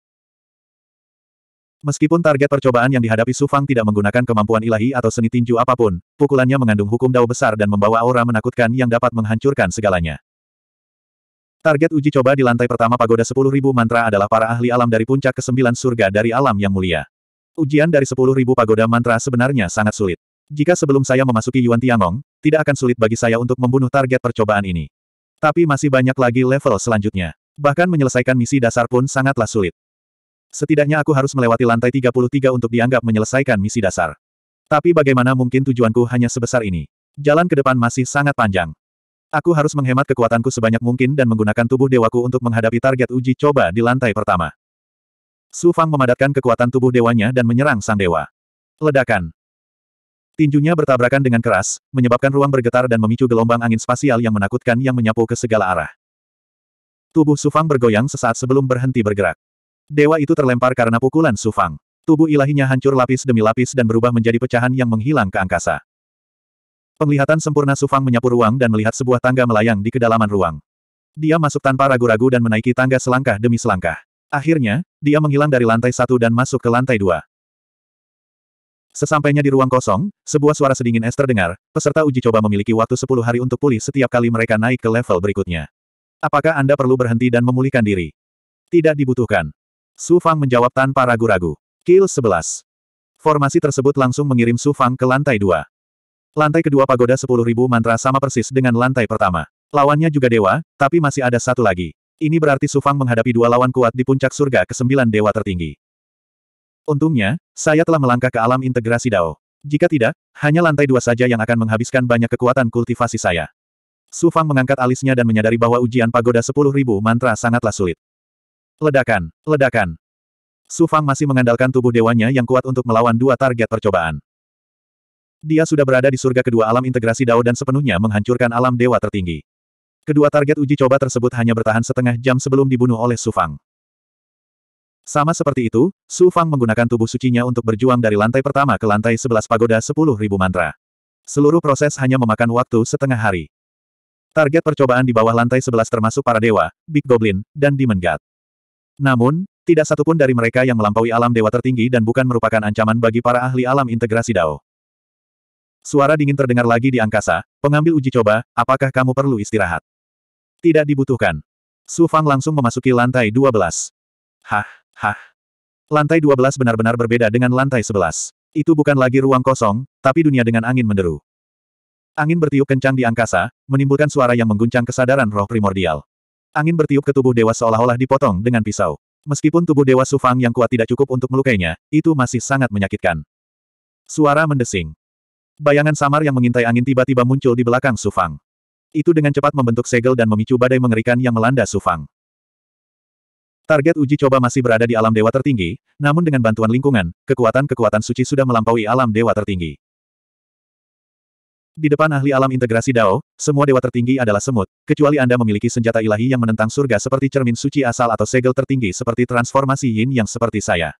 Meskipun target percobaan yang dihadapi Su Fang tidak menggunakan kemampuan ilahi atau seni tinju apapun, pukulannya mengandung hukum dao besar dan membawa aura menakutkan yang dapat menghancurkan segalanya. Target uji coba di lantai pertama pagoda 10.000 mantra adalah para ahli alam dari puncak kesembilan surga dari alam yang mulia. Ujian dari 10.000 pagoda mantra sebenarnya sangat sulit. Jika sebelum saya memasuki Yuan Tiangong, tidak akan sulit bagi saya untuk membunuh target percobaan ini. Tapi masih banyak lagi level selanjutnya. Bahkan menyelesaikan misi dasar pun sangatlah sulit. Setidaknya aku harus melewati lantai 33 untuk dianggap menyelesaikan misi dasar. Tapi bagaimana mungkin tujuanku hanya sebesar ini? Jalan ke depan masih sangat panjang. Aku harus menghemat kekuatanku sebanyak mungkin dan menggunakan tubuh dewaku untuk menghadapi target uji coba di lantai pertama. Su Fang memadatkan kekuatan tubuh dewanya dan menyerang sang dewa. Ledakan. Tinjunya bertabrakan dengan keras, menyebabkan ruang bergetar dan memicu gelombang angin spasial yang menakutkan yang menyapu ke segala arah. Tubuh Sufang bergoyang sesaat sebelum berhenti bergerak. Dewa itu terlempar karena pukulan Sufang. Tubuh ilahinya hancur lapis demi lapis dan berubah menjadi pecahan yang menghilang ke angkasa. Penglihatan sempurna Sufang menyapu ruang dan melihat sebuah tangga melayang di kedalaman ruang. Dia masuk tanpa ragu-ragu dan menaiki tangga selangkah demi selangkah. Akhirnya, dia menghilang dari lantai satu dan masuk ke lantai dua. Sesampainya di ruang kosong, sebuah suara sedingin es terdengar, peserta uji coba memiliki waktu 10 hari untuk pulih setiap kali mereka naik ke level berikutnya. Apakah Anda perlu berhenti dan memulihkan diri? Tidak dibutuhkan. Su Fang menjawab tanpa ragu-ragu. Kill 11. Formasi tersebut langsung mengirim Su Fang ke lantai dua. Lantai kedua pagoda 10.000 mantra sama persis dengan lantai pertama. Lawannya juga dewa, tapi masih ada satu lagi. Ini berarti Su Fang menghadapi dua lawan kuat di puncak surga ke-9 dewa tertinggi. Untungnya, saya telah melangkah ke alam integrasi Dao. Jika tidak, hanya lantai dua saja yang akan menghabiskan banyak kekuatan kultivasi saya. Su Fang mengangkat alisnya dan menyadari bahwa ujian pagoda 10.000 mantra sangatlah sulit. Ledakan, ledakan. Su Fang masih mengandalkan tubuh dewanya yang kuat untuk melawan dua target percobaan. Dia sudah berada di surga kedua alam integrasi Dao dan sepenuhnya menghancurkan alam dewa tertinggi. Kedua target uji coba tersebut hanya bertahan setengah jam sebelum dibunuh oleh Su Fang. Sama seperti itu, Su Fang menggunakan tubuh sucinya untuk berjuang dari lantai pertama ke lantai sebelas pagoda sepuluh ribu mantra. Seluruh proses hanya memakan waktu setengah hari. Target percobaan di bawah lantai sebelas termasuk para dewa, Big Goblin, dan Demon God. Namun, tidak satupun dari mereka yang melampaui alam dewa tertinggi dan bukan merupakan ancaman bagi para ahli alam integrasi Dao. Suara dingin terdengar lagi di angkasa, pengambil uji coba, apakah kamu perlu istirahat? Tidak dibutuhkan. Su Fang langsung memasuki lantai 12. Hah, hah. Lantai 12 benar-benar berbeda dengan lantai 11. Itu bukan lagi ruang kosong, tapi dunia dengan angin menderu. Angin bertiup kencang di angkasa, menimbulkan suara yang mengguncang kesadaran roh primordial. Angin bertiup ke tubuh dewa seolah-olah dipotong dengan pisau. Meskipun tubuh dewa Sufang yang kuat tidak cukup untuk melukainya, itu masih sangat menyakitkan. Suara mendesing. Bayangan samar yang mengintai angin tiba-tiba muncul di belakang Sufang. Itu dengan cepat membentuk segel dan memicu badai mengerikan yang melanda Sufang. Target uji coba masih berada di alam dewa tertinggi, namun dengan bantuan lingkungan, kekuatan-kekuatan suci sudah melampaui alam dewa tertinggi. Di depan ahli alam integrasi Dao, semua dewa tertinggi adalah semut, kecuali Anda memiliki senjata ilahi yang menentang surga seperti cermin suci asal atau segel tertinggi seperti transformasi yin yang seperti saya.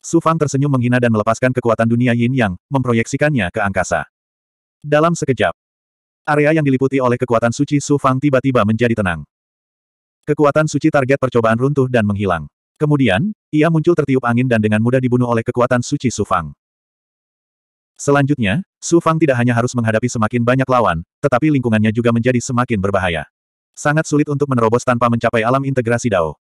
Su Fang tersenyum menghina dan melepaskan kekuatan dunia yin yang, memproyeksikannya ke angkasa. Dalam sekejap, area yang diliputi oleh kekuatan suci Su Fang tiba-tiba menjadi tenang. Kekuatan suci target percobaan runtuh dan menghilang. Kemudian, ia muncul tertiup angin dan dengan mudah dibunuh oleh kekuatan suci Su Fang. Selanjutnya, Su Fang tidak hanya harus menghadapi semakin banyak lawan, tetapi lingkungannya juga menjadi semakin berbahaya. Sangat sulit untuk menerobos tanpa mencapai alam integrasi Dao.